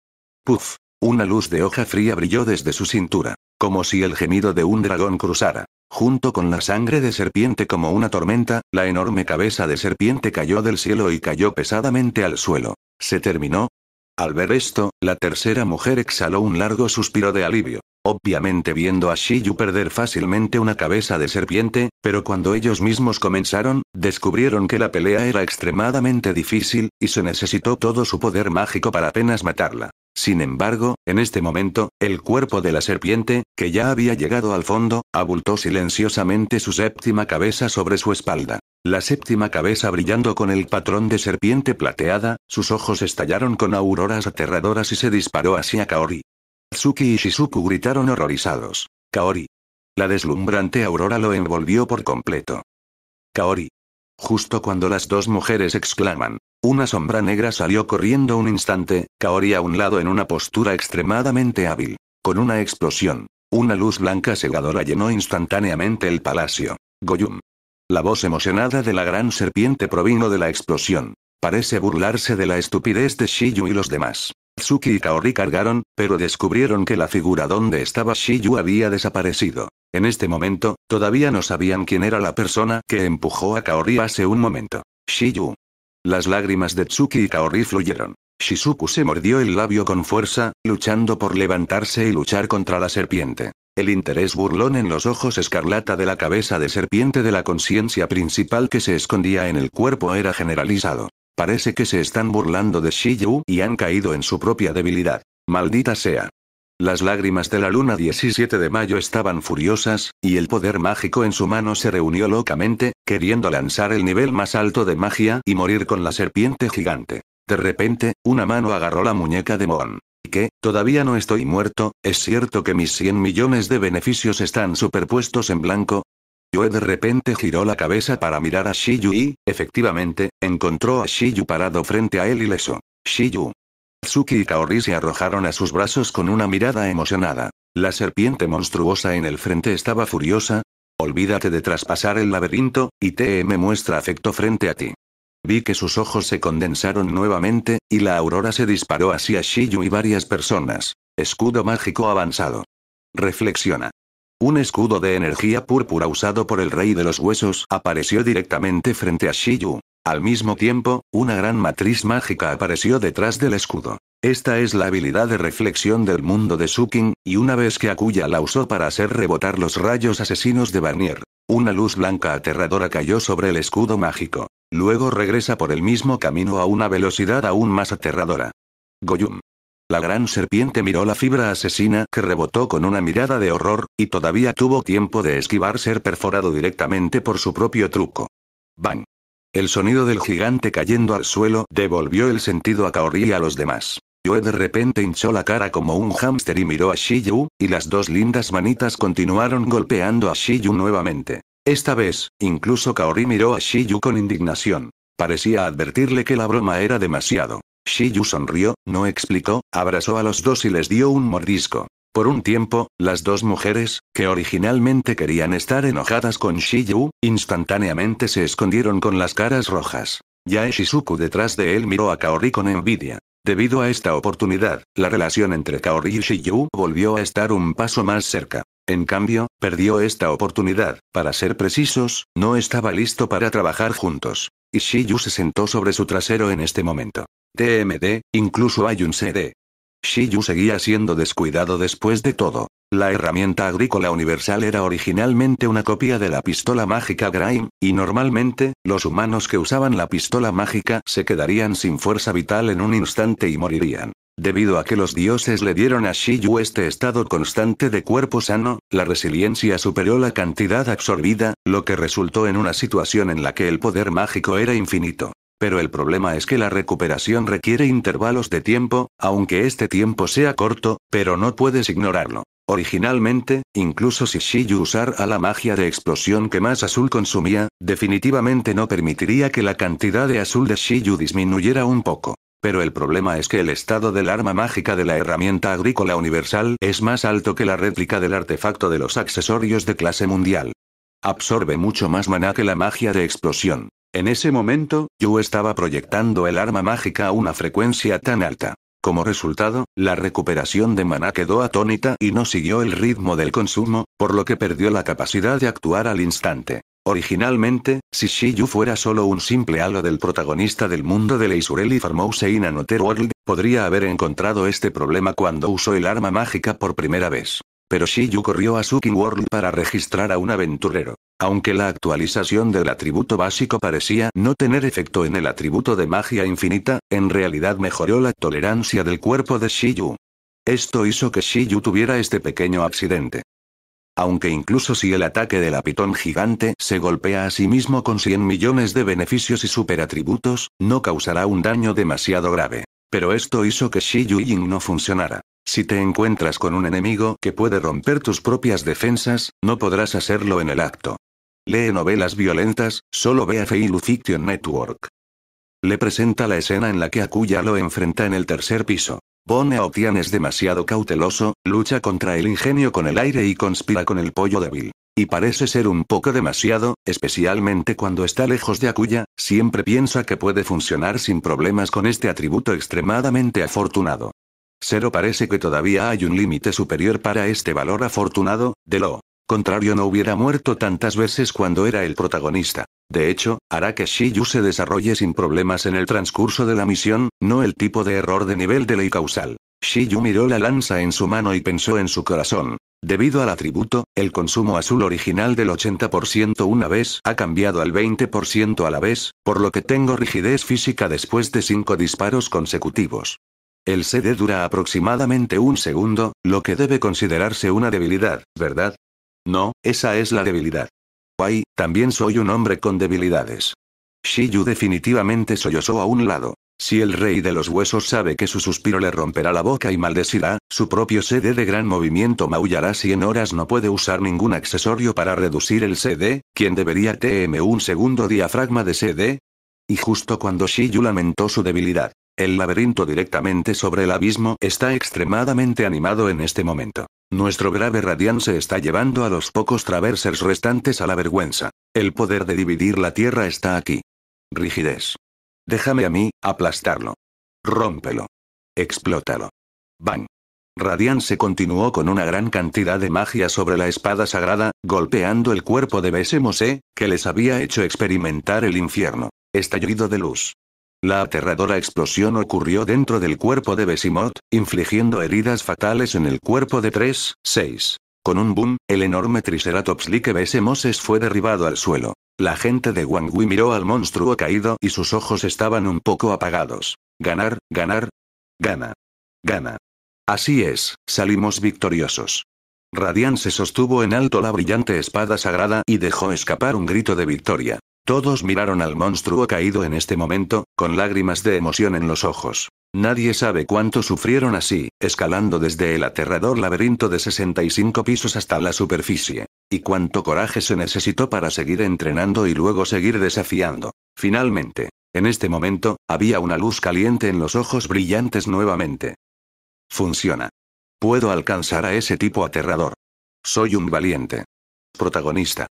Puf. Una luz de hoja fría brilló desde su cintura, como si el gemido de un dragón cruzara. Junto con la sangre de serpiente como una tormenta, la enorme cabeza de serpiente cayó del cielo y cayó pesadamente al suelo. ¿Se terminó? Al ver esto, la tercera mujer exhaló un largo suspiro de alivio. Obviamente viendo a Shiyu perder fácilmente una cabeza de serpiente, pero cuando ellos mismos comenzaron, descubrieron que la pelea era extremadamente difícil, y se necesitó todo su poder mágico para apenas matarla. Sin embargo, en este momento, el cuerpo de la serpiente, que ya había llegado al fondo, abultó silenciosamente su séptima cabeza sobre su espalda. La séptima cabeza brillando con el patrón de serpiente plateada, sus ojos estallaron con auroras aterradoras y se disparó hacia Kaori. Tsuki y Shizuku gritaron horrorizados. Kaori. La deslumbrante aurora lo envolvió por completo. Kaori. Justo cuando las dos mujeres exclaman, una sombra negra salió corriendo un instante, Kaori a un lado en una postura extremadamente hábil. Con una explosión, una luz blanca segadora llenó instantáneamente el palacio. Goyum. La voz emocionada de la gran serpiente provino de la explosión. Parece burlarse de la estupidez de Shiyu y los demás. Tsuki y Kaori cargaron, pero descubrieron que la figura donde estaba Shiyu había desaparecido. En este momento, todavía no sabían quién era la persona que empujó a Kaori hace un momento. Shiyu. Las lágrimas de Tsuki y Kaori fluyeron. Shizuku se mordió el labio con fuerza, luchando por levantarse y luchar contra la serpiente. El interés burlón en los ojos escarlata de la cabeza de serpiente de la conciencia principal que se escondía en el cuerpo era generalizado. Parece que se están burlando de Shiyu y han caído en su propia debilidad. Maldita sea. Las lágrimas de la luna 17 de mayo estaban furiosas, y el poder mágico en su mano se reunió locamente, queriendo lanzar el nivel más alto de magia y morir con la serpiente gigante. De repente, una mano agarró la muñeca de Mon. ¿Qué? Todavía no estoy muerto, es cierto que mis 100 millones de beneficios están superpuestos en blanco, Yue de repente giró la cabeza para mirar a Shiyu y, efectivamente, encontró a Shiyu parado frente a él y ileso. Shiyu. Tsuki y Kaori se arrojaron a sus brazos con una mirada emocionada. La serpiente monstruosa en el frente estaba furiosa. Olvídate de traspasar el laberinto, y TM muestra afecto frente a ti. Vi que sus ojos se condensaron nuevamente, y la aurora se disparó hacia Shiyu y varias personas. Escudo mágico avanzado. Reflexiona. Un escudo de energía púrpura usado por el rey de los huesos apareció directamente frente a Shiyu. Al mismo tiempo, una gran matriz mágica apareció detrás del escudo. Esta es la habilidad de reflexión del mundo de Suking, y una vez que Akuya la usó para hacer rebotar los rayos asesinos de Barnier, una luz blanca aterradora cayó sobre el escudo mágico. Luego regresa por el mismo camino a una velocidad aún más aterradora. Goyum. La gran serpiente miró la fibra asesina que rebotó con una mirada de horror, y todavía tuvo tiempo de esquivar ser perforado directamente por su propio truco. ¡Bang! El sonido del gigante cayendo al suelo devolvió el sentido a Kaori y a los demás. Yue de repente hinchó la cara como un hámster y miró a Shiyu, y las dos lindas manitas continuaron golpeando a Shiyu nuevamente. Esta vez, incluso Kaori miró a Shiyu con indignación. Parecía advertirle que la broma era demasiado. Shiyu sonrió, no explicó, abrazó a los dos y les dio un mordisco. Por un tiempo, las dos mujeres, que originalmente querían estar enojadas con Shiyu, instantáneamente se escondieron con las caras rojas. Ya Shizuku detrás de él miró a Kaori con envidia. Debido a esta oportunidad, la relación entre Kaori y Shiyu volvió a estar un paso más cerca. En cambio, perdió esta oportunidad, para ser precisos, no estaba listo para trabajar juntos. Y Shiyu se sentó sobre su trasero en este momento. TMD, incluso hay un CD. Shiyu seguía siendo descuidado después de todo. La herramienta agrícola universal era originalmente una copia de la pistola mágica Grime, y normalmente, los humanos que usaban la pistola mágica se quedarían sin fuerza vital en un instante y morirían. Debido a que los dioses le dieron a Shiyu este estado constante de cuerpo sano, la resiliencia superó la cantidad absorbida, lo que resultó en una situación en la que el poder mágico era infinito pero el problema es que la recuperación requiere intervalos de tiempo, aunque este tiempo sea corto, pero no puedes ignorarlo. Originalmente, incluso si Shiyu usara la magia de explosión que más azul consumía, definitivamente no permitiría que la cantidad de azul de Shiyu disminuyera un poco. Pero el problema es que el estado del arma mágica de la herramienta agrícola universal es más alto que la réplica del artefacto de los accesorios de clase mundial. Absorbe mucho más maná que la magia de explosión. En ese momento, yo estaba proyectando el arma mágica a una frecuencia tan alta. Como resultado, la recuperación de maná quedó atónita y no siguió el ritmo del consumo, por lo que perdió la capacidad de actuar al instante. Originalmente, si Yu fuera solo un simple halo del protagonista del mundo de Leisureli y Farmouse World, podría haber encontrado este problema cuando usó el arma mágica por primera vez. Pero Shiyu corrió a Suki World para registrar a un aventurero. Aunque la actualización del atributo básico parecía no tener efecto en el atributo de magia infinita, en realidad mejoró la tolerancia del cuerpo de Shiyu. Esto hizo que Shiyu tuviera este pequeño accidente. Aunque incluso si el ataque la pitón gigante se golpea a sí mismo con 100 millones de beneficios y superatributos, no causará un daño demasiado grave. Pero esto hizo que Shiyu Ying no funcionara. Si te encuentras con un enemigo que puede romper tus propias defensas, no podrás hacerlo en el acto. Lee novelas violentas, solo ve a Feilu Fiction Network. Le presenta la escena en la que Akuya lo enfrenta en el tercer piso. Bone Optian es demasiado cauteloso, lucha contra el ingenio con el aire y conspira con el pollo débil. Y parece ser un poco demasiado, especialmente cuando está lejos de Akuya, siempre piensa que puede funcionar sin problemas con este atributo extremadamente afortunado. Cero parece que todavía hay un límite superior para este valor afortunado, de lo contrario no hubiera muerto tantas veces cuando era el protagonista. De hecho, hará que Shiyu se desarrolle sin problemas en el transcurso de la misión, no el tipo de error de nivel de ley causal. Shiyu miró la lanza en su mano y pensó en su corazón. Debido al atributo, el consumo azul original del 80% una vez ha cambiado al 20% a la vez, por lo que tengo rigidez física después de 5 disparos consecutivos. El CD dura aproximadamente un segundo, lo que debe considerarse una debilidad, ¿verdad? No, esa es la debilidad. Guay, también soy un hombre con debilidades. Shiyu definitivamente sollozó a un lado. Si el rey de los huesos sabe que su suspiro le romperá la boca y maldecirá, su propio CD de gran movimiento maullará si en horas no puede usar ningún accesorio para reducir el CD, ¿quién debería TM un segundo diafragma de CD? Y justo cuando Shiyu lamentó su debilidad, el laberinto directamente sobre el abismo está extremadamente animado en este momento. Nuestro grave radián se está llevando a los pocos traversers restantes a la vergüenza. El poder de dividir la tierra está aquí. Rigidez. Déjame a mí, aplastarlo. Rómpelo. Explótalo. Bang. Radiance se continuó con una gran cantidad de magia sobre la espada sagrada, golpeando el cuerpo de Besemosé, e, que les había hecho experimentar el infierno. Estallido de luz. La aterradora explosión ocurrió dentro del cuerpo de Besimot, infligiendo heridas fatales en el cuerpo de 3, 6. Con un boom, el enorme Triceratops Like Besemoses fue derribado al suelo. La gente de Wangui miró al monstruo caído y sus ojos estaban un poco apagados. Ganar, ganar. Gana. Gana. Así es, salimos victoriosos. Radian se sostuvo en alto la brillante espada sagrada y dejó escapar un grito de victoria. Todos miraron al monstruo caído en este momento, con lágrimas de emoción en los ojos. Nadie sabe cuánto sufrieron así, escalando desde el aterrador laberinto de 65 pisos hasta la superficie. Y cuánto coraje se necesitó para seguir entrenando y luego seguir desafiando. Finalmente, en este momento, había una luz caliente en los ojos brillantes nuevamente. Funciona. Puedo alcanzar a ese tipo aterrador. Soy un valiente. Protagonista.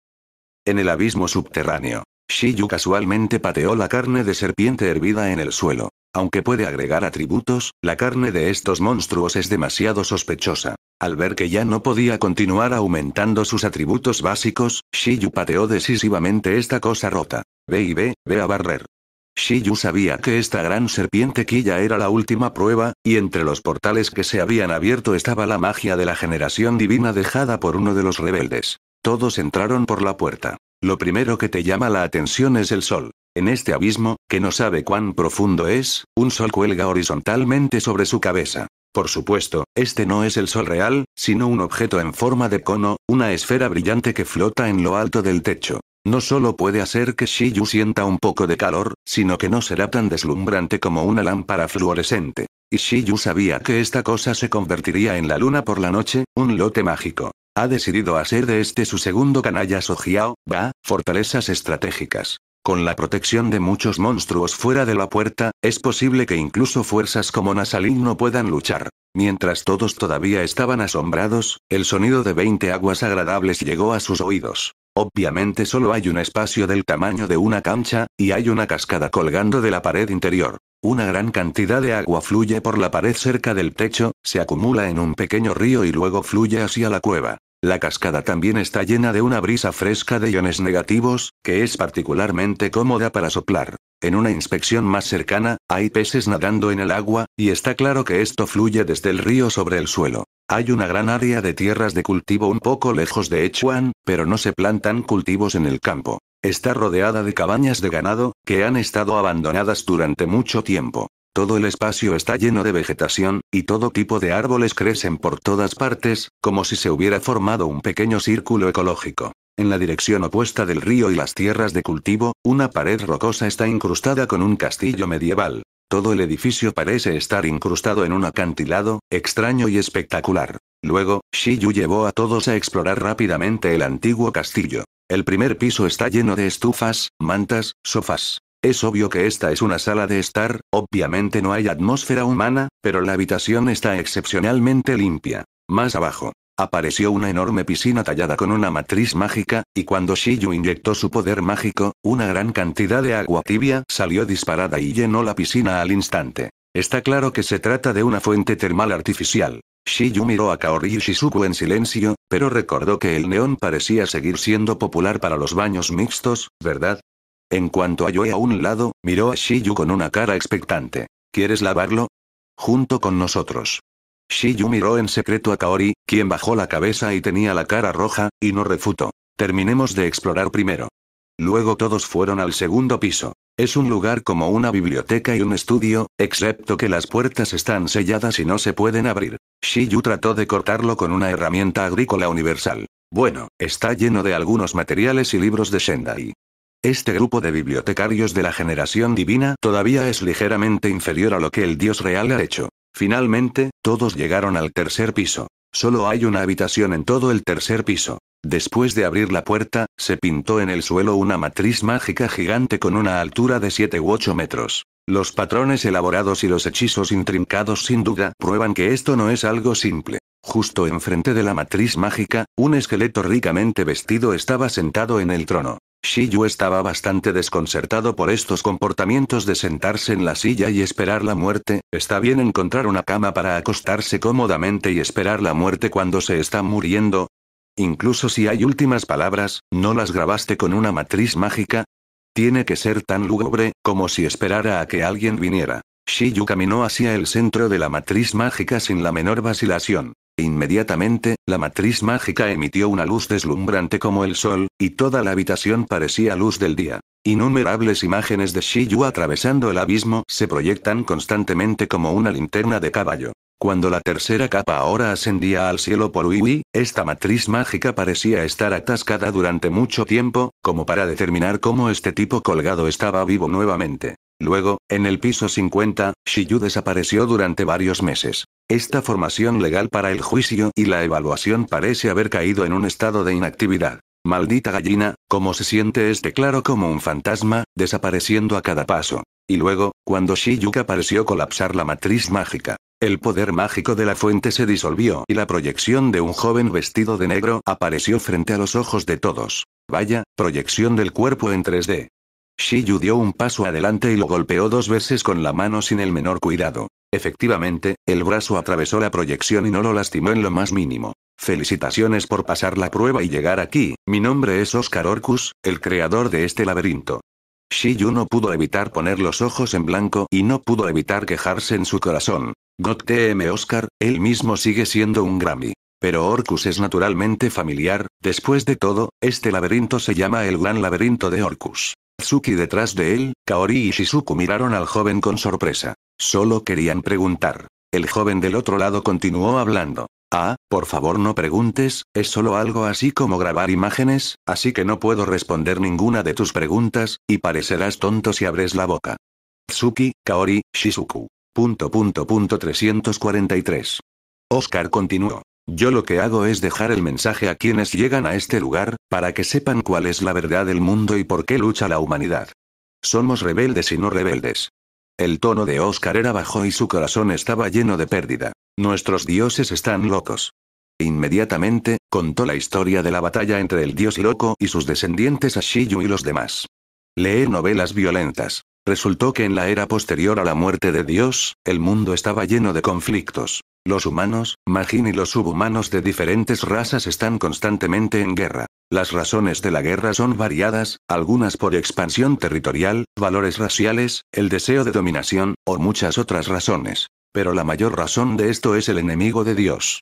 En el abismo subterráneo, Shiyu casualmente pateó la carne de serpiente hervida en el suelo. Aunque puede agregar atributos, la carne de estos monstruos es demasiado sospechosa. Al ver que ya no podía continuar aumentando sus atributos básicos, Shiyu pateó decisivamente esta cosa rota. Ve y ve, ve a barrer. Shiyu sabía que esta gran serpiente quilla era la última prueba, y entre los portales que se habían abierto estaba la magia de la generación divina dejada por uno de los rebeldes. Todos entraron por la puerta. Lo primero que te llama la atención es el sol. En este abismo, que no sabe cuán profundo es, un sol cuelga horizontalmente sobre su cabeza. Por supuesto, este no es el sol real, sino un objeto en forma de cono, una esfera brillante que flota en lo alto del techo. No solo puede hacer que Shiyu sienta un poco de calor, sino que no será tan deslumbrante como una lámpara fluorescente. Y Shiyu sabía que esta cosa se convertiría en la luna por la noche, un lote mágico ha decidido hacer de este su segundo canalla Sojiao, va, fortalezas estratégicas. Con la protección de muchos monstruos fuera de la puerta, es posible que incluso fuerzas como Nasalín no puedan luchar. Mientras todos todavía estaban asombrados, el sonido de 20 aguas agradables llegó a sus oídos. Obviamente solo hay un espacio del tamaño de una cancha, y hay una cascada colgando de la pared interior. Una gran cantidad de agua fluye por la pared cerca del techo, se acumula en un pequeño río y luego fluye hacia la cueva. La cascada también está llena de una brisa fresca de iones negativos, que es particularmente cómoda para soplar. En una inspección más cercana, hay peces nadando en el agua, y está claro que esto fluye desde el río sobre el suelo. Hay una gran área de tierras de cultivo un poco lejos de Echuan, pero no se plantan cultivos en el campo. Está rodeada de cabañas de ganado, que han estado abandonadas durante mucho tiempo. Todo el espacio está lleno de vegetación, y todo tipo de árboles crecen por todas partes, como si se hubiera formado un pequeño círculo ecológico. En la dirección opuesta del río y las tierras de cultivo, una pared rocosa está incrustada con un castillo medieval. Todo el edificio parece estar incrustado en un acantilado, extraño y espectacular. Luego, Yu llevó a todos a explorar rápidamente el antiguo castillo. El primer piso está lleno de estufas, mantas, sofás, es obvio que esta es una sala de estar, obviamente no hay atmósfera humana, pero la habitación está excepcionalmente limpia. Más abajo, apareció una enorme piscina tallada con una matriz mágica, y cuando Shiyu inyectó su poder mágico, una gran cantidad de agua tibia salió disparada y llenó la piscina al instante. Está claro que se trata de una fuente termal artificial. Shiyu miró a Kaori y Shizuku en silencio, pero recordó que el neón parecía seguir siendo popular para los baños mixtos, ¿verdad? En cuanto a Yue a un lado, miró a Shiyu con una cara expectante. ¿Quieres lavarlo? Junto con nosotros. Shiyu miró en secreto a Kaori, quien bajó la cabeza y tenía la cara roja, y no refutó. Terminemos de explorar primero. Luego todos fueron al segundo piso. Es un lugar como una biblioteca y un estudio, excepto que las puertas están selladas y no se pueden abrir. Shiyu trató de cortarlo con una herramienta agrícola universal. Bueno, está lleno de algunos materiales y libros de Shendai. Este grupo de bibliotecarios de la generación divina todavía es ligeramente inferior a lo que el Dios real ha hecho. Finalmente, todos llegaron al tercer piso. Solo hay una habitación en todo el tercer piso. Después de abrir la puerta, se pintó en el suelo una matriz mágica gigante con una altura de 7 u 8 metros. Los patrones elaborados y los hechizos intrincados sin duda prueban que esto no es algo simple. Justo enfrente de la matriz mágica, un esqueleto ricamente vestido estaba sentado en el trono. Shiyu estaba bastante desconcertado por estos comportamientos de sentarse en la silla y esperar la muerte, está bien encontrar una cama para acostarse cómodamente y esperar la muerte cuando se está muriendo. Incluso si hay últimas palabras, ¿no las grabaste con una matriz mágica? Tiene que ser tan lúgubre, como si esperara a que alguien viniera. Shiyu caminó hacia el centro de la matriz mágica sin la menor vacilación. Inmediatamente, la matriz mágica emitió una luz deslumbrante como el sol, y toda la habitación parecía luz del día. Innumerables imágenes de Shiyu atravesando el abismo se proyectan constantemente como una linterna de caballo. Cuando la tercera capa ahora ascendía al cielo por Uiwi, esta matriz mágica parecía estar atascada durante mucho tiempo, como para determinar cómo este tipo colgado estaba vivo nuevamente. Luego, en el piso 50, Shiyu desapareció durante varios meses. Esta formación legal para el juicio y la evaluación parece haber caído en un estado de inactividad. Maldita gallina, cómo se siente este claro como un fantasma, desapareciendo a cada paso. Y luego, cuando Shiyuka apareció colapsar la matriz mágica, el poder mágico de la fuente se disolvió y la proyección de un joven vestido de negro apareció frente a los ojos de todos. Vaya, proyección del cuerpo en 3D. Shiyu dio un paso adelante y lo golpeó dos veces con la mano sin el menor cuidado. Efectivamente, el brazo atravesó la proyección y no lo lastimó en lo más mínimo. Felicitaciones por pasar la prueba y llegar aquí, mi nombre es Oscar Orcus, el creador de este laberinto. Shiyu no pudo evitar poner los ojos en blanco y no pudo evitar quejarse en su corazón. God TM Oscar, él mismo sigue siendo un Grammy. Pero Orcus es naturalmente familiar, después de todo, este laberinto se llama el Gran Laberinto de Orcus. Tsuki detrás de él, Kaori y Shizuku miraron al joven con sorpresa. Solo querían preguntar. El joven del otro lado continuó hablando. Ah, por favor no preguntes, es solo algo así como grabar imágenes, así que no puedo responder ninguna de tus preguntas, y parecerás tonto si abres la boca. Tsuki, Kaori, Shizuku. Punto punto punto 343. Oscar continuó. Yo lo que hago es dejar el mensaje a quienes llegan a este lugar, para que sepan cuál es la verdad del mundo y por qué lucha la humanidad. Somos rebeldes y no rebeldes. El tono de Oscar era bajo y su corazón estaba lleno de pérdida. Nuestros dioses están locos. Inmediatamente, contó la historia de la batalla entre el dios loco y sus descendientes Ashiyu y los demás. Lee novelas violentas. Resultó que en la era posterior a la muerte de Dios, el mundo estaba lleno de conflictos. Los humanos, magin y los subhumanos de diferentes razas están constantemente en guerra. Las razones de la guerra son variadas, algunas por expansión territorial, valores raciales, el deseo de dominación, o muchas otras razones. Pero la mayor razón de esto es el enemigo de Dios.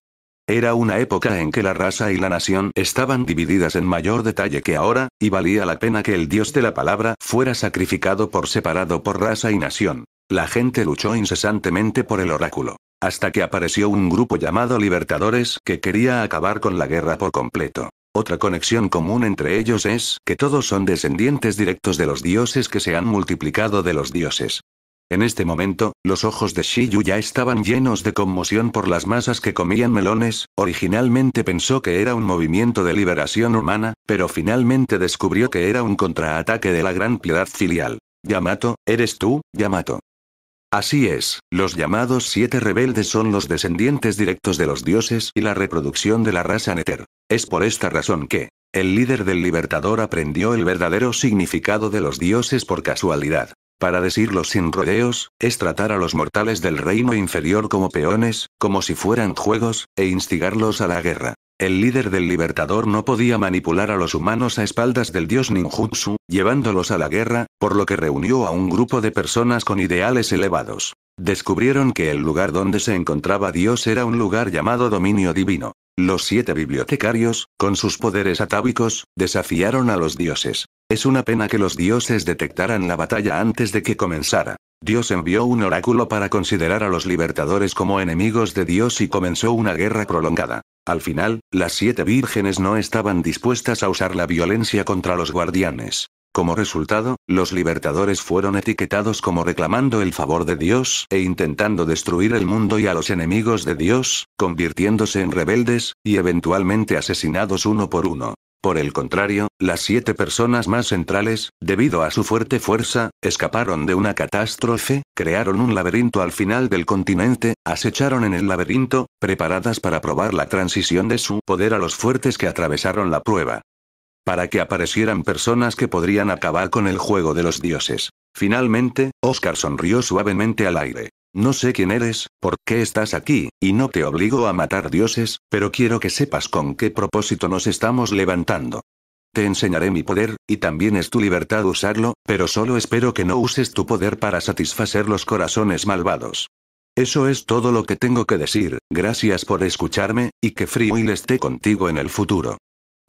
Era una época en que la raza y la nación estaban divididas en mayor detalle que ahora, y valía la pena que el Dios de la palabra fuera sacrificado por separado por raza y nación. La gente luchó incesantemente por el oráculo. Hasta que apareció un grupo llamado Libertadores que quería acabar con la guerra por completo. Otra conexión común entre ellos es que todos son descendientes directos de los dioses que se han multiplicado de los dioses. En este momento, los ojos de Shiyu ya estaban llenos de conmoción por las masas que comían melones, originalmente pensó que era un movimiento de liberación humana, pero finalmente descubrió que era un contraataque de la gran piedad filial. Yamato, ¿eres tú, Yamato? Así es, los llamados siete rebeldes son los descendientes directos de los dioses y la reproducción de la raza Nether. Es por esta razón que, el líder del Libertador aprendió el verdadero significado de los dioses por casualidad. Para decirlo sin rodeos, es tratar a los mortales del reino inferior como peones, como si fueran juegos, e instigarlos a la guerra. El líder del Libertador no podía manipular a los humanos a espaldas del dios ninjutsu, llevándolos a la guerra, por lo que reunió a un grupo de personas con ideales elevados. Descubrieron que el lugar donde se encontraba Dios era un lugar llamado dominio divino. Los siete bibliotecarios, con sus poderes atávicos, desafiaron a los dioses. Es una pena que los dioses detectaran la batalla antes de que comenzara. Dios envió un oráculo para considerar a los libertadores como enemigos de Dios y comenzó una guerra prolongada. Al final, las siete vírgenes no estaban dispuestas a usar la violencia contra los guardianes. Como resultado, los libertadores fueron etiquetados como reclamando el favor de Dios e intentando destruir el mundo y a los enemigos de Dios, convirtiéndose en rebeldes, y eventualmente asesinados uno por uno. Por el contrario, las siete personas más centrales, debido a su fuerte fuerza, escaparon de una catástrofe, crearon un laberinto al final del continente, acecharon en el laberinto, preparadas para probar la transición de su poder a los fuertes que atravesaron la prueba. Para que aparecieran personas que podrían acabar con el juego de los dioses. Finalmente, Oscar sonrió suavemente al aire. No sé quién eres, por qué estás aquí, y no te obligo a matar dioses, pero quiero que sepas con qué propósito nos estamos levantando. Te enseñaré mi poder, y también es tu libertad usarlo, pero solo espero que no uses tu poder para satisfacer los corazones malvados. Eso es todo lo que tengo que decir, gracias por escucharme, y que Will esté contigo en el futuro.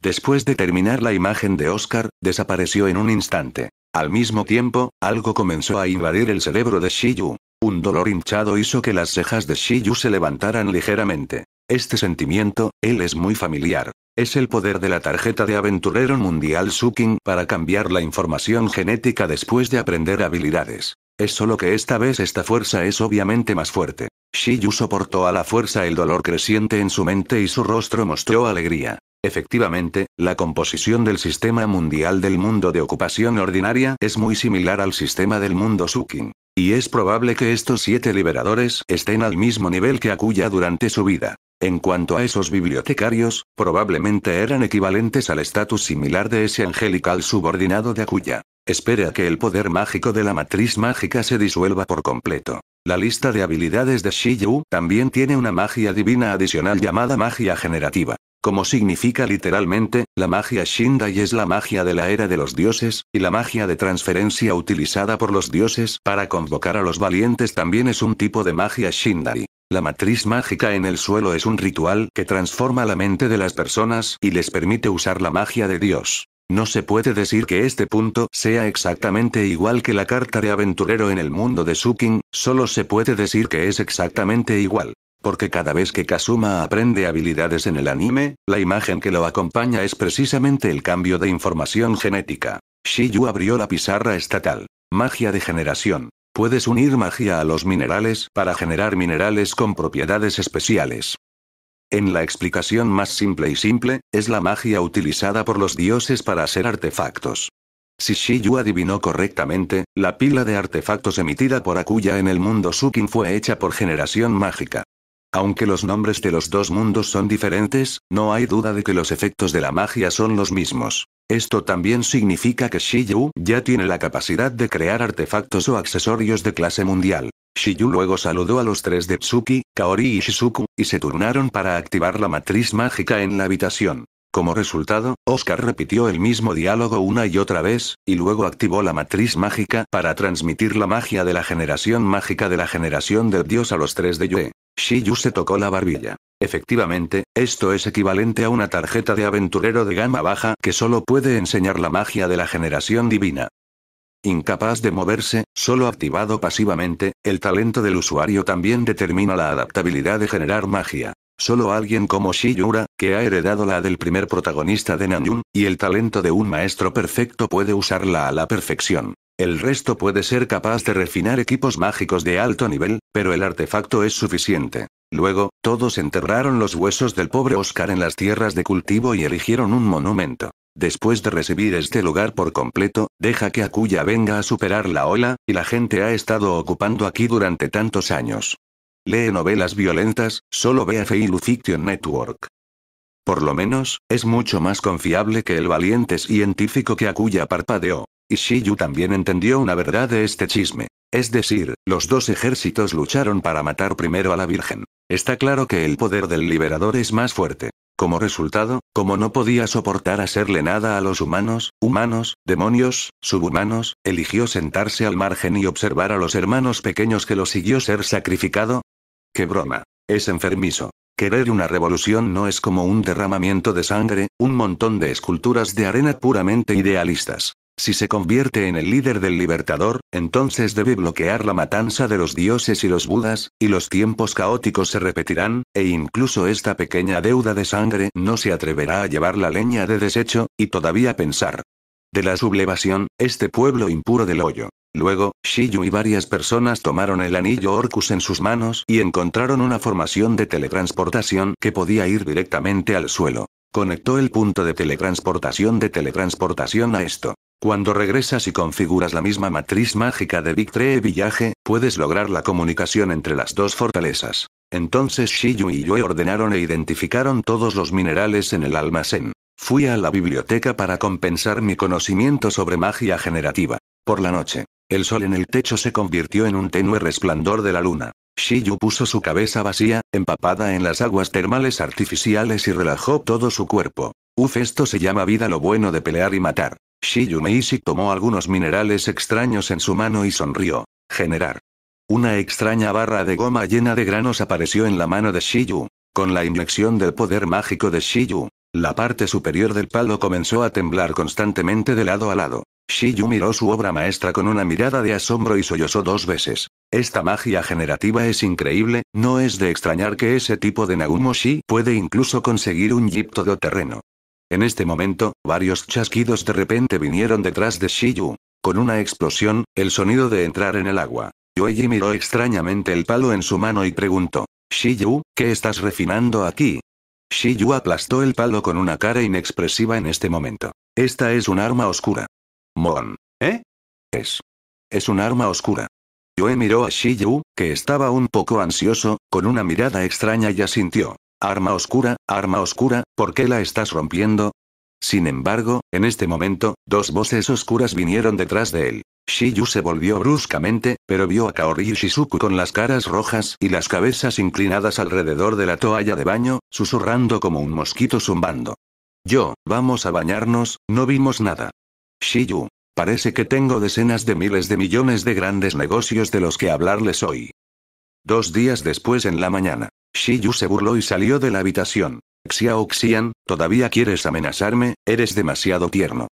Después de terminar la imagen de Oscar, desapareció en un instante. Al mismo tiempo, algo comenzó a invadir el cerebro de Shiyu, un dolor hinchado hizo que las cejas de Shiyu se levantaran ligeramente. Este sentimiento, él es muy familiar. Es el poder de la tarjeta de aventurero mundial Suking para cambiar la información genética después de aprender habilidades. Es solo que esta vez esta fuerza es obviamente más fuerte. Shiyu soportó a la fuerza el dolor creciente en su mente y su rostro mostró alegría. Efectivamente, la composición del sistema mundial del mundo de ocupación ordinaria es muy similar al sistema del mundo Suking. Y es probable que estos siete liberadores estén al mismo nivel que Akuya durante su vida. En cuanto a esos bibliotecarios, probablemente eran equivalentes al estatus similar de ese angelical subordinado de Akuya. Espera que el poder mágico de la matriz mágica se disuelva por completo. La lista de habilidades de Shiyu también tiene una magia divina adicional llamada magia generativa. Como significa literalmente, la magia Shindai es la magia de la era de los dioses, y la magia de transferencia utilizada por los dioses para convocar a los valientes también es un tipo de magia Shindai. La matriz mágica en el suelo es un ritual que transforma la mente de las personas y les permite usar la magia de Dios. No se puede decir que este punto sea exactamente igual que la carta de aventurero en el mundo de Suking, solo se puede decir que es exactamente igual. Porque cada vez que Kazuma aprende habilidades en el anime, la imagen que lo acompaña es precisamente el cambio de información genética. Shiyu abrió la pizarra estatal. Magia de generación. Puedes unir magia a los minerales para generar minerales con propiedades especiales. En la explicación más simple y simple, es la magia utilizada por los dioses para hacer artefactos. Si Shiyu adivinó correctamente, la pila de artefactos emitida por Akuya en el mundo Sukin fue hecha por generación mágica. Aunque los nombres de los dos mundos son diferentes, no hay duda de que los efectos de la magia son los mismos. Esto también significa que Shiyu ya tiene la capacidad de crear artefactos o accesorios de clase mundial. Shiyu luego saludó a los tres de Tsuki, Kaori y Shizuku, y se turnaron para activar la matriz mágica en la habitación. Como resultado, Oscar repitió el mismo diálogo una y otra vez, y luego activó la matriz mágica para transmitir la magia de la generación mágica de la generación del dios a los tres de Yue. Shiyu se tocó la barbilla. Efectivamente, esto es equivalente a una tarjeta de aventurero de gama baja que solo puede enseñar la magia de la generación divina. Incapaz de moverse, solo activado pasivamente, el talento del usuario también determina la adaptabilidad de generar magia. Solo alguien como Shiyura, que ha heredado la del primer protagonista de Nanyun, y el talento de un maestro perfecto puede usarla a la perfección. El resto puede ser capaz de refinar equipos mágicos de alto nivel, pero el artefacto es suficiente. Luego, todos enterraron los huesos del pobre Oscar en las tierras de cultivo y erigieron un monumento. Después de recibir este lugar por completo, deja que Akuya venga a superar la ola, y la gente ha estado ocupando aquí durante tantos años. Lee novelas violentas, solo ve a Feilu Fiction Network. Por lo menos, es mucho más confiable que el valiente científico que Akuya parpadeó y Shiyu también entendió una verdad de este chisme. Es decir, los dos ejércitos lucharon para matar primero a la Virgen. Está claro que el poder del liberador es más fuerte. Como resultado, como no podía soportar hacerle nada a los humanos, humanos, demonios, subhumanos, eligió sentarse al margen y observar a los hermanos pequeños que lo siguió ser sacrificado. ¡Qué broma! Es enfermizo. Querer una revolución no es como un derramamiento de sangre, un montón de esculturas de arena puramente idealistas. Si se convierte en el líder del Libertador, entonces debe bloquear la matanza de los dioses y los budas, y los tiempos caóticos se repetirán, e incluso esta pequeña deuda de sangre no se atreverá a llevar la leña de desecho, y todavía pensar. De la sublevación, este pueblo impuro del hoyo. Luego, Shiyu y varias personas tomaron el anillo Orcus en sus manos y encontraron una formación de teletransportación que podía ir directamente al suelo. Conectó el punto de teletransportación de teletransportación a esto. Cuando regresas y configuras la misma matriz mágica de Victree Village, puedes lograr la comunicación entre las dos fortalezas. Entonces Shiyu y yo ordenaron e identificaron todos los minerales en el almacén. Fui a la biblioteca para compensar mi conocimiento sobre magia generativa. Por la noche, el sol en el techo se convirtió en un tenue resplandor de la luna. Shiyu puso su cabeza vacía, empapada en las aguas termales artificiales y relajó todo su cuerpo. Uf, esto se llama vida lo bueno de pelear y matar. Meishi tomó algunos minerales extraños en su mano y sonrió. Generar. Una extraña barra de goma llena de granos apareció en la mano de Shiyu. Con la inyección del poder mágico de Shiyu, la parte superior del palo comenzó a temblar constantemente de lado a lado. Shiyu miró su obra maestra con una mirada de asombro y sollozó dos veces. Esta magia generativa es increíble, no es de extrañar que ese tipo de Nagumo-shi puede incluso conseguir un de terreno. En este momento, varios chasquidos de repente vinieron detrás de Shiyu. Con una explosión, el sonido de entrar en el agua. Yueyi miró extrañamente el palo en su mano y preguntó: Shiyu, ¿qué estás refinando aquí? Shiyu aplastó el palo con una cara inexpresiva en este momento. Esta es un arma oscura. Mon. ¿Eh? Es. Es un arma oscura. Yue miró a Shiyu, que estaba un poco ansioso, con una mirada extraña y asintió. Arma oscura, arma oscura, ¿por qué la estás rompiendo? Sin embargo, en este momento, dos voces oscuras vinieron detrás de él. Shiyu se volvió bruscamente, pero vio a Kaori y Shizuku con las caras rojas y las cabezas inclinadas alrededor de la toalla de baño, susurrando como un mosquito zumbando. Yo, vamos a bañarnos, no vimos nada. Shiyu. Parece que tengo decenas de miles de millones de grandes negocios de los que hablarles hoy. Dos días después en la mañana. Shiyu se burló y salió de la habitación. Xiao Xian, ¿todavía quieres amenazarme? Eres demasiado tierno.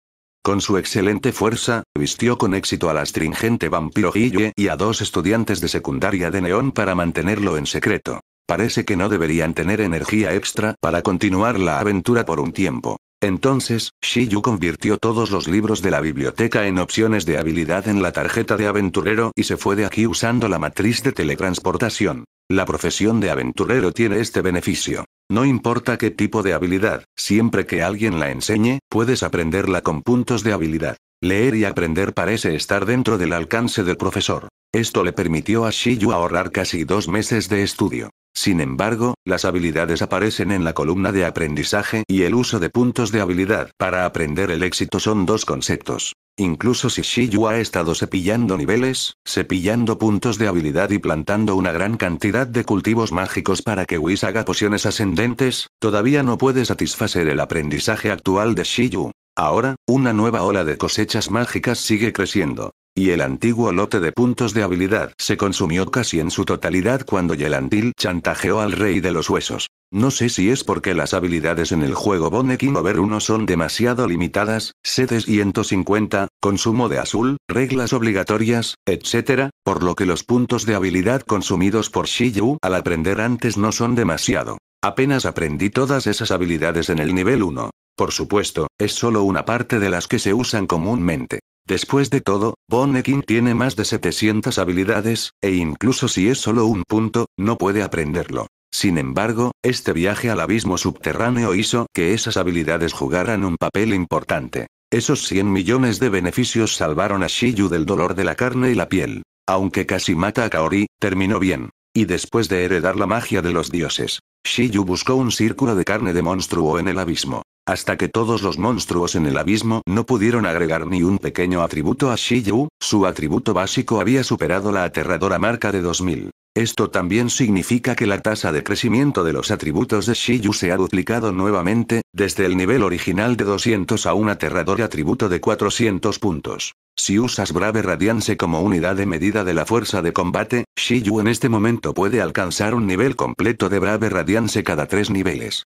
Con su excelente fuerza, vistió con éxito al astringente vampiro Guille y a dos estudiantes de secundaria de Neón para mantenerlo en secreto. Parece que no deberían tener energía extra para continuar la aventura por un tiempo. Entonces, Shiyu convirtió todos los libros de la biblioteca en opciones de habilidad en la tarjeta de aventurero y se fue de aquí usando la matriz de teletransportación. La profesión de aventurero tiene este beneficio. No importa qué tipo de habilidad, siempre que alguien la enseñe, puedes aprenderla con puntos de habilidad. Leer y aprender parece estar dentro del alcance del profesor. Esto le permitió a Shiyu ahorrar casi dos meses de estudio. Sin embargo, las habilidades aparecen en la columna de aprendizaje y el uso de puntos de habilidad para aprender el éxito son dos conceptos Incluso si Shiyu ha estado cepillando niveles, cepillando puntos de habilidad y plantando una gran cantidad de cultivos mágicos para que Whis haga pociones ascendentes, todavía no puede satisfacer el aprendizaje actual de Shiyu. Ahora, una nueva ola de cosechas mágicas sigue creciendo. Y el antiguo lote de puntos de habilidad se consumió casi en su totalidad cuando Yelantil chantajeó al rey de los huesos. No sé si es porque las habilidades en el juego Bonekin Over 1 son demasiado limitadas, y 150, consumo de azul, reglas obligatorias, etc., por lo que los puntos de habilidad consumidos por Shiyu al aprender antes no son demasiado. Apenas aprendí todas esas habilidades en el nivel 1. Por supuesto, es solo una parte de las que se usan comúnmente. Después de todo, Bonekin tiene más de 700 habilidades, e incluso si es solo un punto, no puede aprenderlo. Sin embargo, este viaje al abismo subterráneo hizo que esas habilidades jugaran un papel importante. Esos 100 millones de beneficios salvaron a Shiyu del dolor de la carne y la piel. Aunque casi mata a Kaori, terminó bien. Y después de heredar la magia de los dioses, Shiyu buscó un círculo de carne de monstruo en el abismo. Hasta que todos los monstruos en el abismo no pudieron agregar ni un pequeño atributo a Shiyu, su atributo básico había superado la aterradora marca de 2000. Esto también significa que la tasa de crecimiento de los atributos de Shiyu se ha duplicado nuevamente, desde el nivel original de 200 a un aterrador atributo de 400 puntos. Si usas Brave Radiance como unidad de medida de la fuerza de combate, Shiyu en este momento puede alcanzar un nivel completo de Brave Radiance cada tres niveles.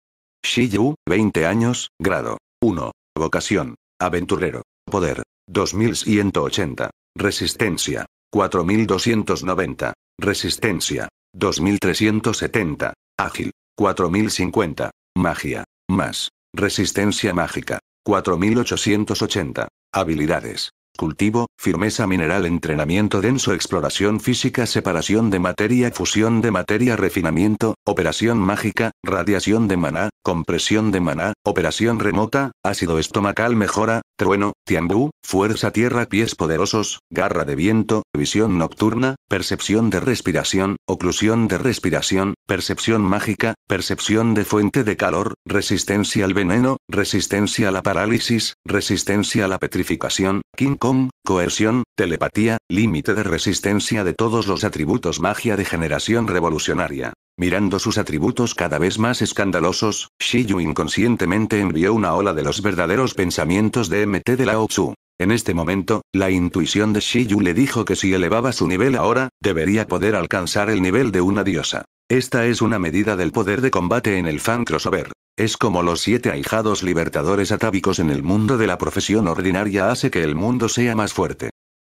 Shiyu, 20 años, grado 1. Vocación. Aventurero. Poder. 2180. Resistencia. 4290. Resistencia. 2370. Ágil. 4050. Magia. Más. Resistencia mágica. 4880. Habilidades. Cultivo, firmeza mineral, entrenamiento denso, exploración física, separación de materia, fusión de materia, refinamiento, operación mágica, radiación de maná, compresión de maná, operación remota, ácido estomacal mejora, trueno, tiambú, fuerza tierra, pies poderosos, garra de viento, visión nocturna, percepción de respiración, oclusión de respiración, percepción mágica, percepción de fuente de calor, resistencia al veneno, resistencia a la parálisis, resistencia a la petrificación, quinto coerción, telepatía, límite de resistencia de todos los atributos magia de generación revolucionaria. Mirando sus atributos cada vez más escandalosos, Shiyu inconscientemente envió una ola de los verdaderos pensamientos de MT de Lao Tzu. En este momento, la intuición de Shiyu le dijo que si elevaba su nivel ahora, debería poder alcanzar el nivel de una diosa. Esta es una medida del poder de combate en el fan crossover. Es como los siete ahijados libertadores atávicos en el mundo de la profesión ordinaria hace que el mundo sea más fuerte.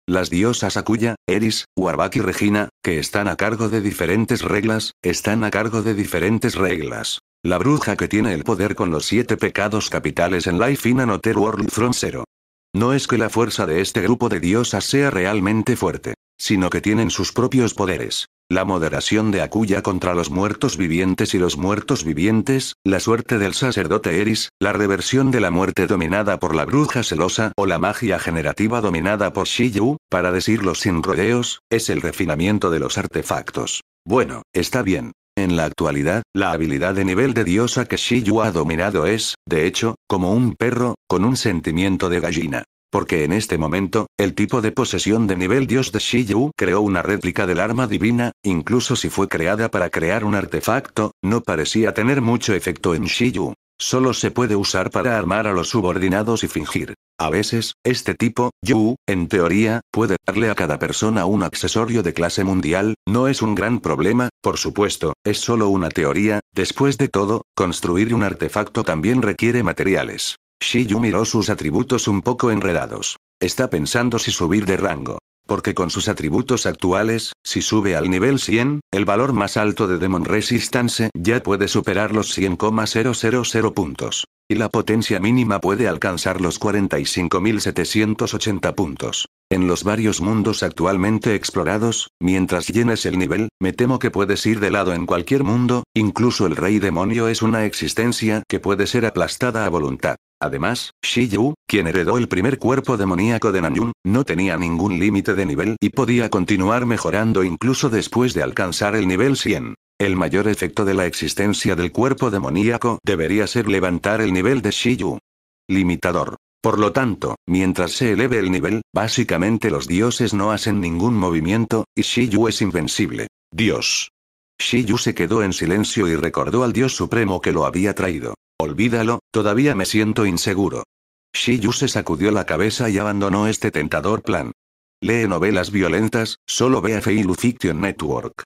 Las diosas Akuya, Eris, Warbak y Regina, que están a cargo de diferentes reglas, están a cargo de diferentes reglas. La bruja que tiene el poder con los siete pecados capitales en Life in Another World From Zero. No es que la fuerza de este grupo de diosas sea realmente fuerte, sino que tienen sus propios poderes. La moderación de Akuya contra los muertos vivientes y los muertos vivientes, la suerte del sacerdote Eris, la reversión de la muerte dominada por la bruja celosa o la magia generativa dominada por Shiyu, para decirlo sin rodeos, es el refinamiento de los artefactos. Bueno, está bien, en la actualidad, la habilidad de nivel de diosa que Shiyu ha dominado es, de hecho, como un perro, con un sentimiento de gallina. Porque en este momento, el tipo de posesión de nivel dios de Shiyu creó una réplica del arma divina, incluso si fue creada para crear un artefacto, no parecía tener mucho efecto en Shiyu. Solo se puede usar para armar a los subordinados y fingir. A veces, este tipo, Yu, en teoría, puede darle a cada persona un accesorio de clase mundial, no es un gran problema, por supuesto, es solo una teoría, después de todo, construir un artefacto también requiere materiales. Shiyu miró sus atributos un poco enredados. Está pensando si subir de rango. Porque con sus atributos actuales, si sube al nivel 100, el valor más alto de Demon Resistance ya puede superar los 100,000 puntos. Y la potencia mínima puede alcanzar los 45.780 puntos. En los varios mundos actualmente explorados, mientras llenes el nivel, me temo que puedes ir de lado en cualquier mundo, incluso el rey demonio es una existencia que puede ser aplastada a voluntad. Además, Shi quien heredó el primer cuerpo demoníaco de Nanyun, no tenía ningún límite de nivel y podía continuar mejorando incluso después de alcanzar el nivel 100. El mayor efecto de la existencia del cuerpo demoníaco debería ser levantar el nivel de Shiyu. Limitador. Por lo tanto, mientras se eleve el nivel, básicamente los dioses no hacen ningún movimiento, y Shiyu es invencible. Dios. Shi se quedó en silencio y recordó al dios supremo que lo había traído. Olvídalo, todavía me siento inseguro. Shiyu se sacudió la cabeza y abandonó este tentador plan. Lee novelas violentas, solo ve a Feilu Fiction Network.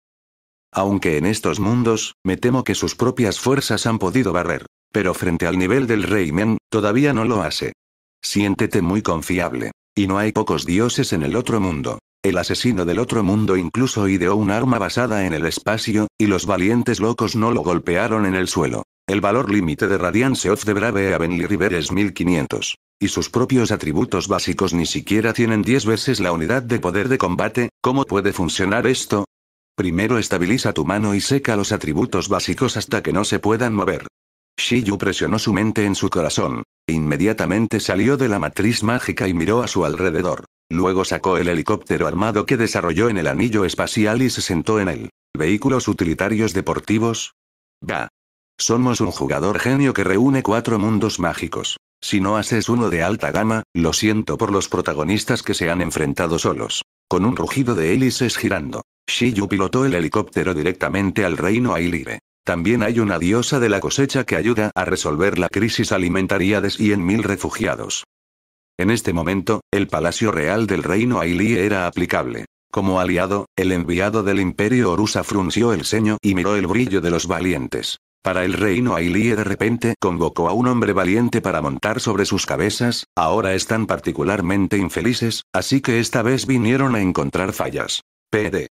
Aunque en estos mundos, me temo que sus propias fuerzas han podido barrer. Pero frente al nivel del Men, todavía no lo hace. Siéntete muy confiable. Y no hay pocos dioses en el otro mundo. El asesino del otro mundo incluso ideó un arma basada en el espacio, y los valientes locos no lo golpearon en el suelo. El valor límite de Radiance of the Brave e Avenue River es 1500. Y sus propios atributos básicos ni siquiera tienen 10 veces la unidad de poder de combate, ¿cómo puede funcionar esto? Primero estabiliza tu mano y seca los atributos básicos hasta que no se puedan mover. Shiyu presionó su mente en su corazón. E inmediatamente salió de la matriz mágica y miró a su alrededor. Luego sacó el helicóptero armado que desarrolló en el anillo espacial y se sentó en él. ¿Vehículos utilitarios deportivos? Bah. Somos un jugador genio que reúne cuatro mundos mágicos. Si no haces uno de alta gama, lo siento por los protagonistas que se han enfrentado solos. Con un rugido de hélices girando, Shiyu pilotó el helicóptero directamente al reino Ailire. También hay una diosa de la cosecha que ayuda a resolver la crisis alimentaria de 100.000 refugiados. En este momento, el Palacio Real del Reino Ailire era aplicable. Como aliado, el enviado del Imperio Orusa frunció el ceño y miró el brillo de los valientes. Para el reino Ailie de repente convocó a un hombre valiente para montar sobre sus cabezas, ahora están particularmente infelices, así que esta vez vinieron a encontrar fallas. PD.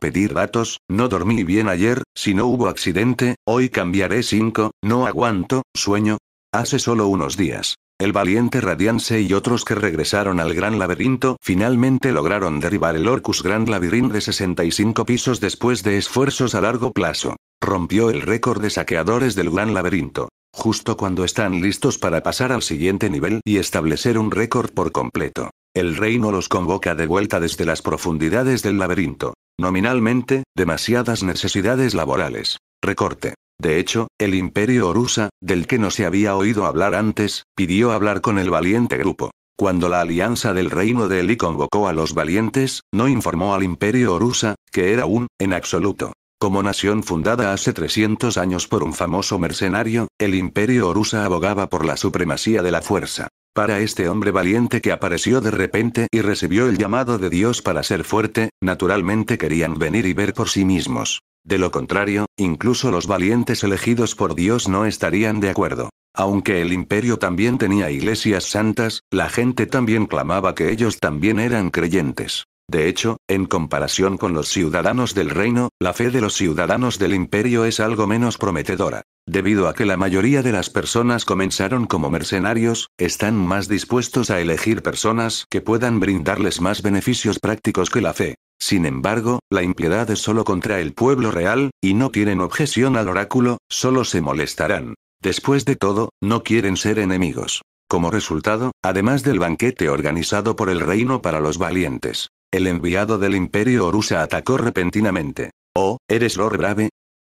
Pedir datos, no dormí bien ayer, si no hubo accidente, hoy cambiaré 5, no aguanto, sueño. Hace solo unos días. El valiente Radiance y otros que regresaron al Gran Laberinto finalmente lograron derribar el Orcus Gran Labyrinth de 65 pisos después de esfuerzos a largo plazo. Rompió el récord de saqueadores del Gran Laberinto. Justo cuando están listos para pasar al siguiente nivel y establecer un récord por completo. El reino los convoca de vuelta desde las profundidades del laberinto. Nominalmente, demasiadas necesidades laborales. Recorte. De hecho, el imperio Orusa, del que no se había oído hablar antes, pidió hablar con el valiente grupo. Cuando la alianza del reino de Eli convocó a los valientes, no informó al imperio Orusa, que era un, en absoluto, como nación fundada hace 300 años por un famoso mercenario, el imperio Orusa abogaba por la supremacía de la fuerza. Para este hombre valiente que apareció de repente y recibió el llamado de Dios para ser fuerte, naturalmente querían venir y ver por sí mismos. De lo contrario, incluso los valientes elegidos por Dios no estarían de acuerdo. Aunque el imperio también tenía iglesias santas, la gente también clamaba que ellos también eran creyentes. De hecho, en comparación con los ciudadanos del reino, la fe de los ciudadanos del imperio es algo menos prometedora. Debido a que la mayoría de las personas comenzaron como mercenarios, están más dispuestos a elegir personas que puedan brindarles más beneficios prácticos que la fe. Sin embargo, la impiedad es solo contra el pueblo real, y no tienen objeción al oráculo, solo se molestarán. Después de todo, no quieren ser enemigos. Como resultado, además del banquete organizado por el reino para los valientes, el enviado del Imperio Orusa atacó repentinamente. Oh, ¿eres Lord Brave?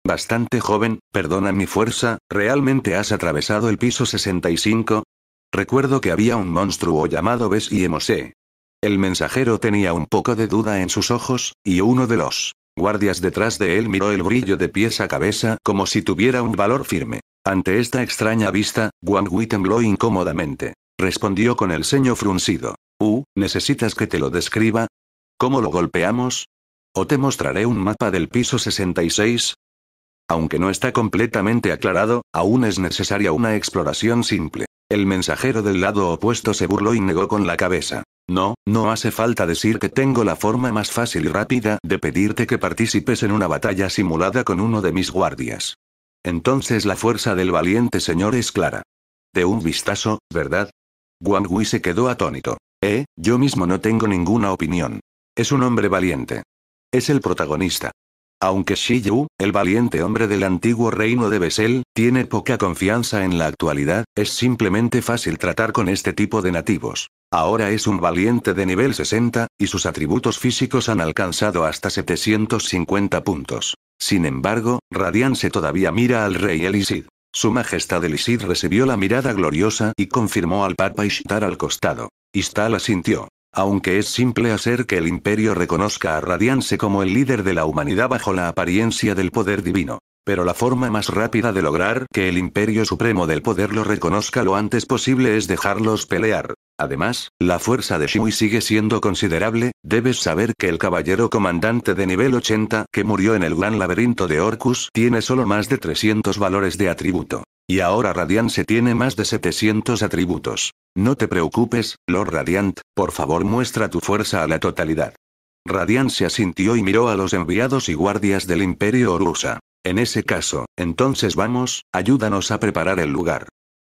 Bastante joven, perdona mi fuerza, ¿realmente has atravesado el piso 65? Recuerdo que había un monstruo llamado Bes y El mensajero tenía un poco de duda en sus ojos, y uno de los guardias detrás de él miró el brillo de pies a cabeza como si tuviera un valor firme. Ante esta extraña vista, Wang tembló incómodamente. Respondió con el ceño fruncido. Uh, ¿necesitas que te lo describa? ¿Cómo lo golpeamos? ¿O te mostraré un mapa del piso 66? Aunque no está completamente aclarado, aún es necesaria una exploración simple. El mensajero del lado opuesto se burló y negó con la cabeza. No, no hace falta decir que tengo la forma más fácil y rápida de pedirte que participes en una batalla simulada con uno de mis guardias. Entonces la fuerza del valiente señor es clara. De un vistazo, ¿verdad? Guangui se quedó atónito. Eh, yo mismo no tengo ninguna opinión. Es un hombre valiente. Es el protagonista. Aunque Shiyu, el valiente hombre del antiguo reino de Besel, tiene poca confianza en la actualidad, es simplemente fácil tratar con este tipo de nativos. Ahora es un valiente de nivel 60, y sus atributos físicos han alcanzado hasta 750 puntos. Sin embargo, Radiance todavía mira al rey Elisid. Su majestad Elisid recibió la mirada gloriosa y confirmó al Papa Ishtar al costado. Ishtar asintió. Aunque es simple hacer que el imperio reconozca a Radiance como el líder de la humanidad bajo la apariencia del poder divino. Pero la forma más rápida de lograr que el imperio supremo del poder lo reconozca lo antes posible es dejarlos pelear. Además, la fuerza de Shui sigue siendo considerable, debes saber que el caballero comandante de nivel 80 que murió en el gran laberinto de Orcus tiene solo más de 300 valores de atributo. Y ahora Radiant se tiene más de 700 atributos. No te preocupes, Lord Radiant, por favor muestra tu fuerza a la totalidad. Radiant se asintió y miró a los enviados y guardias del Imperio Orusa. En ese caso, entonces vamos, ayúdanos a preparar el lugar.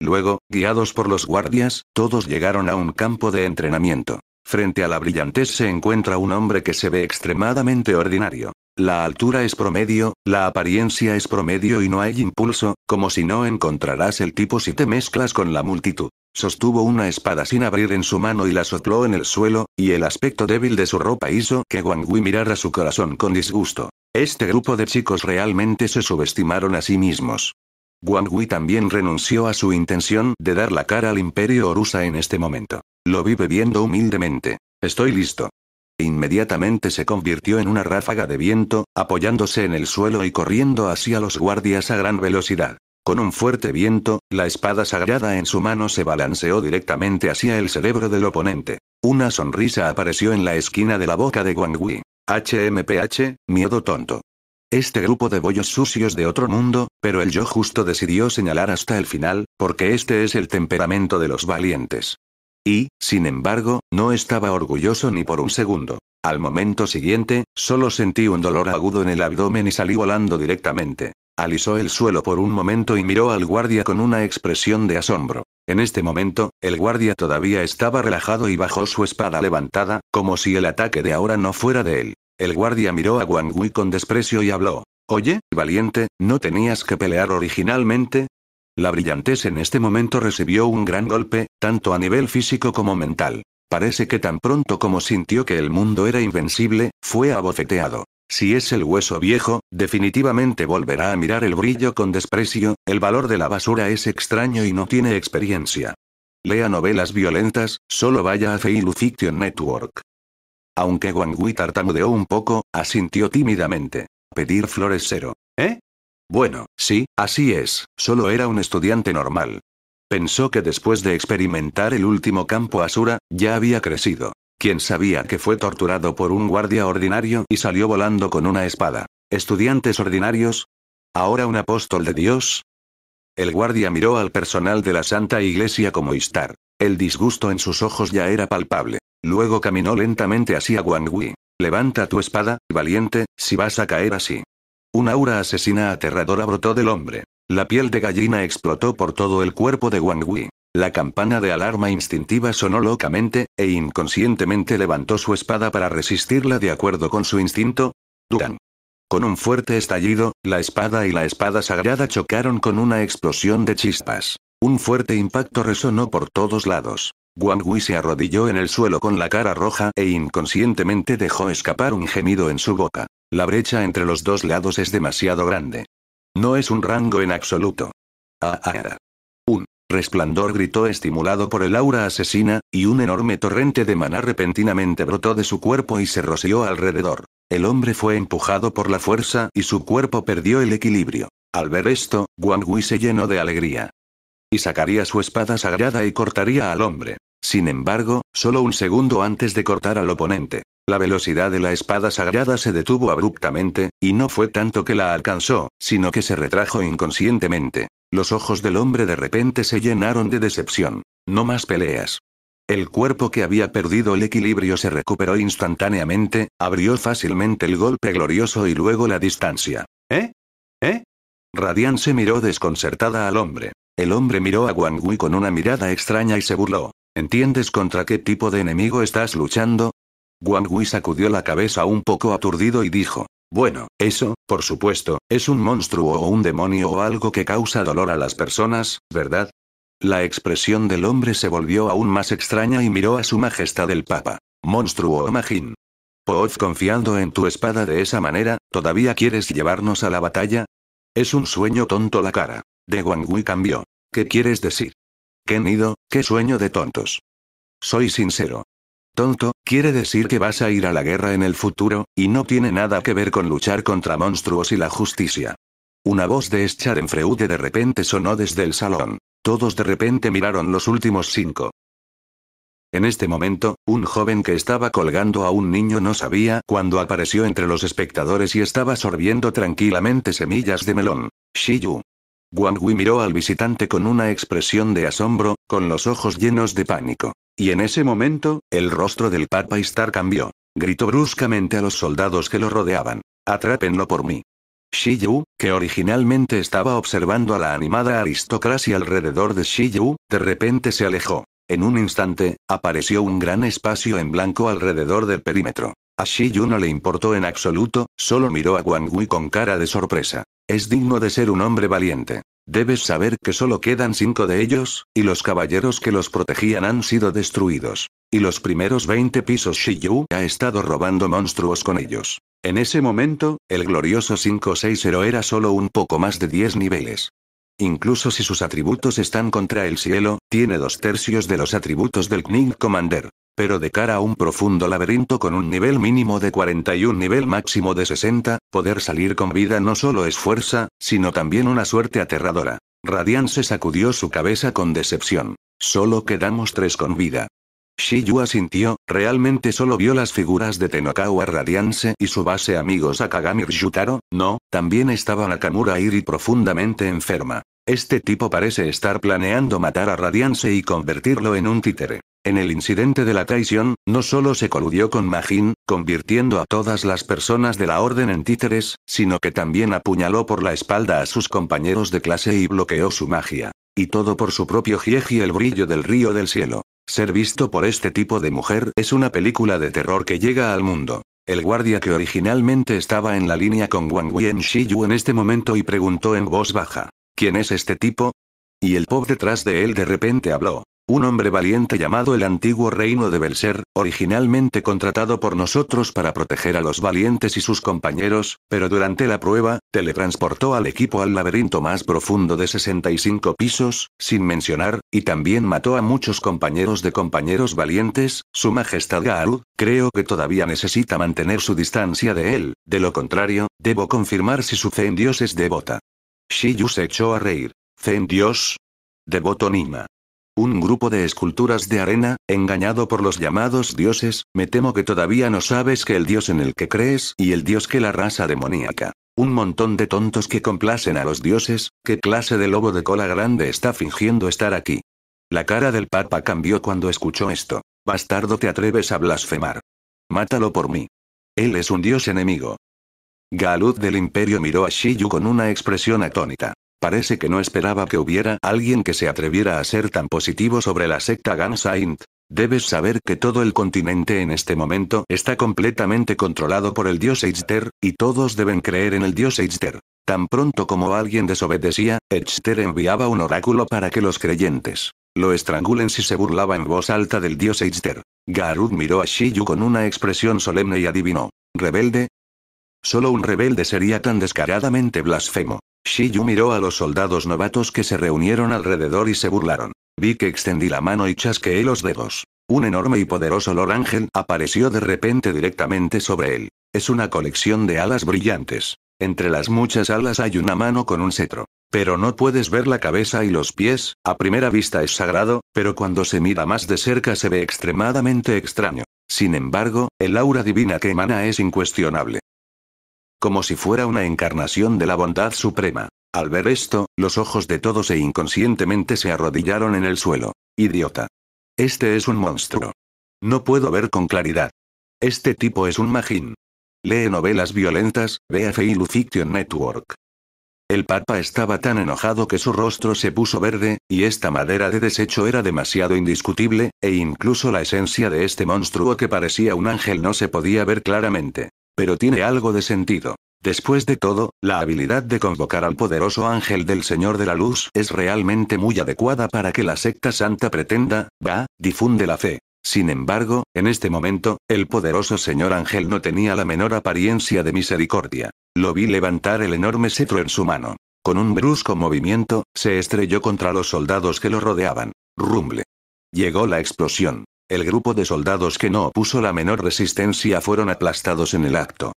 Luego, guiados por los guardias, todos llegaron a un campo de entrenamiento. Frente a la brillantez se encuentra un hombre que se ve extremadamente ordinario. La altura es promedio, la apariencia es promedio y no hay impulso, como si no encontrarás el tipo si te mezclas con la multitud. Sostuvo una espada sin abrir en su mano y la sopló en el suelo, y el aspecto débil de su ropa hizo que Wang mirara su corazón con disgusto. Este grupo de chicos realmente se subestimaron a sí mismos. Wang también renunció a su intención de dar la cara al imperio Orusa en este momento. Lo vi bebiendo humildemente. Estoy listo. Inmediatamente se convirtió en una ráfaga de viento, apoyándose en el suelo y corriendo hacia los guardias a gran velocidad. Con un fuerte viento, la espada sagrada en su mano se balanceó directamente hacia el cerebro del oponente. Una sonrisa apareció en la esquina de la boca de Guangui. HMPH, miedo tonto. Este grupo de bollos sucios de otro mundo, pero el yo justo decidió señalar hasta el final, porque este es el temperamento de los valientes. Y, sin embargo, no estaba orgulloso ni por un segundo. Al momento siguiente, solo sentí un dolor agudo en el abdomen y salí volando directamente. Alisó el suelo por un momento y miró al guardia con una expresión de asombro. En este momento, el guardia todavía estaba relajado y bajó su espada levantada, como si el ataque de ahora no fuera de él. El guardia miró a Wang con desprecio y habló. Oye, valiente, ¿no tenías que pelear originalmente? La brillantez en este momento recibió un gran golpe, tanto a nivel físico como mental. Parece que tan pronto como sintió que el mundo era invencible, fue abofeteado. Si es el hueso viejo, definitivamente volverá a mirar el brillo con desprecio, el valor de la basura es extraño y no tiene experiencia. Lea novelas violentas, solo vaya a Feilu Fiction Network. Aunque Wang tartamudeó un poco, asintió tímidamente. Pedir flores cero. ¿Eh? Bueno, sí, así es, solo era un estudiante normal. Pensó que después de experimentar el último campo Asura, ya había crecido. Quien sabía que fue torturado por un guardia ordinario y salió volando con una espada. ¿Estudiantes ordinarios? ¿Ahora un apóstol de Dios? El guardia miró al personal de la Santa Iglesia como Istar. El disgusto en sus ojos ya era palpable. Luego caminó lentamente hacia Guangui. Levanta tu espada, valiente, si vas a caer así. Una aura asesina aterradora brotó del hombre. La piel de gallina explotó por todo el cuerpo de Wang Wei. La campana de alarma instintiva sonó locamente, e inconscientemente levantó su espada para resistirla de acuerdo con su instinto. Duran. Con un fuerte estallido, la espada y la espada sagrada chocaron con una explosión de chispas. Un fuerte impacto resonó por todos lados. Wang Wei se arrodilló en el suelo con la cara roja e inconscientemente dejó escapar un gemido en su boca. La brecha entre los dos lados es demasiado grande. No es un rango en absoluto. Ah, ah, ah. Un resplandor gritó estimulado por el aura asesina, y un enorme torrente de maná repentinamente brotó de su cuerpo y se roció alrededor. El hombre fue empujado por la fuerza y su cuerpo perdió el equilibrio. Al ver esto, Guangui se llenó de alegría. Y sacaría su espada sagrada y cortaría al hombre. Sin embargo, solo un segundo antes de cortar al oponente. La velocidad de la espada sagrada se detuvo abruptamente, y no fue tanto que la alcanzó, sino que se retrajo inconscientemente. Los ojos del hombre de repente se llenaron de decepción. No más peleas. El cuerpo que había perdido el equilibrio se recuperó instantáneamente, abrió fácilmente el golpe glorioso y luego la distancia. ¿Eh? ¿Eh? Radian se miró desconcertada al hombre. El hombre miró a Wang Wei con una mirada extraña y se burló. ¿Entiendes contra qué tipo de enemigo estás luchando? Wang sacudió la cabeza un poco aturdido y dijo. Bueno, eso, por supuesto, es un monstruo o un demonio o algo que causa dolor a las personas, ¿verdad? La expresión del hombre se volvió aún más extraña y miró a su majestad el Papa. Monstruo o magín. Poz confiando en tu espada de esa manera, ¿todavía quieres llevarnos a la batalla? Es un sueño tonto la cara. De Wang cambió. ¿Qué quieres decir? ¿Qué nido? ¿Qué sueño de tontos? Soy sincero. Tonto, quiere decir que vas a ir a la guerra en el futuro, y no tiene nada que ver con luchar contra monstruos y la justicia. Una voz de Schadenfreude de repente sonó desde el salón. Todos de repente miraron los últimos cinco. En este momento, un joven que estaba colgando a un niño no sabía cuándo apareció entre los espectadores y estaba sorbiendo tranquilamente semillas de melón. Shiyu, Guan miró al visitante con una expresión de asombro, con los ojos llenos de pánico. Y en ese momento, el rostro del Papa Star cambió. Gritó bruscamente a los soldados que lo rodeaban. Atrápenlo por mí. Shi Yu, que originalmente estaba observando a la animada aristocracia alrededor de Shi Yu, de repente se alejó. En un instante, apareció un gran espacio en blanco alrededor del perímetro. A Shi no le importó en absoluto, solo miró a Wangui con cara de sorpresa. Es digno de ser un hombre valiente. Debes saber que solo quedan cinco de ellos, y los caballeros que los protegían han sido destruidos. Y los primeros 20 pisos Shiyu ha estado robando monstruos con ellos. En ese momento, el glorioso 560 era solo un poco más de 10 niveles. Incluso si sus atributos están contra el cielo, tiene dos tercios de los atributos del Knight Commander. Pero de cara a un profundo laberinto con un nivel mínimo de 40 y un nivel máximo de 60, poder salir con vida no solo es fuerza, sino también una suerte aterradora. Radiance se sacudió su cabeza con decepción. Solo quedamos tres con vida. Shiyu asintió, realmente solo vio las figuras de Tenokawa Radiance y su base amigo Sakagami Ryutaro, no, también estaba Nakamura Iri profundamente enferma. Este tipo parece estar planeando matar a Radiance y convertirlo en un títere. En el incidente de la traición, no solo se coludió con Majin, convirtiendo a todas las personas de la orden en títeres, sino que también apuñaló por la espalda a sus compañeros de clase y bloqueó su magia. Y todo por su propio y el brillo del río del cielo. Ser visto por este tipo de mujer es una película de terror que llega al mundo. El guardia que originalmente estaba en la línea con Wang Wen Shiyu en este momento y preguntó en voz baja. ¿Quién es este tipo? Y el pop detrás de él de repente habló. Un hombre valiente llamado el antiguo reino de Belser, originalmente contratado por nosotros para proteger a los valientes y sus compañeros, pero durante la prueba, teletransportó al equipo al laberinto más profundo de 65 pisos, sin mencionar, y también mató a muchos compañeros de compañeros valientes, su majestad Gaal, creo que todavía necesita mantener su distancia de él, de lo contrario, debo confirmar si su fe Dios es devota. Shiyu se echó a reír. ¿Fe Dios? Devoto Nima. Un grupo de esculturas de arena, engañado por los llamados dioses, me temo que todavía no sabes que el dios en el que crees y el dios que la raza demoníaca. Un montón de tontos que complacen a los dioses, ¿qué clase de lobo de cola grande está fingiendo estar aquí? La cara del papa cambió cuando escuchó esto. Bastardo te atreves a blasfemar. Mátalo por mí. Él es un dios enemigo. Galud del imperio miró a Shiyu con una expresión atónita. Parece que no esperaba que hubiera alguien que se atreviera a ser tan positivo sobre la secta Gansaint. Debes saber que todo el continente en este momento está completamente controlado por el dios Eichter, y todos deben creer en el dios Eichter. Tan pronto como alguien desobedecía, Eichter enviaba un oráculo para que los creyentes lo estrangulen si se burlaba en voz alta del dios Eichter. Garud miró a Shiyu con una expresión solemne y adivinó. ¿Rebelde? Solo un rebelde sería tan descaradamente blasfemo. Shiyu miró a los soldados novatos que se reunieron alrededor y se burlaron. Vi que extendí la mano y chasqueé los dedos. Un enorme y poderoso lorángel apareció de repente directamente sobre él. Es una colección de alas brillantes. Entre las muchas alas hay una mano con un cetro. Pero no puedes ver la cabeza y los pies, a primera vista es sagrado, pero cuando se mira más de cerca se ve extremadamente extraño. Sin embargo, el aura divina que emana es incuestionable como si fuera una encarnación de la bondad suprema. Al ver esto, los ojos de todos e inconscientemente se arrodillaron en el suelo. Idiota. Este es un monstruo. No puedo ver con claridad. Este tipo es un magín. Lee novelas violentas, Fei Lufiction Network. El papa estaba tan enojado que su rostro se puso verde, y esta madera de desecho era demasiado indiscutible, e incluso la esencia de este monstruo que parecía un ángel no se podía ver claramente. Pero tiene algo de sentido. Después de todo, la habilidad de convocar al poderoso ángel del Señor de la Luz es realmente muy adecuada para que la secta santa pretenda, va, difunde la fe. Sin embargo, en este momento, el poderoso señor ángel no tenía la menor apariencia de misericordia. Lo vi levantar el enorme cetro en su mano. Con un brusco movimiento, se estrelló contra los soldados que lo rodeaban. Rumble. Llegó la explosión. El grupo de soldados que no opuso la menor resistencia fueron aplastados en el acto.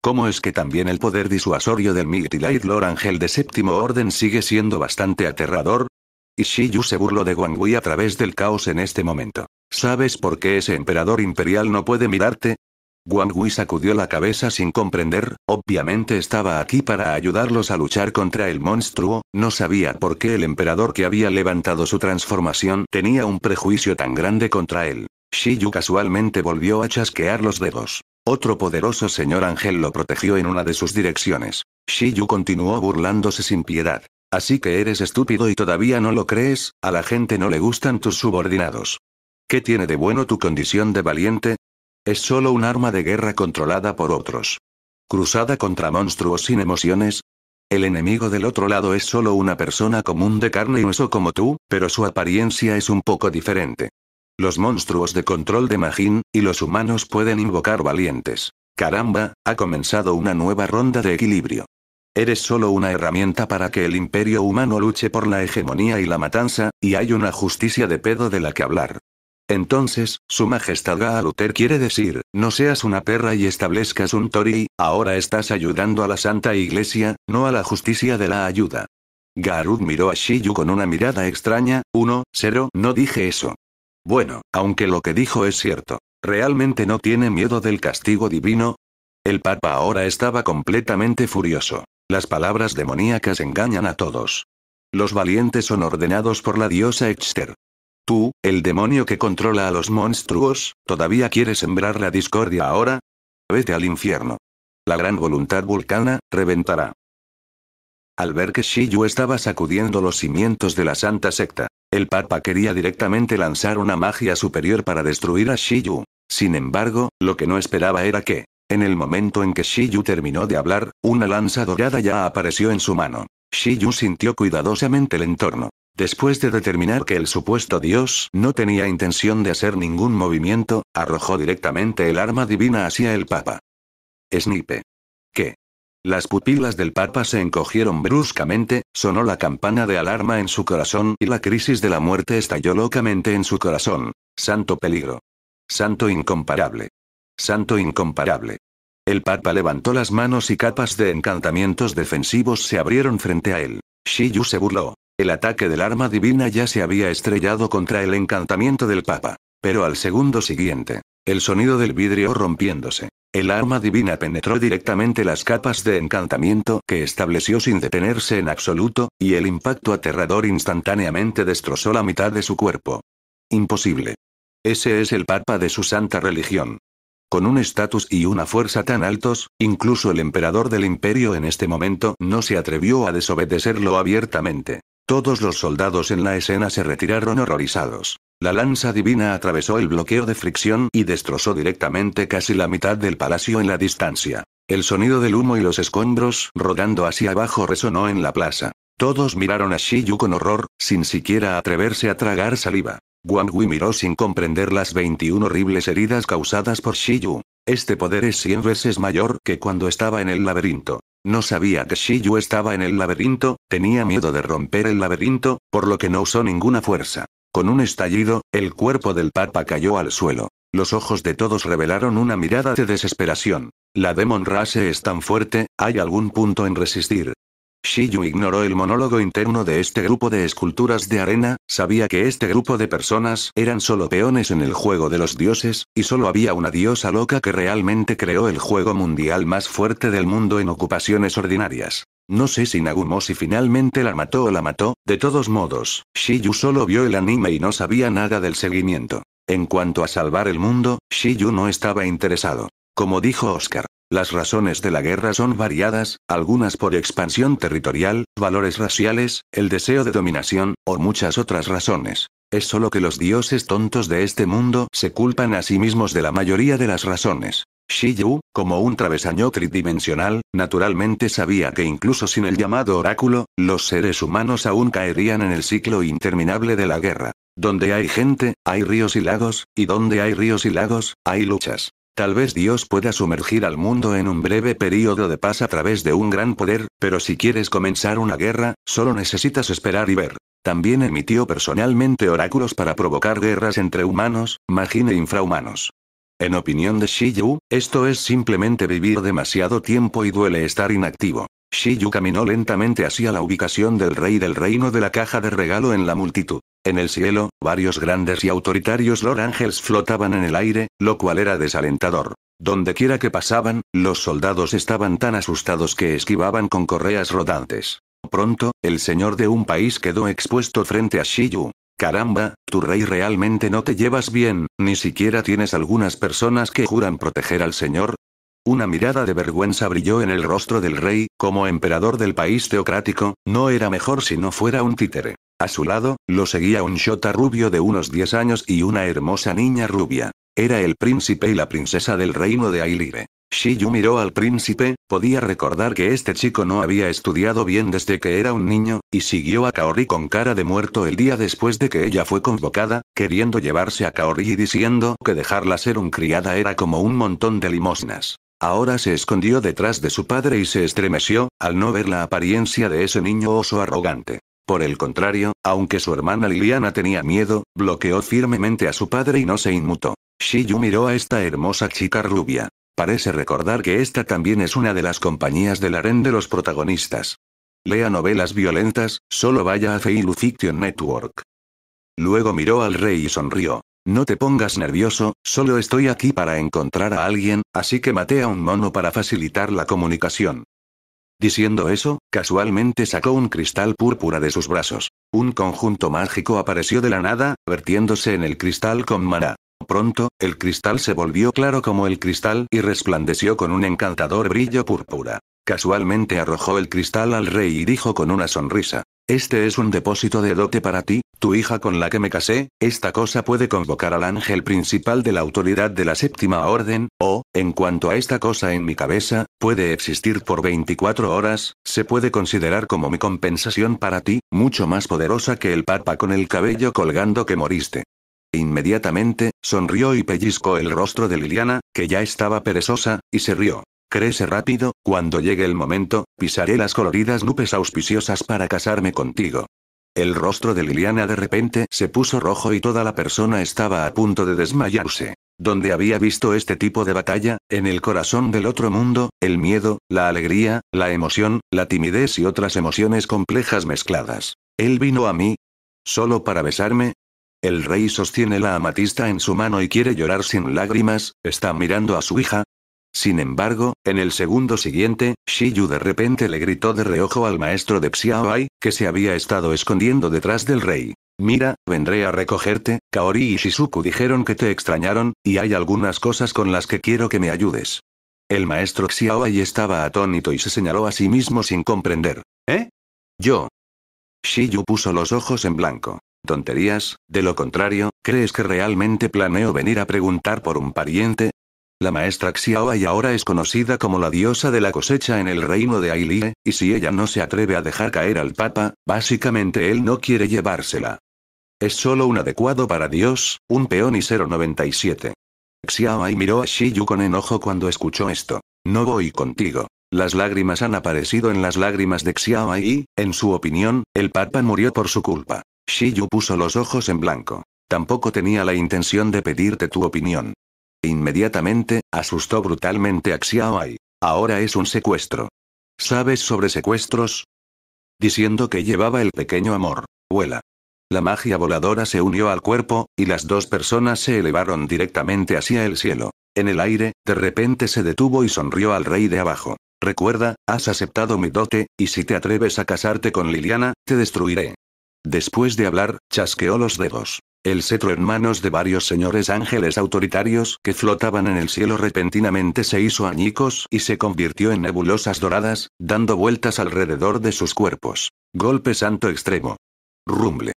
¿Cómo es que también el poder disuasorio del Mighty Lord Ángel de Séptimo Orden sigue siendo bastante aterrador? Y Shiyu se burló de Wangui a través del caos en este momento. ¿Sabes por qué ese emperador imperial no puede mirarte? Gui sacudió la cabeza sin comprender, obviamente estaba aquí para ayudarlos a luchar contra el monstruo, no sabía por qué el emperador que había levantado su transformación tenía un prejuicio tan grande contra él. Shiyu casualmente volvió a chasquear los dedos. Otro poderoso señor ángel lo protegió en una de sus direcciones. Shiyu continuó burlándose sin piedad. Así que eres estúpido y todavía no lo crees, a la gente no le gustan tus subordinados. ¿Qué tiene de bueno tu condición de valiente? Es solo un arma de guerra controlada por otros. Cruzada contra monstruos sin emociones. El enemigo del otro lado es solo una persona común de carne y hueso como tú, pero su apariencia es un poco diferente. Los monstruos de control de Majin, y los humanos pueden invocar valientes. Caramba, ha comenzado una nueva ronda de equilibrio. Eres solo una herramienta para que el imperio humano luche por la hegemonía y la matanza, y hay una justicia de pedo de la que hablar. Entonces, su majestad Gaaluter quiere decir, no seas una perra y establezcas un tori, ahora estás ayudando a la Santa Iglesia, no a la justicia de la ayuda. Garud miró a Shiyu con una mirada extraña, 1, 0, no dije eso. Bueno, aunque lo que dijo es cierto. ¿Realmente no tiene miedo del castigo divino? El Papa ahora estaba completamente furioso. Las palabras demoníacas engañan a todos. Los valientes son ordenados por la diosa Exter. Tú, el demonio que controla a los monstruos, ¿todavía quieres sembrar la discordia ahora? Vete al infierno. La gran voluntad vulcana, reventará. Al ver que Shiyu estaba sacudiendo los cimientos de la santa secta, el Papa quería directamente lanzar una magia superior para destruir a Shiyu. Sin embargo, lo que no esperaba era que, en el momento en que Shiyu terminó de hablar, una lanza dorada ya apareció en su mano. Shiyu sintió cuidadosamente el entorno. Después de determinar que el supuesto dios no tenía intención de hacer ningún movimiento, arrojó directamente el arma divina hacia el Papa. Snipe. ¿Qué? Las pupilas del Papa se encogieron bruscamente, sonó la campana de alarma en su corazón y la crisis de la muerte estalló locamente en su corazón. Santo peligro. Santo incomparable. Santo incomparable. El Papa levantó las manos y capas de encantamientos defensivos se abrieron frente a él. Shiyu se burló. El ataque del arma divina ya se había estrellado contra el encantamiento del Papa. Pero al segundo siguiente, el sonido del vidrio rompiéndose. El arma divina penetró directamente las capas de encantamiento que estableció sin detenerse en absoluto, y el impacto aterrador instantáneamente destrozó la mitad de su cuerpo. Imposible. Ese es el papa de su santa religión. Con un estatus y una fuerza tan altos, incluso el emperador del imperio en este momento no se atrevió a desobedecerlo abiertamente. Todos los soldados en la escena se retiraron horrorizados. La lanza divina atravesó el bloqueo de fricción y destrozó directamente casi la mitad del palacio en la distancia. El sonido del humo y los escombros rodando hacia abajo resonó en la plaza. Todos miraron a Shiyu con horror, sin siquiera atreverse a tragar saliva. Wang miró sin comprender las 21 horribles heridas causadas por Shiyu. Este poder es 100 veces mayor que cuando estaba en el laberinto. No sabía que Shiyu estaba en el laberinto, tenía miedo de romper el laberinto, por lo que no usó ninguna fuerza. Con un estallido, el cuerpo del Papa cayó al suelo. Los ojos de todos revelaron una mirada de desesperación. La Demon Rase es tan fuerte, hay algún punto en resistir. Shiyu ignoró el monólogo interno de este grupo de esculturas de arena, sabía que este grupo de personas eran solo peones en el juego de los dioses, y solo había una diosa loca que realmente creó el juego mundial más fuerte del mundo en ocupaciones ordinarias. No sé si si finalmente la mató o la mató, de todos modos, Shiyu solo vio el anime y no sabía nada del seguimiento. En cuanto a salvar el mundo, Shiyu no estaba interesado. Como dijo Oscar, las razones de la guerra son variadas, algunas por expansión territorial, valores raciales, el deseo de dominación, o muchas otras razones. Es solo que los dioses tontos de este mundo se culpan a sí mismos de la mayoría de las razones. Shiyu, como un travesaño tridimensional, naturalmente sabía que incluso sin el llamado oráculo, los seres humanos aún caerían en el ciclo interminable de la guerra. Donde hay gente, hay ríos y lagos, y donde hay ríos y lagos, hay luchas. Tal vez Dios pueda sumergir al mundo en un breve periodo de paz a través de un gran poder, pero si quieres comenzar una guerra, solo necesitas esperar y ver. También emitió personalmente oráculos para provocar guerras entre humanos, magín e infrahumanos. En opinión de Shi esto es simplemente vivir demasiado tiempo y duele estar inactivo. Shiyu caminó lentamente hacia la ubicación del rey del reino de la caja de regalo en la multitud. En el cielo, varios grandes y autoritarios Lord flotaban en el aire, lo cual era desalentador. Dondequiera que pasaban, los soldados estaban tan asustados que esquivaban con correas rodantes. Pronto, el señor de un país quedó expuesto frente a Shiyu. Caramba, tu rey realmente no te llevas bien, ni siquiera tienes algunas personas que juran proteger al señor, una mirada de vergüenza brilló en el rostro del rey, como emperador del país teocrático, no era mejor si no fuera un títere. A su lado, lo seguía un shota rubio de unos 10 años y una hermosa niña rubia. Era el príncipe y la princesa del reino de Ailire. Shiyu miró al príncipe, podía recordar que este chico no había estudiado bien desde que era un niño, y siguió a Kaori con cara de muerto el día después de que ella fue convocada, queriendo llevarse a Kaori y diciendo que dejarla ser un criada era como un montón de limosnas. Ahora se escondió detrás de su padre y se estremeció, al no ver la apariencia de ese niño oso arrogante. Por el contrario, aunque su hermana Liliana tenía miedo, bloqueó firmemente a su padre y no se inmutó. Shiyu miró a esta hermosa chica rubia. Parece recordar que esta también es una de las compañías del harén de los protagonistas. Lea novelas violentas, solo vaya a Feilu Fiction Network. Luego miró al rey y sonrió. No te pongas nervioso, solo estoy aquí para encontrar a alguien, así que maté a un mono para facilitar la comunicación. Diciendo eso, casualmente sacó un cristal púrpura de sus brazos. Un conjunto mágico apareció de la nada, vertiéndose en el cristal con maná. Pronto, el cristal se volvió claro como el cristal y resplandeció con un encantador brillo púrpura. Casualmente arrojó el cristal al rey y dijo con una sonrisa. Este es un depósito de dote para ti, tu hija con la que me casé, esta cosa puede convocar al ángel principal de la autoridad de la séptima orden, o, en cuanto a esta cosa en mi cabeza, puede existir por 24 horas, se puede considerar como mi compensación para ti, mucho más poderosa que el papa con el cabello colgando que moriste. E inmediatamente, sonrió y pellizcó el rostro de Liliana, que ya estaba perezosa, y se rió. Crece rápido, cuando llegue el momento, pisaré las coloridas nubes auspiciosas para casarme contigo. El rostro de Liliana de repente se puso rojo y toda la persona estaba a punto de desmayarse. Donde había visto este tipo de batalla, en el corazón del otro mundo, el miedo, la alegría, la emoción, la timidez y otras emociones complejas mezcladas. Él vino a mí. Solo para besarme, el rey sostiene la amatista en su mano y quiere llorar sin lágrimas, está mirando a su hija. Sin embargo, en el segundo siguiente, Shiyu de repente le gritó de reojo al maestro de Xiaoai, que se había estado escondiendo detrás del rey. Mira, vendré a recogerte, Kaori y Shizuku dijeron que te extrañaron, y hay algunas cosas con las que quiero que me ayudes. El maestro Xiaoai estaba atónito y se señaló a sí mismo sin comprender. ¿Eh? Yo. Shiyu puso los ojos en blanco. Tonterías, de lo contrario, ¿crees que realmente planeo venir a preguntar por un pariente? La maestra y ahora es conocida como la diosa de la cosecha en el reino de Ailie, y si ella no se atreve a dejar caer al papa, básicamente él no quiere llevársela. Es solo un adecuado para Dios, un peón y 097. Xiaoai miró a Shiyu con enojo cuando escuchó esto. No voy contigo. Las lágrimas han aparecido en las lágrimas de Xiaowai y, en su opinión, el papa murió por su culpa. Shiyu puso los ojos en blanco. Tampoco tenía la intención de pedirte tu opinión. Inmediatamente, asustó brutalmente a Xiaoai. Ahora es un secuestro. ¿Sabes sobre secuestros? Diciendo que llevaba el pequeño amor. Vuela. La magia voladora se unió al cuerpo, y las dos personas se elevaron directamente hacia el cielo. En el aire, de repente se detuvo y sonrió al rey de abajo. Recuerda, has aceptado mi dote, y si te atreves a casarte con Liliana, te destruiré. Después de hablar, chasqueó los dedos. El cetro en manos de varios señores ángeles autoritarios que flotaban en el cielo repentinamente se hizo añicos y se convirtió en nebulosas doradas, dando vueltas alrededor de sus cuerpos. Golpe santo extremo. Rumble.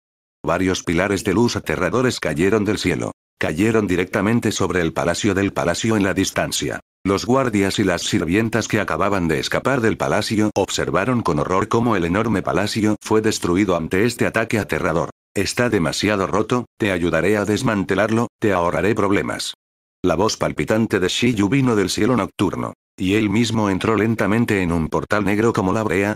Varios pilares de luz aterradores cayeron del cielo. Cayeron directamente sobre el palacio del palacio en la distancia. Los guardias y las sirvientas que acababan de escapar del palacio observaron con horror cómo el enorme palacio fue destruido ante este ataque aterrador. Está demasiado roto, te ayudaré a desmantelarlo, te ahorraré problemas. La voz palpitante de Shiyu vino del cielo nocturno. Y él mismo entró lentamente en un portal negro como la brea,